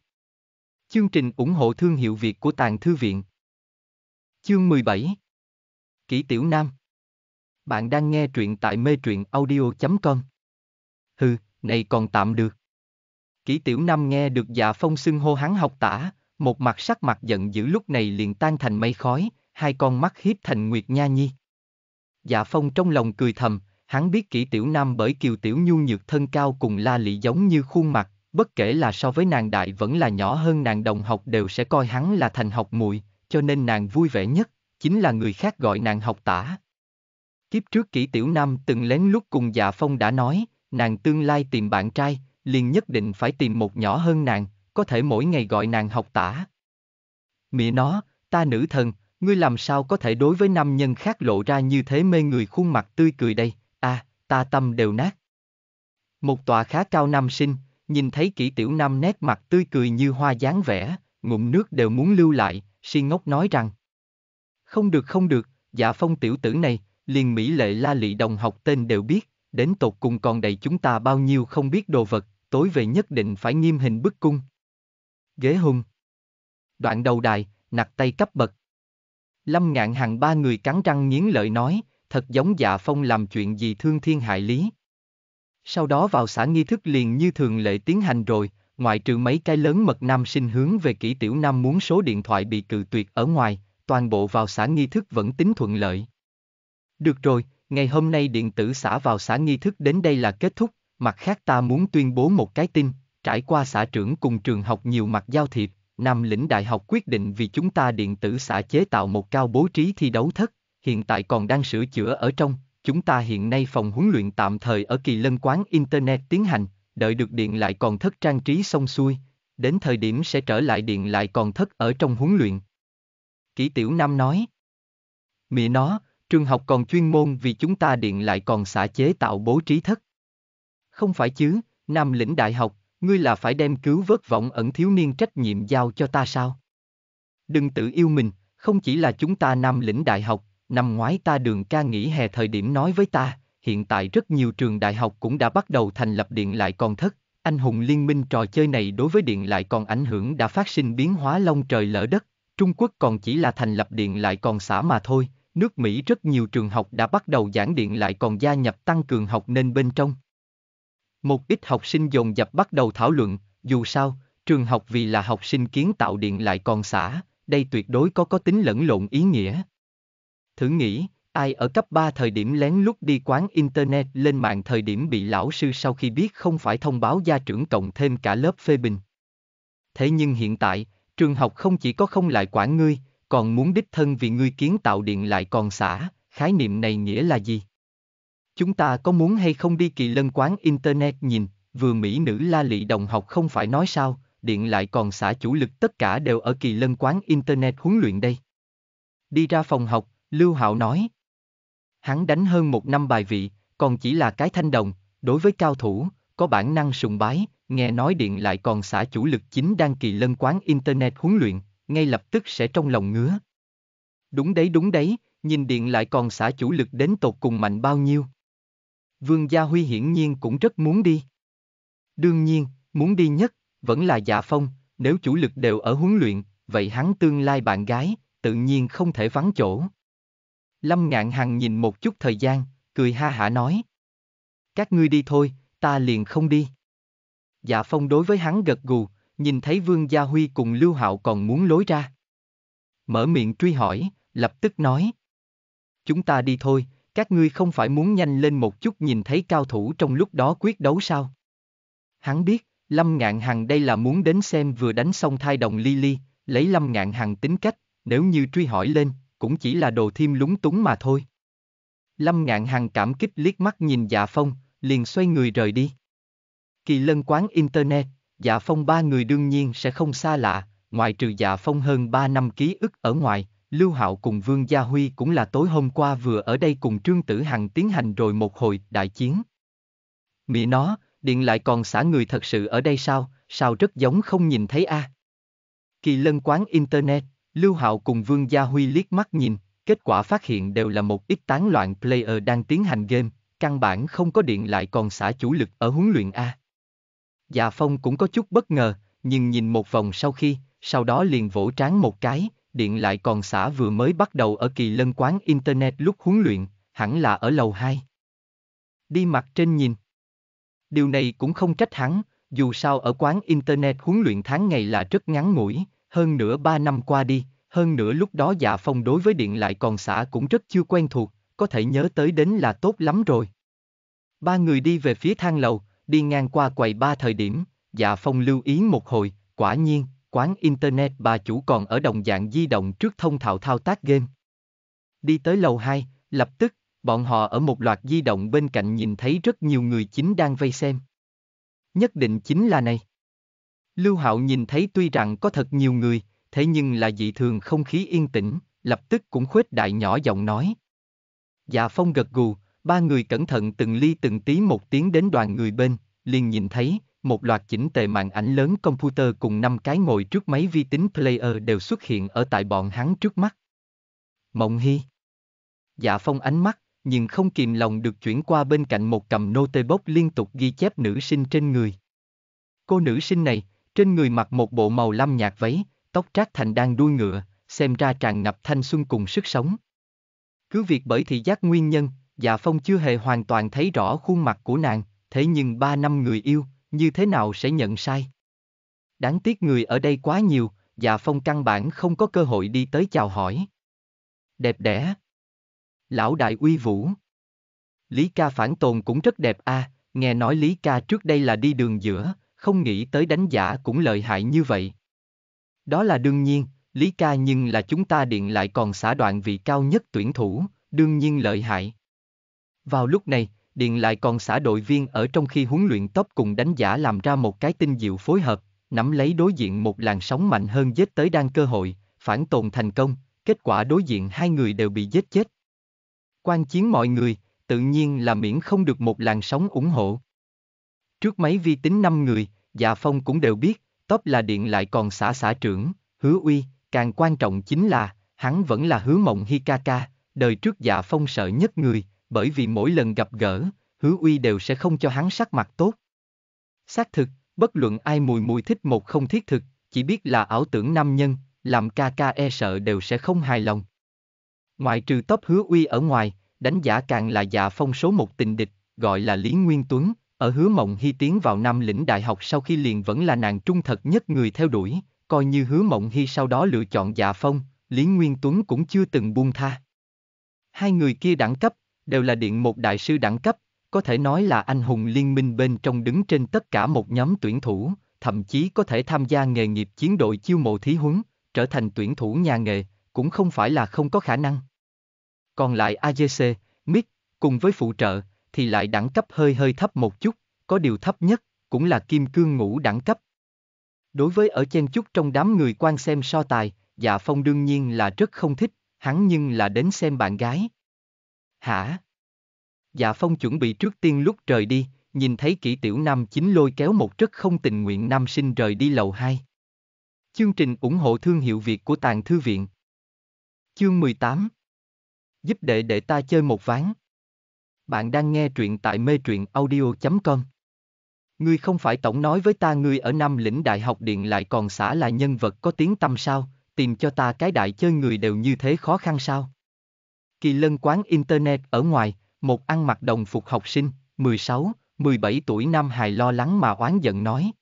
Chương trình ủng hộ thương hiệu Việt của Tàng Thư Viện Chương 17 Kỷ Tiểu Nam Bạn đang nghe truyện tại mê truyện audio.com Hừ, này còn tạm được. Kỷ Tiểu Nam nghe được dạ phong xưng hô hắn học tả, một mặt sắc mặt giận dữ lúc này liền tan thành mây khói, hai con mắt hiếp thành Nguyệt Nha Nhi. Dạ Phong trong lòng cười thầm, hắn biết kỹ Tiểu Nam bởi Kiều Tiểu Nhu nhược thân cao cùng La Lị giống như khuôn mặt, bất kể là so với nàng đại vẫn là nhỏ hơn nàng đồng học đều sẽ coi hắn là thành học muội, cho nên nàng vui vẻ nhất, chính là người khác gọi nàng học tả. Kiếp trước kỹ Tiểu Nam từng lén lúc cùng Dạ Phong đã nói, nàng tương lai tìm bạn trai, liền nhất định phải tìm một nhỏ hơn nàng, có thể mỗi ngày gọi nàng học tả. Mẹ nó, ta nữ thần, ngươi làm sao có thể đối với nam nhân khác lộ ra như thế mê người khuôn mặt tươi cười đây, a, à, ta tâm đều nát. Một tòa khá cao nam sinh, nhìn thấy kỹ tiểu nam nét mặt tươi cười như hoa dáng vẻ, ngụm nước đều muốn lưu lại, si ngốc nói rằng. Không được không được, dạ phong tiểu tử này, liền Mỹ lệ la lị đồng học tên đều biết, đến tột cùng còn đầy chúng ta bao nhiêu không biết đồ vật, tối về nhất định phải nghiêm hình bức cung. Ghế hung. Đoạn đầu đài, nặc tay cấp bậc, Lâm ngạn hàng ba người cắn răng nghiến lợi nói, thật giống dạ phong làm chuyện gì thương thiên hại lý. Sau đó vào xã nghi thức liền như thường lệ tiến hành rồi, ngoại trừ mấy cái lớn mật nam sinh hướng về kỹ tiểu nam muốn số điện thoại bị cự tuyệt ở ngoài, toàn bộ vào xã nghi thức vẫn tính thuận lợi. Được rồi, ngày hôm nay điện tử xã vào xã nghi thức đến đây là kết thúc, mặt khác ta muốn tuyên bố một cái tin, trải qua xã trưởng cùng trường học nhiều mặt giao thiệp, Nam lĩnh đại học quyết định vì chúng ta điện tử xã chế tạo một cao bố trí thi đấu thất, hiện tại còn đang sửa chữa ở trong, chúng ta hiện nay phòng huấn luyện tạm thời ở kỳ lân quán Internet tiến hành, đợi được điện lại còn thất trang trí xong xuôi, đến thời điểm sẽ trở lại điện lại còn thất ở trong huấn luyện. Kỷ Tiểu Nam nói, Mẹ nó, trường học còn chuyên môn vì chúng ta điện lại còn xã chế tạo bố trí thất. Không phải chứ, Nam lĩnh đại học, ngươi là phải đem cứu vớt vọng ẩn thiếu niên trách nhiệm giao cho ta sao? Đừng tự yêu mình, không chỉ là chúng ta nam lĩnh đại học, năm ngoái ta đường ca nghỉ hè thời điểm nói với ta, hiện tại rất nhiều trường đại học cũng đã bắt đầu thành lập điện lại còn thất, anh hùng liên minh trò chơi này đối với điện lại còn ảnh hưởng đã phát sinh biến hóa long trời lỡ đất, Trung Quốc còn chỉ là thành lập điện lại còn xã mà thôi, nước Mỹ rất nhiều trường học đã bắt đầu giảng điện lại còn gia nhập tăng cường học nên bên trong. Một ít học sinh dồn dập bắt đầu thảo luận, dù sao, trường học vì là học sinh kiến tạo điện lại còn xả, đây tuyệt đối có có tính lẫn lộn ý nghĩa. Thử nghĩ, ai ở cấp 3 thời điểm lén lút đi quán Internet lên mạng thời điểm bị lão sư sau khi biết không phải thông báo gia trưởng cộng thêm cả lớp phê bình. Thế nhưng hiện tại, trường học không chỉ có không lại quản ngươi, còn muốn đích thân vì ngươi kiến tạo điện lại còn xả, khái niệm này nghĩa là gì? Chúng ta có muốn hay không đi kỳ lân quán Internet nhìn, vừa mỹ nữ la lị đồng học không phải nói sao, điện lại còn xã chủ lực tất cả đều ở kỳ lân quán Internet huấn luyện đây. Đi ra phòng học, Lưu Hạo nói. Hắn đánh hơn một năm bài vị, còn chỉ là cái thanh đồng, đối với cao thủ, có bản năng sùng bái, nghe nói điện lại còn xã chủ lực chính đang kỳ lân quán Internet huấn luyện, ngay lập tức sẽ trong lòng ngứa. Đúng đấy đúng đấy, nhìn điện lại còn xã chủ lực đến tột cùng mạnh bao nhiêu. Vương Gia Huy hiển nhiên cũng rất muốn đi. Đương nhiên, muốn đi nhất, vẫn là Dạ Phong, nếu chủ lực đều ở huấn luyện, vậy hắn tương lai bạn gái, tự nhiên không thể vắng chỗ. Lâm Ngạn Hằng nhìn một chút thời gian, cười ha hả nói. Các ngươi đi thôi, ta liền không đi. Dạ Phong đối với hắn gật gù, nhìn thấy Vương Gia Huy cùng Lưu Hạo còn muốn lối ra. Mở miệng truy hỏi, lập tức nói. Chúng ta đi thôi, các ngươi không phải muốn nhanh lên một chút nhìn thấy cao thủ trong lúc đó quyết đấu sao? Hắn biết, Lâm Ngạn Hằng đây là muốn đến xem vừa đánh xong thai đồng Lily, lấy Lâm Ngạn Hằng tính cách, nếu như truy hỏi lên, cũng chỉ là đồ thiêm lúng túng mà thôi. Lâm Ngạn Hằng cảm kích liếc mắt nhìn Dạ Phong, liền xoay người rời đi. Kỳ lân quán Internet, Dạ Phong ba người đương nhiên sẽ không xa lạ, ngoại trừ Dạ Phong hơn 3 năm ký ức ở ngoài, Lưu Hạo cùng Vương Gia Huy cũng là tối hôm qua vừa ở đây cùng Trương Tử Hằng tiến hành rồi một hồi đại chiến. Mị nó, điện lại còn xả người thật sự ở đây sao, sao rất giống không nhìn thấy a? À? Kỳ lân quán Internet, Lưu Hạo cùng Vương Gia Huy liếc mắt nhìn, kết quả phát hiện đều là một ít tán loạn player đang tiến hành game, căn bản không có điện lại còn xả chủ lực ở huấn luyện A. Dạ Phong cũng có chút bất ngờ, nhưng nhìn một vòng sau khi, sau đó liền vỗ trán một cái, điện lại còn xã vừa mới bắt đầu ở kỳ lân quán Internet lúc huấn luyện, hẳn là ở lầu 2. Đi mặt trên nhìn. Điều này cũng không trách hắn, dù sao ở quán Internet huấn luyện tháng ngày là rất ngắn ngủi, hơn nửa ba năm qua đi, hơn nữa lúc đó dạ phong đối với điện lại còn xã cũng rất chưa quen thuộc, có thể nhớ tới đến là tốt lắm rồi. Ba người đi về phía thang lầu, đi ngang qua quầy ba thời điểm, dạ phong lưu ý một hồi, quả nhiên, quán internet bà chủ còn ở đồng dạng di động trước thông thạo thao tác game. Đi tới lầu 2, lập tức, bọn họ ở một loạt di động bên cạnh nhìn thấy rất nhiều người chính đang vây xem. Nhất định chính là này. Lưu Hạo nhìn thấy tuy rằng có thật nhiều người, thế nhưng là dị thường không khí yên tĩnh, lập tức cũng khuếch đại nhỏ giọng nói. Dạ Phong gật gù, ba người cẩn thận từng ly từng tí một tiếng đến đoàn người bên, liền nhìn thấy, một loạt chỉnh tề màn ảnh lớn computer cùng năm cái ngồi trước máy vi tính player đều xuất hiện ở tại bọn hắn trước mắt. Mộng Hy Dạ Phong ánh mắt, nhưng không kìm lòng được chuyển qua bên cạnh một cầm notebook liên tục ghi chép nữ sinh trên người. Cô nữ sinh này, trên người mặc một bộ màu lam nhạt váy, tóc trát thành đang đuôi ngựa, xem ra tràn ngập thanh xuân cùng sức sống. Cứ việc bởi thị giác nguyên nhân, Dạ Phong chưa hề hoàn toàn thấy rõ khuôn mặt của nàng, thế nhưng ba năm người yêu, như thế nào sẽ nhận sai? Đáng tiếc người ở đây quá nhiều, dạ phong căn bản không có cơ hội đi tới chào hỏi. Đẹp đẽ. Lão đại uy vũ. Lý ca phản tồn cũng rất đẹp a, à, nghe nói Lý ca trước đây là đi đường giữa, không nghĩ tới đánh giả cũng lợi hại như vậy. Đó là đương nhiên, Lý ca nhưng là chúng ta điện lại còn xã đoạn vị cao nhất tuyển thủ, đương nhiên lợi hại. Vào lúc này, Điền lại còn xã đội viên ở trong khi huấn luyện tóc cùng đánh giả làm ra một cái tinh diệu phối hợp, nắm lấy đối diện một làn sóng mạnh hơn giết tới đang cơ hội, phản tồn thành công, kết quả đối diện hai người đều bị giết chết. Quan chiến mọi người, tự nhiên là miễn không được một làn sóng ủng hộ. Trước máy vi tính 5 người, Dạ Phong cũng đều biết, top là điện lại còn xã xã trưởng, hứa uy, càng quan trọng chính là, hắn vẫn là hứa mộng hikaka đời trước Dạ Phong sợ nhất người, bởi vì mỗi lần gặp gỡ, hứa uy đều sẽ không cho hắn sắc mặt tốt. Xác thực, bất luận ai mùi mùi thích một không thiết thực, chỉ biết là ảo tưởng nam nhân, làm ca ca e sợ đều sẽ không hài lòng. Ngoại trừ tóc hứa uy ở ngoài, đánh giả càng là dạ phong số một tình địch, gọi là Lý Nguyên Tuấn, ở hứa mộng hy tiến vào Nam lĩnh đại học sau khi liền vẫn là nàng trung thật nhất người theo đuổi, coi như hứa mộng hy sau đó lựa chọn dạ phong, Lý Nguyên Tuấn cũng chưa từng buông tha. Hai người kia đẳng cấp, đều là điện một đại sư đẳng cấp, có thể nói là anh hùng liên minh bên trong đứng trên tất cả một nhóm tuyển thủ, thậm chí có thể tham gia nghề nghiệp chiến đội chiêu mộ thí huấn, trở thành tuyển thủ nhà nghề, cũng không phải là không có khả năng. Còn lại AGC, MIG, cùng với phụ trợ, thì lại đẳng cấp hơi hơi thấp một chút, có điều thấp nhất, cũng là kim cương ngũ đẳng cấp. Đối với ở chen chút trong đám người quan xem so tài, dạ phong đương nhiên là rất không thích, hắn nhưng là đến xem bạn gái hả? Dạ Phong chuẩn bị trước tiên lúc trời đi, nhìn thấy kỹ tiểu nam chính lôi kéo một rất không tình nguyện nam sinh rời đi lầu 2. Chương trình ủng hộ thương hiệu Việt của Tàng Thư Viện Chương 18 Giúp đệ để ta chơi một ván Bạn đang nghe truyện tại mê truyện audio.com Ngươi không phải tổng nói với ta ngươi ở Nam lĩnh Đại học Điện lại còn xã là nhân vật có tiếng tâm sao, tìm cho ta cái đại chơi người đều như thế khó khăn sao? Kỳ lân quán Internet ở ngoài, một ăn mặc đồng phục học sinh, 16, 17 tuổi Nam Hài lo lắng mà oán giận nói.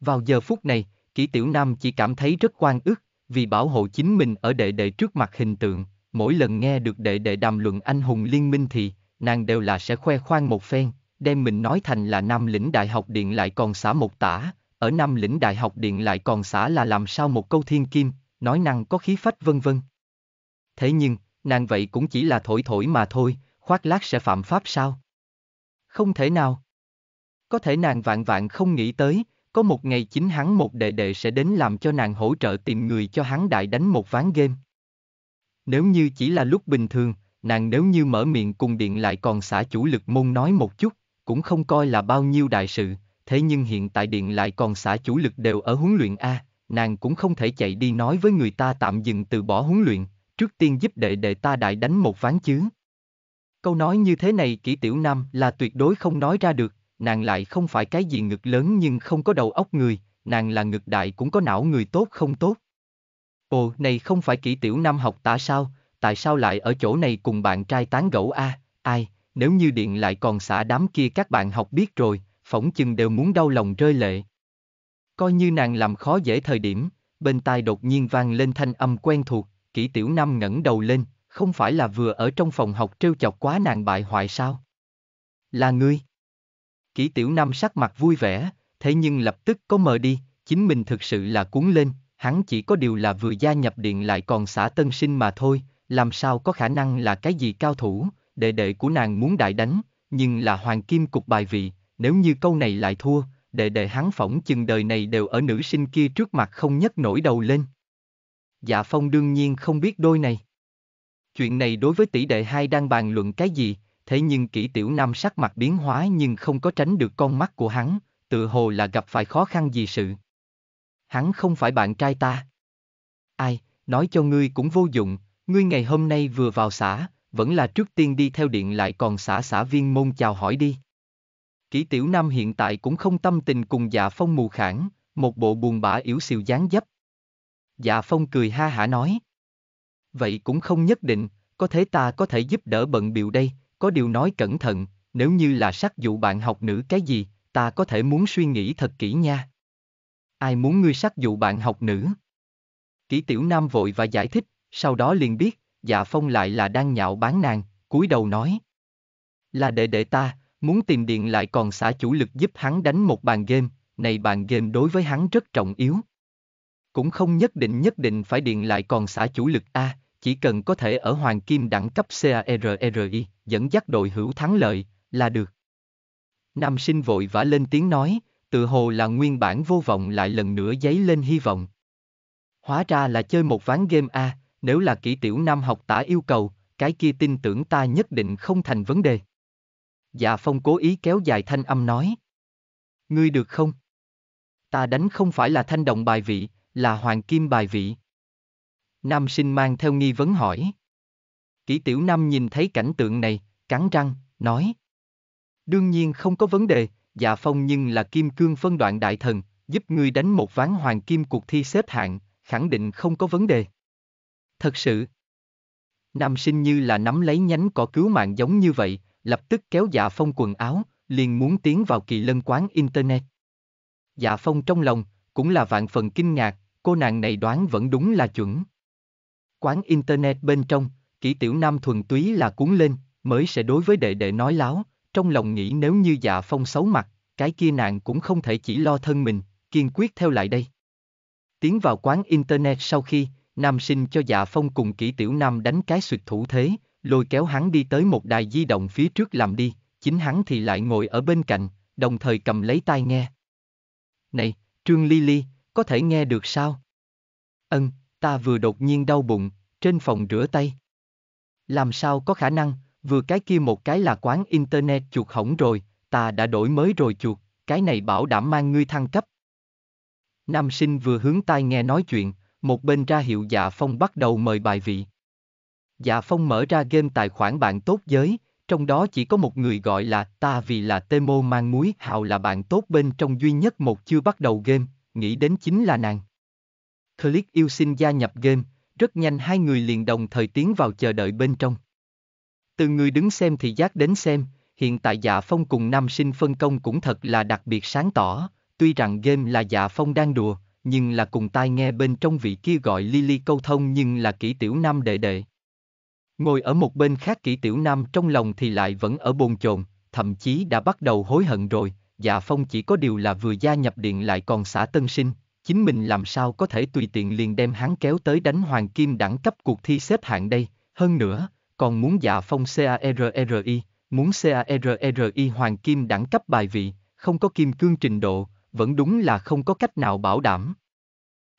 Vào giờ phút này, Kỷ Tiểu Nam chỉ cảm thấy rất quan ức, vì bảo hộ chính mình ở đệ đệ trước mặt hình tượng, mỗi lần nghe được đệ đệ đàm luận anh hùng liên minh thì, nàng đều là sẽ khoe khoang một phen, đem mình nói thành là Nam lĩnh đại học điện lại còn xã một tả, ở Nam lĩnh đại học điện lại còn xã là làm sao một câu thiên kim, nói năng có khí phách vân vân. Thế nhưng, nàng vậy cũng chỉ là thổi thổi mà thôi, khoác lác sẽ phạm pháp sao? Không thể nào. Có thể nàng vạn vạn không nghĩ tới, có một ngày chính hắn một đệ đệ sẽ đến làm cho nàng hỗ trợ tìm người cho hắn đại đánh một ván game. Nếu như chỉ là lúc bình thường, nàng nếu như mở miệng cùng điện lại còn xả chủ lực môn nói một chút, cũng không coi là bao nhiêu đại sự, thế nhưng hiện tại điện lại còn xả chủ lực đều ở huấn luyện A, nàng cũng không thể chạy đi nói với người ta tạm dừng từ bỏ huấn luyện, trước tiên giúp đệ đệ ta đại đánh một ván chứ. Câu nói như thế này kỹ tiểu nam là tuyệt đối không nói ra được, nàng lại không phải cái gì ngực lớn nhưng không có đầu óc người, nàng là ngực đại cũng có não người tốt không tốt. Ồ, này không phải kỹ tiểu nam học tả sao, tại sao lại ở chỗ này cùng bạn trai tán gẫu a? À, ai, nếu như điện lại còn xả đám kia các bạn học biết rồi, phỏng chừng đều muốn đau lòng rơi lệ. Coi như nàng làm khó dễ thời điểm, bên tai đột nhiên vang lên thanh âm quen thuộc, Kỷ Tiểu Nam ngẩng đầu lên, không phải là vừa ở trong phòng học trêu chọc quá nàng bại hoại sao? Là ngươi. Kỷ Tiểu Nam sắc mặt vui vẻ, thế nhưng lập tức có mờ đi, chính mình thực sự là cuốn lên, hắn chỉ có điều là vừa gia nhập điện lại còn xã tân sinh mà thôi, làm sao có khả năng là cái gì cao thủ, đệ đệ của nàng muốn đại đánh, nhưng là hoàng kim cục bài vị, nếu như câu này lại thua, đệ đệ hắn phỏng chừng đời này đều ở nữ sinh kia trước mặt không nhấc nổi đầu lên. Dạ Phong đương nhiên không biết đôi này. Chuyện này đối với tỷ đệ hai đang bàn luận cái gì, thế nhưng Kỷ tiểu nam sắc mặt biến hóa nhưng không có tránh được con mắt của hắn, tự hồ là gặp phải khó khăn gì sự. Hắn không phải bạn trai ta. Ai, nói cho ngươi cũng vô dụng, ngươi ngày hôm nay vừa vào xã, vẫn là trước tiên đi theo điện lại còn xã xã viên môn chào hỏi đi. Kỷ tiểu nam hiện tại cũng không tâm tình cùng dạ phong mù khản, một bộ buồn bã yếu xìu dáng dấp, Dạ Phong cười ha hả nói. Vậy cũng không nhất định, có thể ta có thể giúp đỡ bận biểu đây, có điều nói cẩn thận, nếu như là sắc dụ bạn học nữ cái gì, ta có thể muốn suy nghĩ thật kỹ nha. Ai muốn ngươi sắc dụ bạn học nữ? Kỷ tiểu nam vội và giải thích, sau đó liền biết, dạ phong lại là đang nhạo bán nàng, cúi đầu nói. Là đệ đệ ta, muốn tìm điện lại còn xả chủ lực giúp hắn đánh một bàn game, này bàn game đối với hắn rất trọng yếu cũng không nhất định nhất định phải điện lại còn xã chủ lực A, chỉ cần có thể ở hoàng kim đẳng cấp CARRI, e dẫn dắt đội hữu thắng lợi, là được. Nam sinh vội vã lên tiếng nói, tự hồ là nguyên bản vô vọng lại lần nữa giấy lên hy vọng. Hóa ra là chơi một ván game A, nếu là kỹ tiểu nam học tả yêu cầu, cái kia tin tưởng ta nhất định không thành vấn đề. Dạ Phong cố ý kéo dài thanh âm nói. Ngươi được không? Ta đánh không phải là thanh động bài vị, là hoàng kim bài vị. Nam sinh mang theo nghi vấn hỏi. Kỷ tiểu Nam nhìn thấy cảnh tượng này, cắn răng, nói. Đương nhiên không có vấn đề, dạ phong nhưng là kim cương phân đoạn đại thần, giúp ngươi đánh một ván hoàng kim cuộc thi xếp hạng, khẳng định không có vấn đề. Thật sự, nam sinh như là nắm lấy nhánh cỏ cứu mạng giống như vậy, lập tức kéo dạ phong quần áo, liền muốn tiến vào kỳ lân quán Internet. Dạ phong trong lòng, cũng là vạn phần kinh ngạc, cô nàng này đoán vẫn đúng là chuẩn. Quán internet bên trong, kỹ tiểu nam thuần túy là cuốn lên, mới sẽ đối với đệ đệ nói láo, trong lòng nghĩ nếu như dạ phong xấu mặt, cái kia nàng cũng không thể chỉ lo thân mình, kiên quyết theo lại đây. Tiến vào quán internet sau khi, nam sinh cho dạ phong cùng kỹ tiểu nam đánh cái suyệt thủ thế, lôi kéo hắn đi tới một đài di động phía trước làm đi, chính hắn thì lại ngồi ở bên cạnh, đồng thời cầm lấy tai nghe. Này, Trương Ly Ly, có thể nghe được sao? Ân, ta vừa đột nhiên đau bụng, trên phòng rửa tay. Làm sao có khả năng, vừa cái kia một cái là quán internet chuột hỏng rồi, ta đã đổi mới rồi chuột, cái này bảo đảm mang ngươi thăng cấp. Nam sinh vừa hướng tai nghe nói chuyện, một bên ra hiệu dạ phong bắt đầu mời bài vị. Dạ phong mở ra game tài khoản bạn tốt giới, trong đó chỉ có một người gọi là ta vì là Temo mang muối hào là bạn tốt bên trong duy nhất một chưa bắt đầu game, nghĩ đến chính là nàng. Click yêu xin gia nhập game, rất nhanh hai người liền đồng thời tiến vào chờ đợi bên trong. Từ người đứng xem thì giác đến xem, hiện tại dạ phong cùng nam sinh phân công cũng thật là đặc biệt sáng tỏ, tuy rằng game là dạ phong đang đùa, nhưng là cùng tai nghe bên trong vị kia gọi Lily câu thông nhưng là kỹ tiểu nam đệ đệ. Ngồi ở một bên khác kỹ tiểu nam trong lòng thì lại vẫn ở bồn chồn, thậm chí đã bắt đầu hối hận rồi, Dạ Phong chỉ có điều là vừa gia nhập điện lại còn xã tân sinh, chính mình làm sao có thể tùy tiện liền đem hắn kéo tới đánh hoàng kim đẳng cấp cuộc thi xếp hạng đây, hơn nữa, còn muốn Dạ Phong CARRI, e muốn CARRI e hoàng kim đẳng cấp bài vị, không có kim cương trình độ, vẫn đúng là không có cách nào bảo đảm.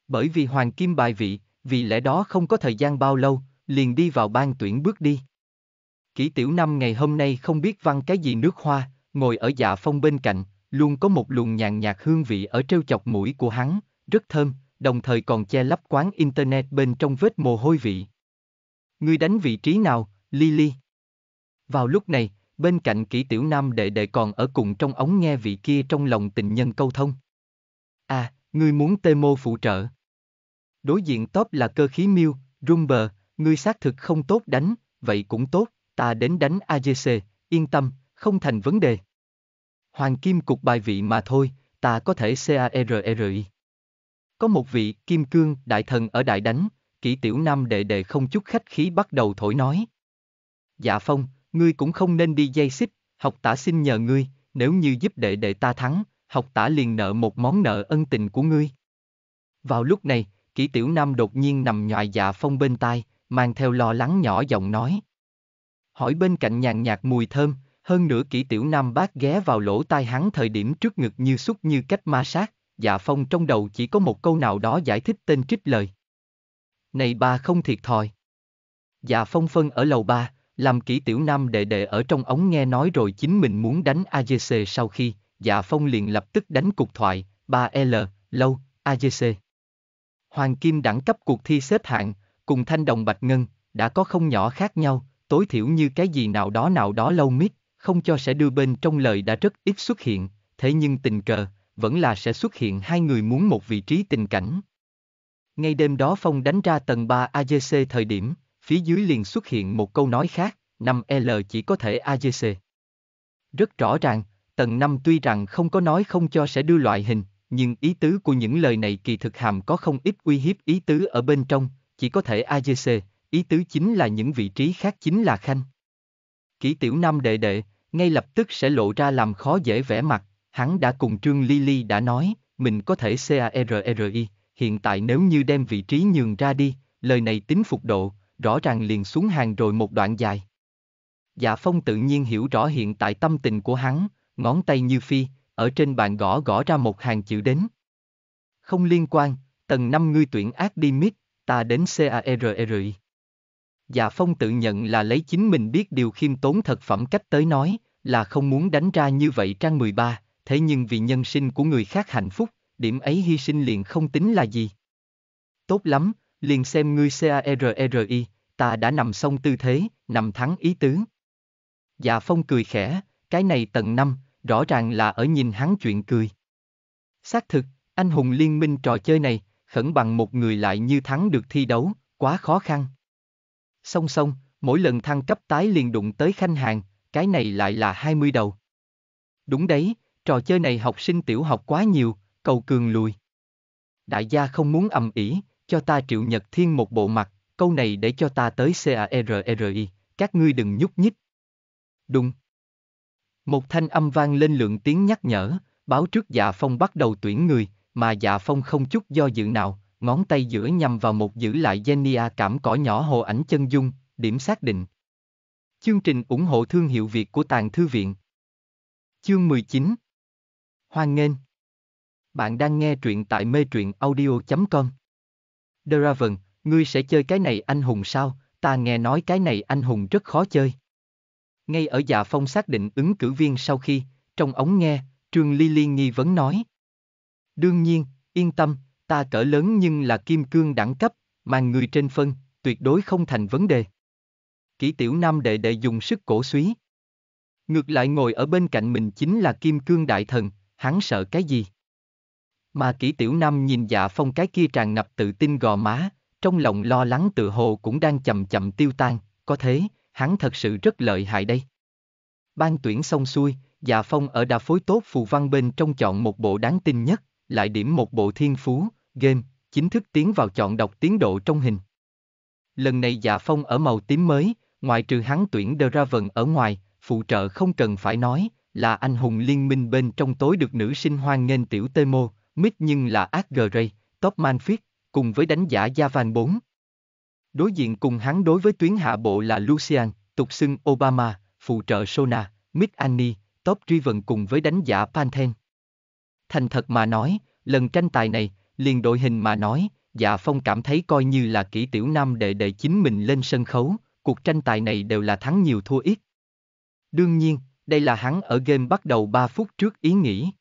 Bởi vì hoàng kim bài vị, vì lẽ đó không có thời gian bao lâu, liền đi vào ban tuyển bước đi. Kỷ tiểu năm ngày hôm nay không biết văn cái gì nước hoa, ngồi ở dạ phong bên cạnh, luôn có một luồng nhàn nhạt hương vị ở trêu chọc mũi của hắn, rất thơm, đồng thời còn che lấp quán internet bên trong vết mồ hôi vị. Ngươi đánh vị trí nào, Lily? Vào lúc này, bên cạnh kỹ tiểu nam đệ đệ còn ở cùng trong ống nghe vị kia trong lòng tình nhân câu thông. À, ngươi muốn tê mô phụ trợ. Đối diện top là cơ khí miêu, Rumber, ngươi xác thực không tốt đánh, vậy cũng tốt, ta đến đánh AGC, yên tâm, không thành vấn đề hoàng kim cục bài vị mà thôi, ta có thể CARRI. E có một vị kim cương đại thần ở đại đánh, kỷ tiểu nam đệ đệ không chút khách khí bắt đầu thổi nói. Dạ Phong, ngươi cũng không nên đi dây xích, học tả xin nhờ ngươi, nếu như giúp đệ đệ ta thắng, học tả liền nợ một món nợ ân tình của ngươi. Vào lúc này, kỷ tiểu nam đột nhiên nằm nhòi dạ Phong bên tai, mang theo lo lắng nhỏ giọng nói. Hỏi bên cạnh nhàn nhạt mùi thơm, hơn nữa kỹ tiểu nam bác ghé vào lỗ tai hắn thời điểm trước ngực như xúc như cách ma sát, dạ phong trong đầu chỉ có một câu nào đó giải thích tên trích lời. Này ba không thiệt thòi. Dạ phong phân ở lầu ba, làm kỹ tiểu nam đệ đệ ở trong ống nghe nói rồi chính mình muốn đánh AGC sau khi, dạ phong liền lập tức đánh cục thoại, 3L, lâu, AGC. Hoàng Kim đẳng cấp cuộc thi xếp hạng, cùng thanh đồng bạch ngân, đã có không nhỏ khác nhau, tối thiểu như cái gì nào đó nào đó lâu mít, không cho sẽ đưa bên trong lời đã rất ít xuất hiện, thế nhưng tình cờ, vẫn là sẽ xuất hiện hai người muốn một vị trí tình cảnh. Ngay đêm đó Phong đánh ra tầng 3 AGC thời điểm, phía dưới liền xuất hiện một câu nói khác, 5L chỉ có thể AGC. Rất rõ ràng, tầng 5 tuy rằng không có nói không cho sẽ đưa loại hình, nhưng ý tứ của những lời này kỳ thực hàm có không ít uy hiếp ý tứ ở bên trong, chỉ có thể AGC, ý tứ chính là những vị trí khác chính là khanh kỹ tiểu nam đệ đệ, ngay lập tức sẽ lộ ra làm khó dễ vẻ mặt, hắn đã cùng Trương Lily đã nói, mình có thể CARRI, hiện tại nếu như đem vị trí nhường ra đi, lời này tính phục độ, rõ ràng liền xuống hàng rồi một đoạn dài. Dạ Phong tự nhiên hiểu rõ hiện tại tâm tình của hắn, ngón tay như phi, ở trên bàn gõ gõ ra một hàng chữ đến. Không liên quan, tầng năm ngươi tuyển ác đi mít, ta đến CARRI. Dạ Phong tự nhận là lấy chính mình biết điều khiêm tốn thật phẩm cách tới nói, là không muốn đánh ra như vậy trang 13, thế nhưng vì nhân sinh của người khác hạnh phúc, điểm ấy hy sinh liền không tính là gì. Tốt lắm, liền xem ngươi CARRI, e ta đã nằm xong tư thế, nằm thắng ý tứ. Dạ Phong cười khẽ, cái này tận năm, rõ ràng là ở nhìn hắn chuyện cười. Xác thực, anh hùng liên minh trò chơi này, khẩn bằng một người lại như thắng được thi đấu, quá khó khăn song song, mỗi lần thăng cấp tái liền đụng tới khanh hàng, cái này lại là 20 đầu. Đúng đấy, trò chơi này học sinh tiểu học quá nhiều, cầu cường lùi. Đại gia không muốn ầm ĩ, cho ta triệu nhật thiên một bộ mặt, câu này để cho ta tới CARRI, các ngươi đừng nhúc nhích. Đúng. Một thanh âm vang lên lượng tiếng nhắc nhở, báo trước dạ phong bắt đầu tuyển người, mà dạ phong không chút do dự nào, ngón tay giữa nhằm vào một giữ lại Genia cảm cỏ nhỏ hồ ảnh chân dung, điểm xác định. Chương trình ủng hộ thương hiệu Việt của Tàng Thư Viện Chương 19 Hoan nghênh Bạn đang nghe truyện tại mê truyện audio.com Draven, ngươi sẽ chơi cái này anh hùng sao, ta nghe nói cái này anh hùng rất khó chơi. Ngay ở dạ phong xác định ứng cử viên sau khi, trong ống nghe, Trương Ly Ly nghi vấn nói. Đương nhiên, yên tâm, ta cỡ lớn nhưng là kim cương đẳng cấp, mang người trên phân, tuyệt đối không thành vấn đề. Kỷ tiểu nam đệ đệ dùng sức cổ suý. Ngược lại ngồi ở bên cạnh mình chính là kim cương đại thần, hắn sợ cái gì? Mà kỷ tiểu nam nhìn dạ phong cái kia tràn ngập tự tin gò má, trong lòng lo lắng tự hồ cũng đang chậm chậm tiêu tan, có thế, hắn thật sự rất lợi hại đây. Ban tuyển xong xuôi, dạ phong ở đà phối tốt phù văn bên trong chọn một bộ đáng tin nhất, lại điểm một bộ thiên phú, Game, chính thức tiến vào chọn đọc tiến độ trong hình. Lần này Dạ Phong ở màu tím mới, ngoại trừ hắn tuyển The Raven ở ngoài, phụ trợ không cần phải nói, là anh hùng liên minh bên trong tối được nữ sinh hoan nghênh tiểu tê mô, mít nhưng là ác gờ rây, top man phiết, cùng với đánh giả Gia Van 4. Đối diện cùng hắn đối với tuyến hạ bộ là Lucian, tục xưng Obama, phụ trợ Sona, Mick Annie, top Driven cùng với đánh giả Panthen. Thành thật mà nói, lần tranh tài này, liền đội hình mà nói, dạ phong cảm thấy coi như là Kỷ tiểu nam đệ đệ chính mình lên sân khấu, cuộc tranh tài này đều là thắng nhiều thua ít. Đương nhiên, đây là hắn ở game bắt đầu 3 phút trước ý nghĩ.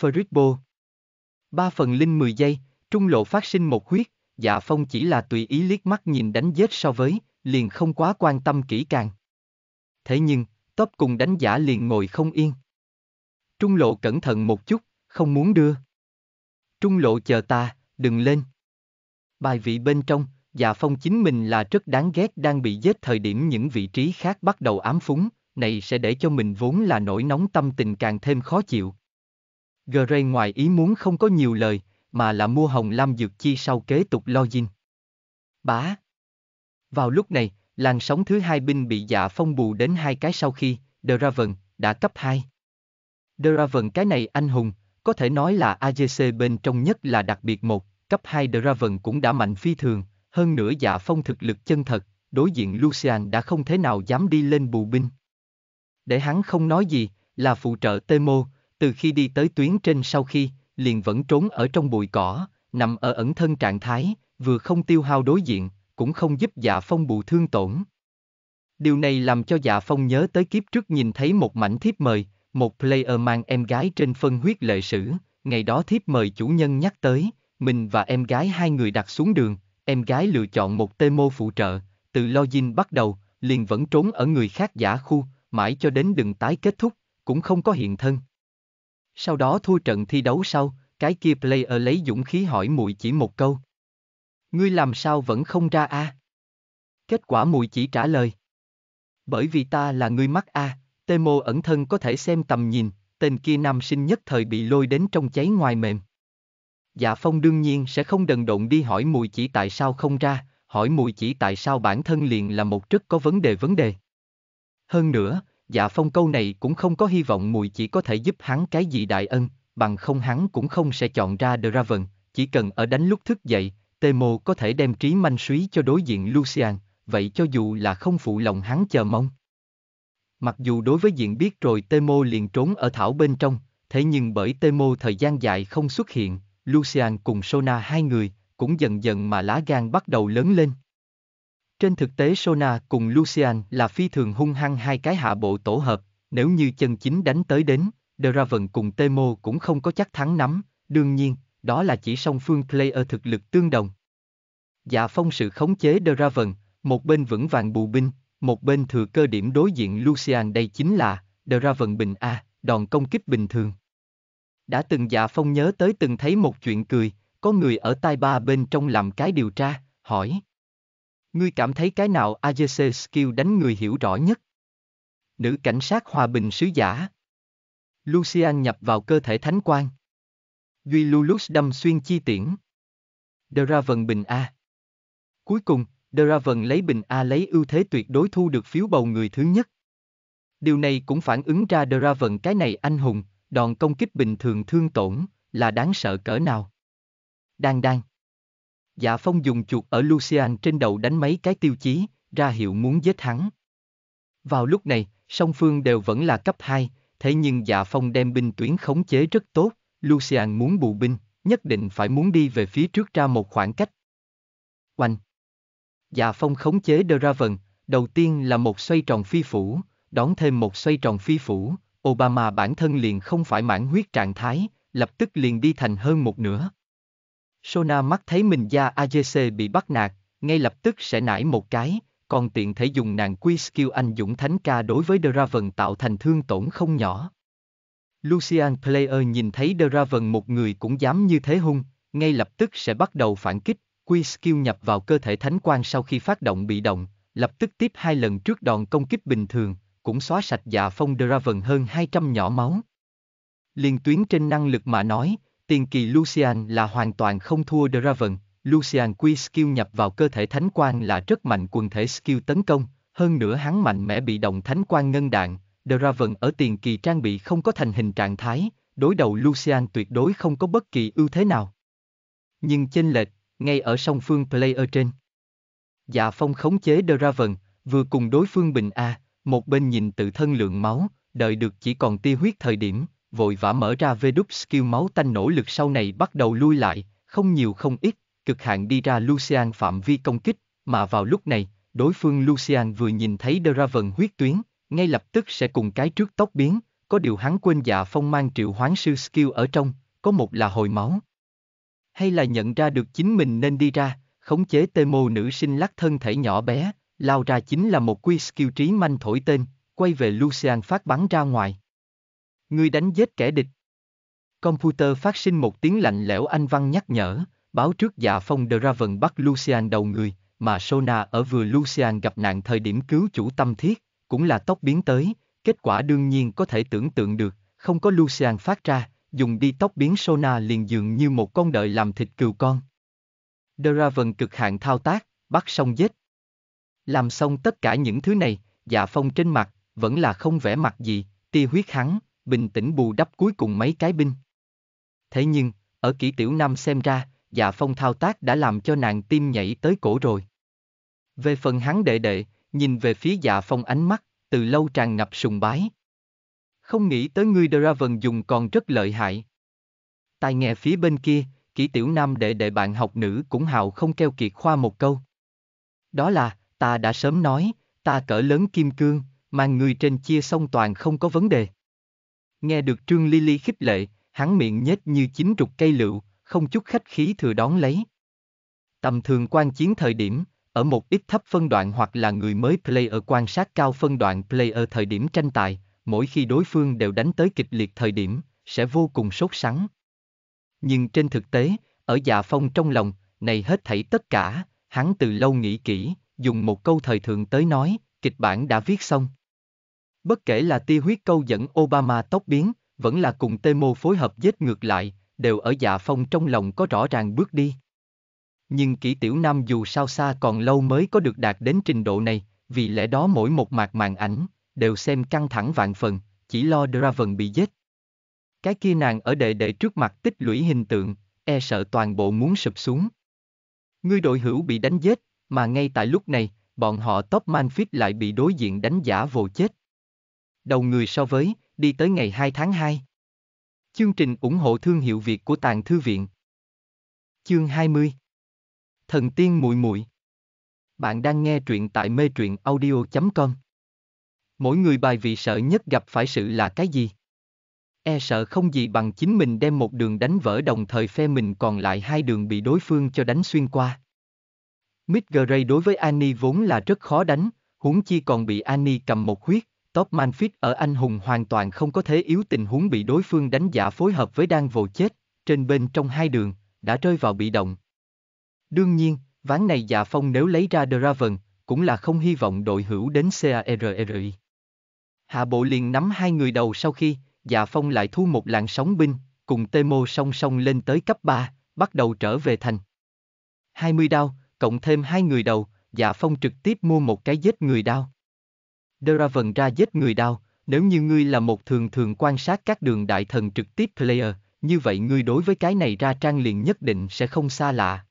Fritbo, 3 phần linh 10 giây, trung lộ phát sinh một huyết, dạ phong chỉ là tùy ý liếc mắt nhìn đánh dết so với, liền không quá quan tâm kỹ càng. Thế nhưng, top cùng đánh giả liền ngồi không yên. Trung lộ cẩn thận một chút, không muốn đưa trung lộ chờ ta, đừng lên. Bài vị bên trong, dạ phong chính mình là rất đáng ghét đang bị giết thời điểm những vị trí khác bắt đầu ám phúng, này sẽ để cho mình vốn là nổi nóng tâm tình càng thêm khó chịu. Gray ngoài ý muốn không có nhiều lời, mà là mua hồng lam dược chi sau kế tục lo dinh. Bá. Vào lúc này, làn sóng thứ hai binh bị dạ phong bù đến hai cái sau khi, The Raven, đã cấp 2. The Raven cái này anh hùng, có thể nói là AGC bên trong nhất là đặc biệt một, cấp 2 Draven cũng đã mạnh phi thường, hơn nữa dạ phong thực lực chân thật, đối diện Lucian đã không thể nào dám đi lên bù binh. Để hắn không nói gì, là phụ trợ Temo, từ khi đi tới tuyến trên sau khi, liền vẫn trốn ở trong bụi cỏ, nằm ở ẩn thân trạng thái, vừa không tiêu hao đối diện, cũng không giúp dạ phong bù thương tổn. Điều này làm cho dạ phong nhớ tới kiếp trước nhìn thấy một mảnh thiếp mời, một player mang em gái trên phân huyết lệ sử, ngày đó thiếp mời chủ nhân nhắc tới, mình và em gái hai người đặt xuống đường, em gái lựa chọn một tê mô phụ trợ, từ login bắt đầu, liền vẫn trốn ở người khác giả khu, mãi cho đến đừng tái kết thúc, cũng không có hiện thân. Sau đó thua trận thi đấu sau, cái kia player lấy dũng khí hỏi mùi chỉ một câu. Ngươi làm sao vẫn không ra a? À? Kết quả mùi chỉ trả lời. Bởi vì ta là ngươi mắc a. À. Tê mô ẩn thân có thể xem tầm nhìn, tên kia nam sinh nhất thời bị lôi đến trong cháy ngoài mềm. Dạ Phong đương nhiên sẽ không đần độn đi hỏi mùi chỉ tại sao không ra, hỏi mùi chỉ tại sao bản thân liền là một rất có vấn đề vấn đề. Hơn nữa, Dạ Phong câu này cũng không có hy vọng mùi chỉ có thể giúp hắn cái gì đại ân, bằng không hắn cũng không sẽ chọn ra Draven, chỉ cần ở đánh lúc thức dậy, Tê Mô có thể đem trí manh suý cho đối diện Lucian, vậy cho dù là không phụ lòng hắn chờ mong. Mặc dù đối với diện biết rồi Temo liền trốn ở thảo bên trong, thế nhưng bởi Temo thời gian dài không xuất hiện, Lucian cùng Sona hai người, cũng dần dần mà lá gan bắt đầu lớn lên. Trên thực tế Sona cùng Lucian là phi thường hung hăng hai cái hạ bộ tổ hợp, nếu như chân chính đánh tới đến, Draven cùng Temo cũng không có chắc thắng nắm, đương nhiên, đó là chỉ song phương player thực lực tương đồng. Dạ phong sự khống chế Draven, một bên vững vàng bù binh, một bên thừa cơ điểm đối diện Lucian đây chính là, đờ ra vận bình A, đòn công kích bình thường. Đã từng dạ phong nhớ tới từng thấy một chuyện cười, có người ở tai ba bên trong làm cái điều tra, hỏi. Ngươi cảm thấy cái nào AGC skill đánh người hiểu rõ nhất? Nữ cảnh sát hòa bình sứ giả. Lucian nhập vào cơ thể thánh quan. Duy Lulus đâm xuyên chi tiễn. Draven bình A. Cuối cùng, Draven lấy bình A lấy ưu thế tuyệt đối thu được phiếu bầu người thứ nhất. Điều này cũng phản ứng ra Draven cái này anh hùng, đòn công kích bình thường thương tổn, là đáng sợ cỡ nào. Đang đang. Dạ Phong dùng chuột ở Lucian trên đầu đánh mấy cái tiêu chí, ra hiệu muốn giết hắn. Vào lúc này, song phương đều vẫn là cấp 2, thế nhưng Dạ Phong đem binh tuyến khống chế rất tốt, Lucian muốn bù binh, nhất định phải muốn đi về phía trước ra một khoảng cách. Oanh! Dạ Phong khống chế Draven, đầu tiên là một xoay tròn phi phủ, đón thêm một xoay tròn phi phủ, Obama bản thân liền không phải mãn huyết trạng thái, lập tức liền đi thành hơn một nửa. Sona mắt thấy mình gia AGC bị bắt nạt, ngay lập tức sẽ nải một cái, còn tiện thể dùng nàng quy skill anh Dũng Thánh Ca đối với Draven tạo thành thương tổn không nhỏ. Lucian Player nhìn thấy Draven một người cũng dám như thế hung, ngay lập tức sẽ bắt đầu phản kích, Quy skill nhập vào cơ thể thánh quan sau khi phát động bị động, lập tức tiếp hai lần trước đòn công kích bình thường, cũng xóa sạch dạ phong Draven hơn 200 nhỏ máu. Liên tuyến trên năng lực mà nói, tiền kỳ Lucian là hoàn toàn không thua Draven, Lucian Quy skill nhập vào cơ thể thánh quan là rất mạnh quần thể skill tấn công, hơn nữa hắn mạnh mẽ bị động thánh quan ngân đạn, Draven ở tiền kỳ trang bị không có thành hình trạng thái, đối đầu Lucian tuyệt đối không có bất kỳ ưu thế nào. Nhưng chênh lệch, ngay ở song phương player trên. Dạ Phong khống chế Draven, vừa cùng đối phương bình A, một bên nhìn tự thân lượng máu, đợi được chỉ còn tia huyết thời điểm, vội vã mở ra V skill máu tanh nỗ lực sau này bắt đầu lui lại, không nhiều không ít, cực hạn đi ra Lucian phạm vi công kích, mà vào lúc này, đối phương Lucian vừa nhìn thấy Draven huyết tuyến, ngay lập tức sẽ cùng cái trước tóc biến, có điều hắn quên dạ phong mang triệu hoán sư skill ở trong, có một là hồi máu, hay là nhận ra được chính mình nên đi ra, khống chế tê mô nữ sinh lắc thân thể nhỏ bé, lao ra chính là một quy skill trí manh thổi tên, quay về Lucian phát bắn ra ngoài. Người đánh giết kẻ địch. Computer phát sinh một tiếng lạnh lẽo anh văn nhắc nhở, báo trước giả dạ phong Draven bắt Lucian đầu người, mà Sona ở vừa Lucian gặp nạn thời điểm cứu chủ tâm thiết, cũng là tóc biến tới, kết quả đương nhiên có thể tưởng tượng được, không có Lucian phát ra, dùng đi tóc biến Sona liền dường như một con đợi làm thịt cừu con. Draven cực hạn thao tác, bắt xong giết. Làm xong tất cả những thứ này, dạ phong trên mặt, vẫn là không vẻ mặt gì, tia huyết hắn, bình tĩnh bù đắp cuối cùng mấy cái binh. Thế nhưng, ở kỹ tiểu nam xem ra, dạ phong thao tác đã làm cho nàng tim nhảy tới cổ rồi. Về phần hắn đệ đệ, nhìn về phía dạ phong ánh mắt, từ lâu tràn ngập sùng bái, không nghĩ tới ngươi Draven dùng còn rất lợi hại. Tai nghe phía bên kia, kỹ tiểu nam đệ đệ bạn học nữ cũng hào không keo kiệt khoa một câu. Đó là, ta đã sớm nói, ta cỡ lớn kim cương, mang người trên chia xong toàn không có vấn đề. Nghe được Trương Lily khích lệ, hắn miệng nhếch như chín trục cây lựu, không chút khách khí thừa đón lấy. Tầm thường quan chiến thời điểm, ở một ít thấp phân đoạn hoặc là người mới player quan sát cao phân đoạn player thời điểm tranh tài, mỗi khi đối phương đều đánh tới kịch liệt thời điểm, sẽ vô cùng sốt sắng. Nhưng trên thực tế, ở dạ phong trong lòng, này hết thảy tất cả, hắn từ lâu nghĩ kỹ, dùng một câu thời thượng tới nói, kịch bản đã viết xong. Bất kể là tia huyết câu dẫn Obama tóc biến, vẫn là cùng tê mô phối hợp giết ngược lại, đều ở dạ phong trong lòng có rõ ràng bước đi. Nhưng kỹ tiểu nam dù sao xa còn lâu mới có được đạt đến trình độ này, vì lẽ đó mỗi một mạc màn ảnh, đều xem căng thẳng vạn phần, chỉ lo Draven bị giết. Cái kia nàng ở đệ đệ trước mặt tích lũy hình tượng, e sợ toàn bộ muốn sụp xuống. Ngươi đội hữu bị đánh giết, mà ngay tại lúc này, bọn họ top Manfit lại bị đối diện đánh giả vô chết. Đầu người so với, đi tới ngày 2 tháng 2. Chương trình ủng hộ thương hiệu Việt của Tàng Thư Viện. Chương 20 Thần Tiên muội muội Bạn đang nghe truyện tại mê truyện audio.com Mỗi người bài vị sợ nhất gặp phải sự là cái gì? E sợ không gì bằng chính mình đem một đường đánh vỡ đồng thời phe mình còn lại hai đường bị đối phương cho đánh xuyên qua. Midgray đối với Annie vốn là rất khó đánh, huống chi còn bị Annie cầm một huyết, Top Manfit ở anh hùng hoàn toàn không có thế yếu tình huống bị đối phương đánh giả phối hợp với đang vồ chết, trên bên trong hai đường, đã rơi vào bị động. Đương nhiên, ván này giả dạ phong nếu lấy ra Draven, cũng là không hy vọng đội hữu đến CARRI. Hạ bộ liền nắm hai người đầu sau khi, dạ phong lại thu một làn sóng binh, cùng tê mô song song lên tới cấp 3, bắt đầu trở về thành. 20 đao, cộng thêm hai người đầu, dạ phong trực tiếp mua một cái giết người đao. Draven ra giết người đao, nếu như ngươi là một thường thường quan sát các đường đại thần trực tiếp player, như vậy ngươi đối với cái này ra trang liền nhất định sẽ không xa lạ.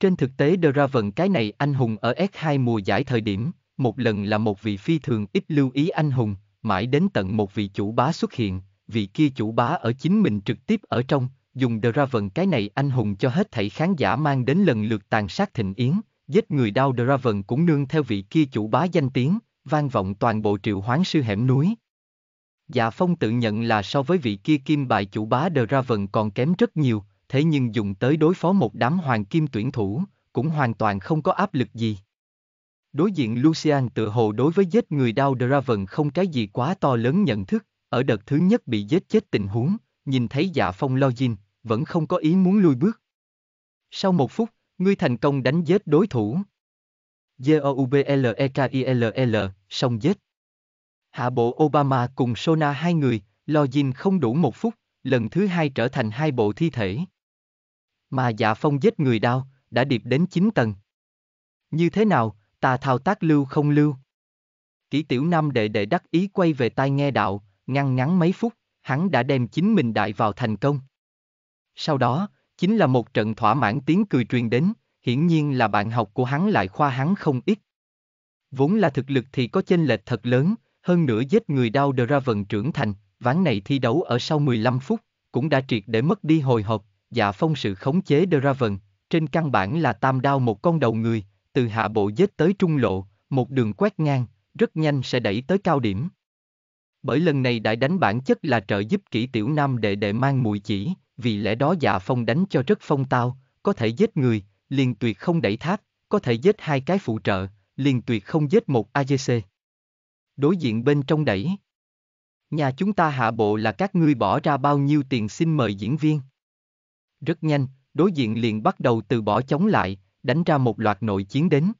Trên thực tế Draven cái này anh hùng ở S2 mùa giải thời điểm, một lần là một vị phi thường ít lưu ý anh hùng, mãi đến tận một vị chủ bá xuất hiện, vị kia chủ bá ở chính mình trực tiếp ở trong, dùng Draven cái này anh hùng cho hết thảy khán giả mang đến lần lượt tàn sát thịnh yến, giết người đau Draven cũng nương theo vị kia chủ bá danh tiếng, vang vọng toàn bộ triệu hoán sư hẻm núi. Dạ Phong tự nhận là so với vị kia kim bài chủ bá Draven còn kém rất nhiều, thế nhưng dùng tới đối phó một đám hoàng kim tuyển thủ, cũng hoàn toàn không có áp lực gì. Đối diện Lucian tự hồ đối với giết người đau Draven không cái gì quá to lớn nhận thức, ở đợt thứ nhất bị giết chết tình huống, nhìn thấy dạ phong Login, vẫn không có ý muốn lui bước. Sau một phút, ngươi thành công đánh giết đối thủ. G-O-U-B-L-E-K-I-L-L, song e giết. Hạ bộ Obama cùng Sona hai người, Login không đủ một phút, lần thứ hai trở thành hai bộ thi thể. Mà dạ phong giết người đau đã điệp đến 9 tầng. Như thế nào, ta thao tác lưu không lưu. Kỷ tiểu nam đệ đệ đắc ý quay về tai nghe đạo, ngăn ngắn mấy phút, hắn đã đem chính mình đại vào thành công. Sau đó, chính là một trận thỏa mãn tiếng cười truyền đến, hiển nhiên là bạn học của hắn lại khoa hắn không ít. Vốn là thực lực thì có chênh lệch thật lớn, hơn nữa giết người đau đờ ra vận trưởng thành, ván này thi đấu ở sau 15 phút, cũng đã triệt để mất đi hồi hộp, dạ phong sự khống chế đờ ra vận, trên căn bản là tam đao một con đầu người, từ hạ bộ dết tới trung lộ, một đường quét ngang, rất nhanh sẽ đẩy tới cao điểm. Bởi lần này đại đánh bản chất là trợ giúp kỹ tiểu nam đệ đệ mang mùi chỉ, vì lẽ đó dạ phong đánh cho rất phong tao, có thể giết người, liền tuyệt không đẩy tháp, có thể giết hai cái phụ trợ, liền tuyệt không giết một AGC. Đối diện bên trong đẩy. Nhà chúng ta hạ bộ là các ngươi bỏ ra bao nhiêu tiền xin mời diễn viên. Rất nhanh, đối diện liền bắt đầu từ bỏ chống lại, đánh ra một loạt nội chiến đến.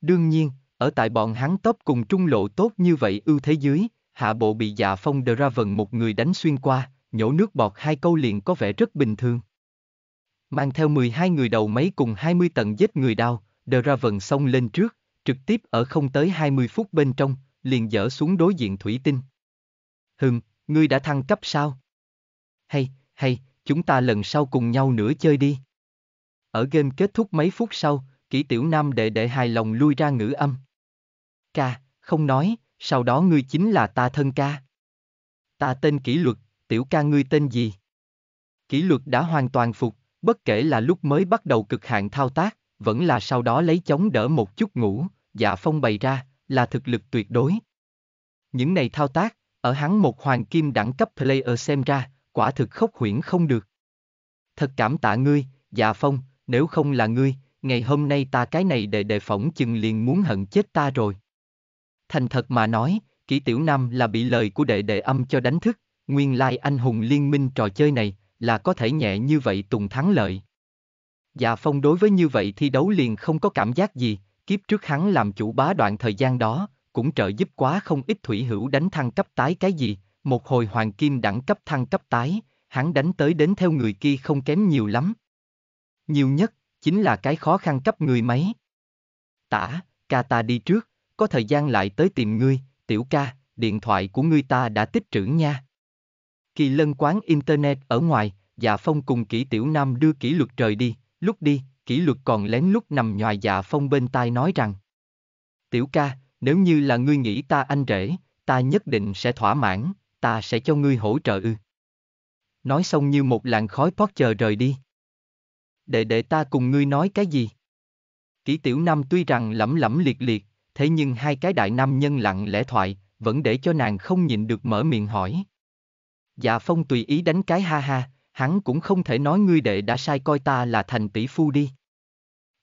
Đương nhiên, ở tại bọn hắn tốc cùng trung lộ tốt như vậy ưu thế dưới, hạ bộ bị dạ phong đờ ra vần một người đánh xuyên qua, nhổ nước bọt hai câu liền có vẻ rất bình thường. Mang theo 12 người đầu mấy cùng 20 tầng giết người đao, đờ ra vần xông lên trước, trực tiếp ở không tới 20 phút bên trong, liền dở xuống đối diện thủy tinh. Hừm, ngươi đã thăng cấp sao? Hay, hay, chúng ta lần sau cùng nhau nữa chơi đi. Ở game kết thúc mấy phút sau, kỹ tiểu nam đệ đệ hài lòng lui ra ngữ âm. Ca, không nói, sau đó ngươi chính là ta thân ca. Ta tên kỷ luật, tiểu ca ngươi tên gì? Kỷ luật đã hoàn toàn phục, bất kể là lúc mới bắt đầu cực hạn thao tác, vẫn là sau đó lấy chống đỡ một chút ngủ, dạ phong bày ra, là thực lực tuyệt đối. Những này thao tác, ở hắn một hoàng kim đẳng cấp player xem ra, quả thực khốc huyễn không được. Thật cảm tạ ngươi, dạ phong, nếu không là ngươi, ngày hôm nay ta cái này đệ đệ phỏng chừng liền muốn hận chết ta rồi. Thành thật mà nói, kỹ tiểu nam là bị lời của đệ đệ âm cho đánh thức, nguyên lai anh hùng liên minh trò chơi này là có thể nhẹ như vậy tùng thắng lợi. Dạ Phong đối với như vậy thi đấu liền không có cảm giác gì, kiếp trước hắn làm chủ bá đoạn thời gian đó, cũng trợ giúp quá không ít thủy hữu đánh thăng cấp tái cái gì, một hồi hoàng kim đẳng cấp thăng cấp tái, hắn đánh tới đến theo người kia không kém nhiều lắm, nhiều nhất, chính là cái khó khăn cấp người máy. Tả, ca ta đi trước, có thời gian lại tới tìm ngươi, tiểu ca, điện thoại của ngươi ta đã tích trữ nha. Kỳ lân quán internet ở ngoài, dạ phong cùng kỹ tiểu nam đưa kỷ luật trời đi, lúc đi, kỷ luật còn lén lúc nằm nhòi dạ phong bên tai nói rằng. Tiểu ca, nếu như là ngươi nghĩ ta anh rể, ta nhất định sẽ thỏa mãn, ta sẽ cho ngươi hỗ trợ ư. Nói xong như một làn khói pót chờ rời đi đệ đệ ta cùng ngươi nói cái gì? Kỷ tiểu nam tuy rằng lẩm lẩm liệt liệt, thế nhưng hai cái đại nam nhân lặng lẽ thoại, vẫn để cho nàng không nhịn được mở miệng hỏi. Dạ phong tùy ý đánh cái ha ha, hắn cũng không thể nói ngươi đệ đã sai coi ta là thành tỷ phu đi.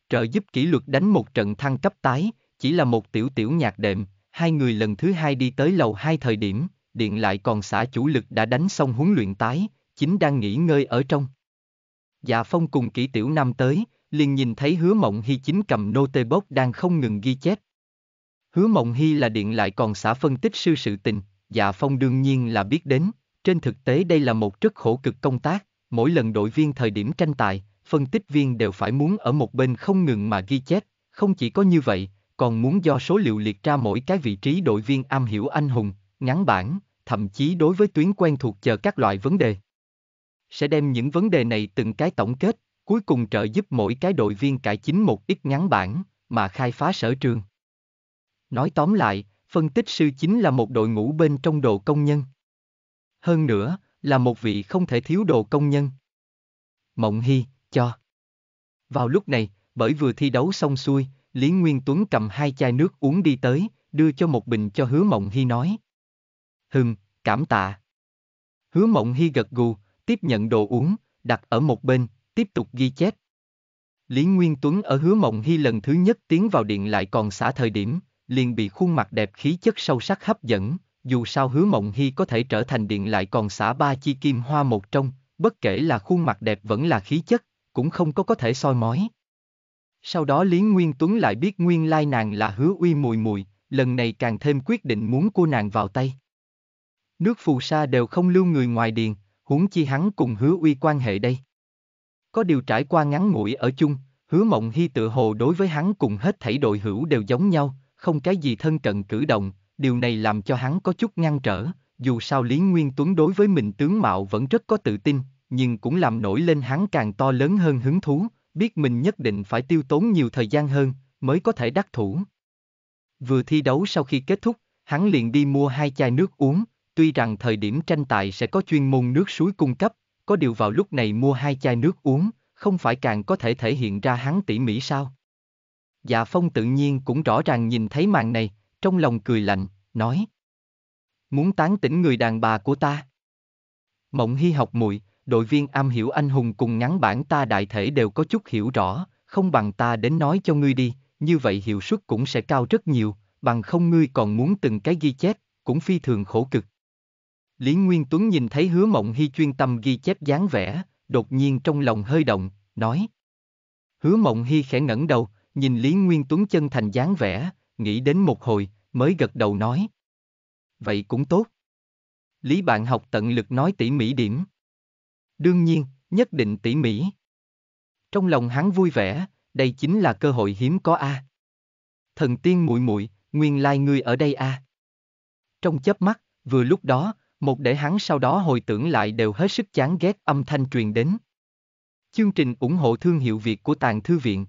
Trợ giúp kỷ luật đánh một trận thăng cấp tái, chỉ là một tiểu tiểu nhạc đệm, hai người lần thứ hai đi tới lầu hai thời điểm, điện lại còn xã chủ lực đã đánh xong huấn luyện tái, chính đang nghỉ ngơi ở trong. Dạ Phong cùng kỹ tiểu nam tới, liền nhìn thấy hứa mộng hy chính cầm notebook đang không ngừng ghi chép. Hứa mộng hy là điện lại còn xã phân tích sư sự tình, dạ Phong đương nhiên là biết đến, trên thực tế đây là một rất khổ cực công tác, mỗi lần đội viên thời điểm tranh tài, phân tích viên đều phải muốn ở một bên không ngừng mà ghi chép, không chỉ có như vậy, còn muốn do số liệu liệt ra mỗi cái vị trí đội viên am hiểu anh hùng, ngắn bản, thậm chí đối với tuyến quen thuộc chờ các loại vấn đề sẽ đem những vấn đề này từng cái tổng kết, cuối cùng trợ giúp mỗi cái đội viên cải chính một ít ngắn bản, mà khai phá sở trường. Nói tóm lại, phân tích sư chính là một đội ngũ bên trong đồ công nhân. Hơn nữa, là một vị không thể thiếu đồ công nhân. Mộng Hy, cho. Vào lúc này, bởi vừa thi đấu xong xuôi, Lý Nguyên Tuấn cầm hai chai nước uống đi tới, đưa cho một bình cho Hứa Mộng Hy nói. Hừng, cảm tạ. Hứa Mộng Hy gật gù, tiếp nhận đồ uống, đặt ở một bên, tiếp tục ghi chép. Lý Nguyên Tuấn ở Hứa Mộng Hy lần thứ nhất tiến vào điện lại còn xả thời điểm, liền bị khuôn mặt đẹp khí chất sâu sắc hấp dẫn, dù sao Hứa Mộng Hy có thể trở thành điện lại còn xả ba chi kim hoa một trong, bất kể là khuôn mặt đẹp vẫn là khí chất, cũng không có có thể soi mói. Sau đó Lý Nguyên Tuấn lại biết nguyên lai nàng là hứa uy mùi mùi, lần này càng thêm quyết định muốn cô nàng vào tay. Nước phù sa đều không lưu người ngoài điền, huống chi hắn cùng hứa uy quan hệ đây. Có điều trải qua ngắn ngủi ở chung, hứa mộng hy tự hồ đối với hắn cùng hết thảy đội hữu đều giống nhau, không cái gì thân cận cử động, điều này làm cho hắn có chút ngăn trở, dù sao Lý Nguyên Tuấn đối với mình tướng mạo vẫn rất có tự tin, nhưng cũng làm nổi lên hắn càng to lớn hơn hứng thú, biết mình nhất định phải tiêu tốn nhiều thời gian hơn, mới có thể đắc thủ. Vừa thi đấu sau khi kết thúc, hắn liền đi mua hai chai nước uống, Tuy rằng thời điểm tranh tài sẽ có chuyên môn nước suối cung cấp, có điều vào lúc này mua hai chai nước uống, không phải càng có thể thể hiện ra hắn tỉ mỉ sao? Dạ Phong tự nhiên cũng rõ ràng nhìn thấy màn này, trong lòng cười lạnh, nói. Muốn tán tỉnh người đàn bà của ta. Mộng Hy học muội, đội viên am hiểu anh hùng cùng ngắn bản ta đại thể đều có chút hiểu rõ, không bằng ta đến nói cho ngươi đi, như vậy hiệu suất cũng sẽ cao rất nhiều, bằng không ngươi còn muốn từng cái ghi chép, cũng phi thường khổ cực. Lý Nguyên Tuấn nhìn thấy hứa mộng hy chuyên tâm ghi chép dáng vẻ, đột nhiên trong lòng hơi động, nói. Hứa mộng hy khẽ ngẩng đầu, nhìn Lý Nguyên Tuấn chân thành dáng vẻ, nghĩ đến một hồi, mới gật đầu nói. Vậy cũng tốt. Lý bạn học tận lực nói tỉ mỉ điểm. Đương nhiên, nhất định tỉ mỉ. Trong lòng hắn vui vẻ, đây chính là cơ hội hiếm có a. À. Thần tiên muội muội, nguyên lai like ngươi ở đây a. À. Trong chớp mắt, vừa lúc đó, một để hắn sau đó hồi tưởng lại đều hết sức chán ghét âm thanh truyền đến. Chương trình ủng hộ thương hiệu Việt của Tàng Thư Viện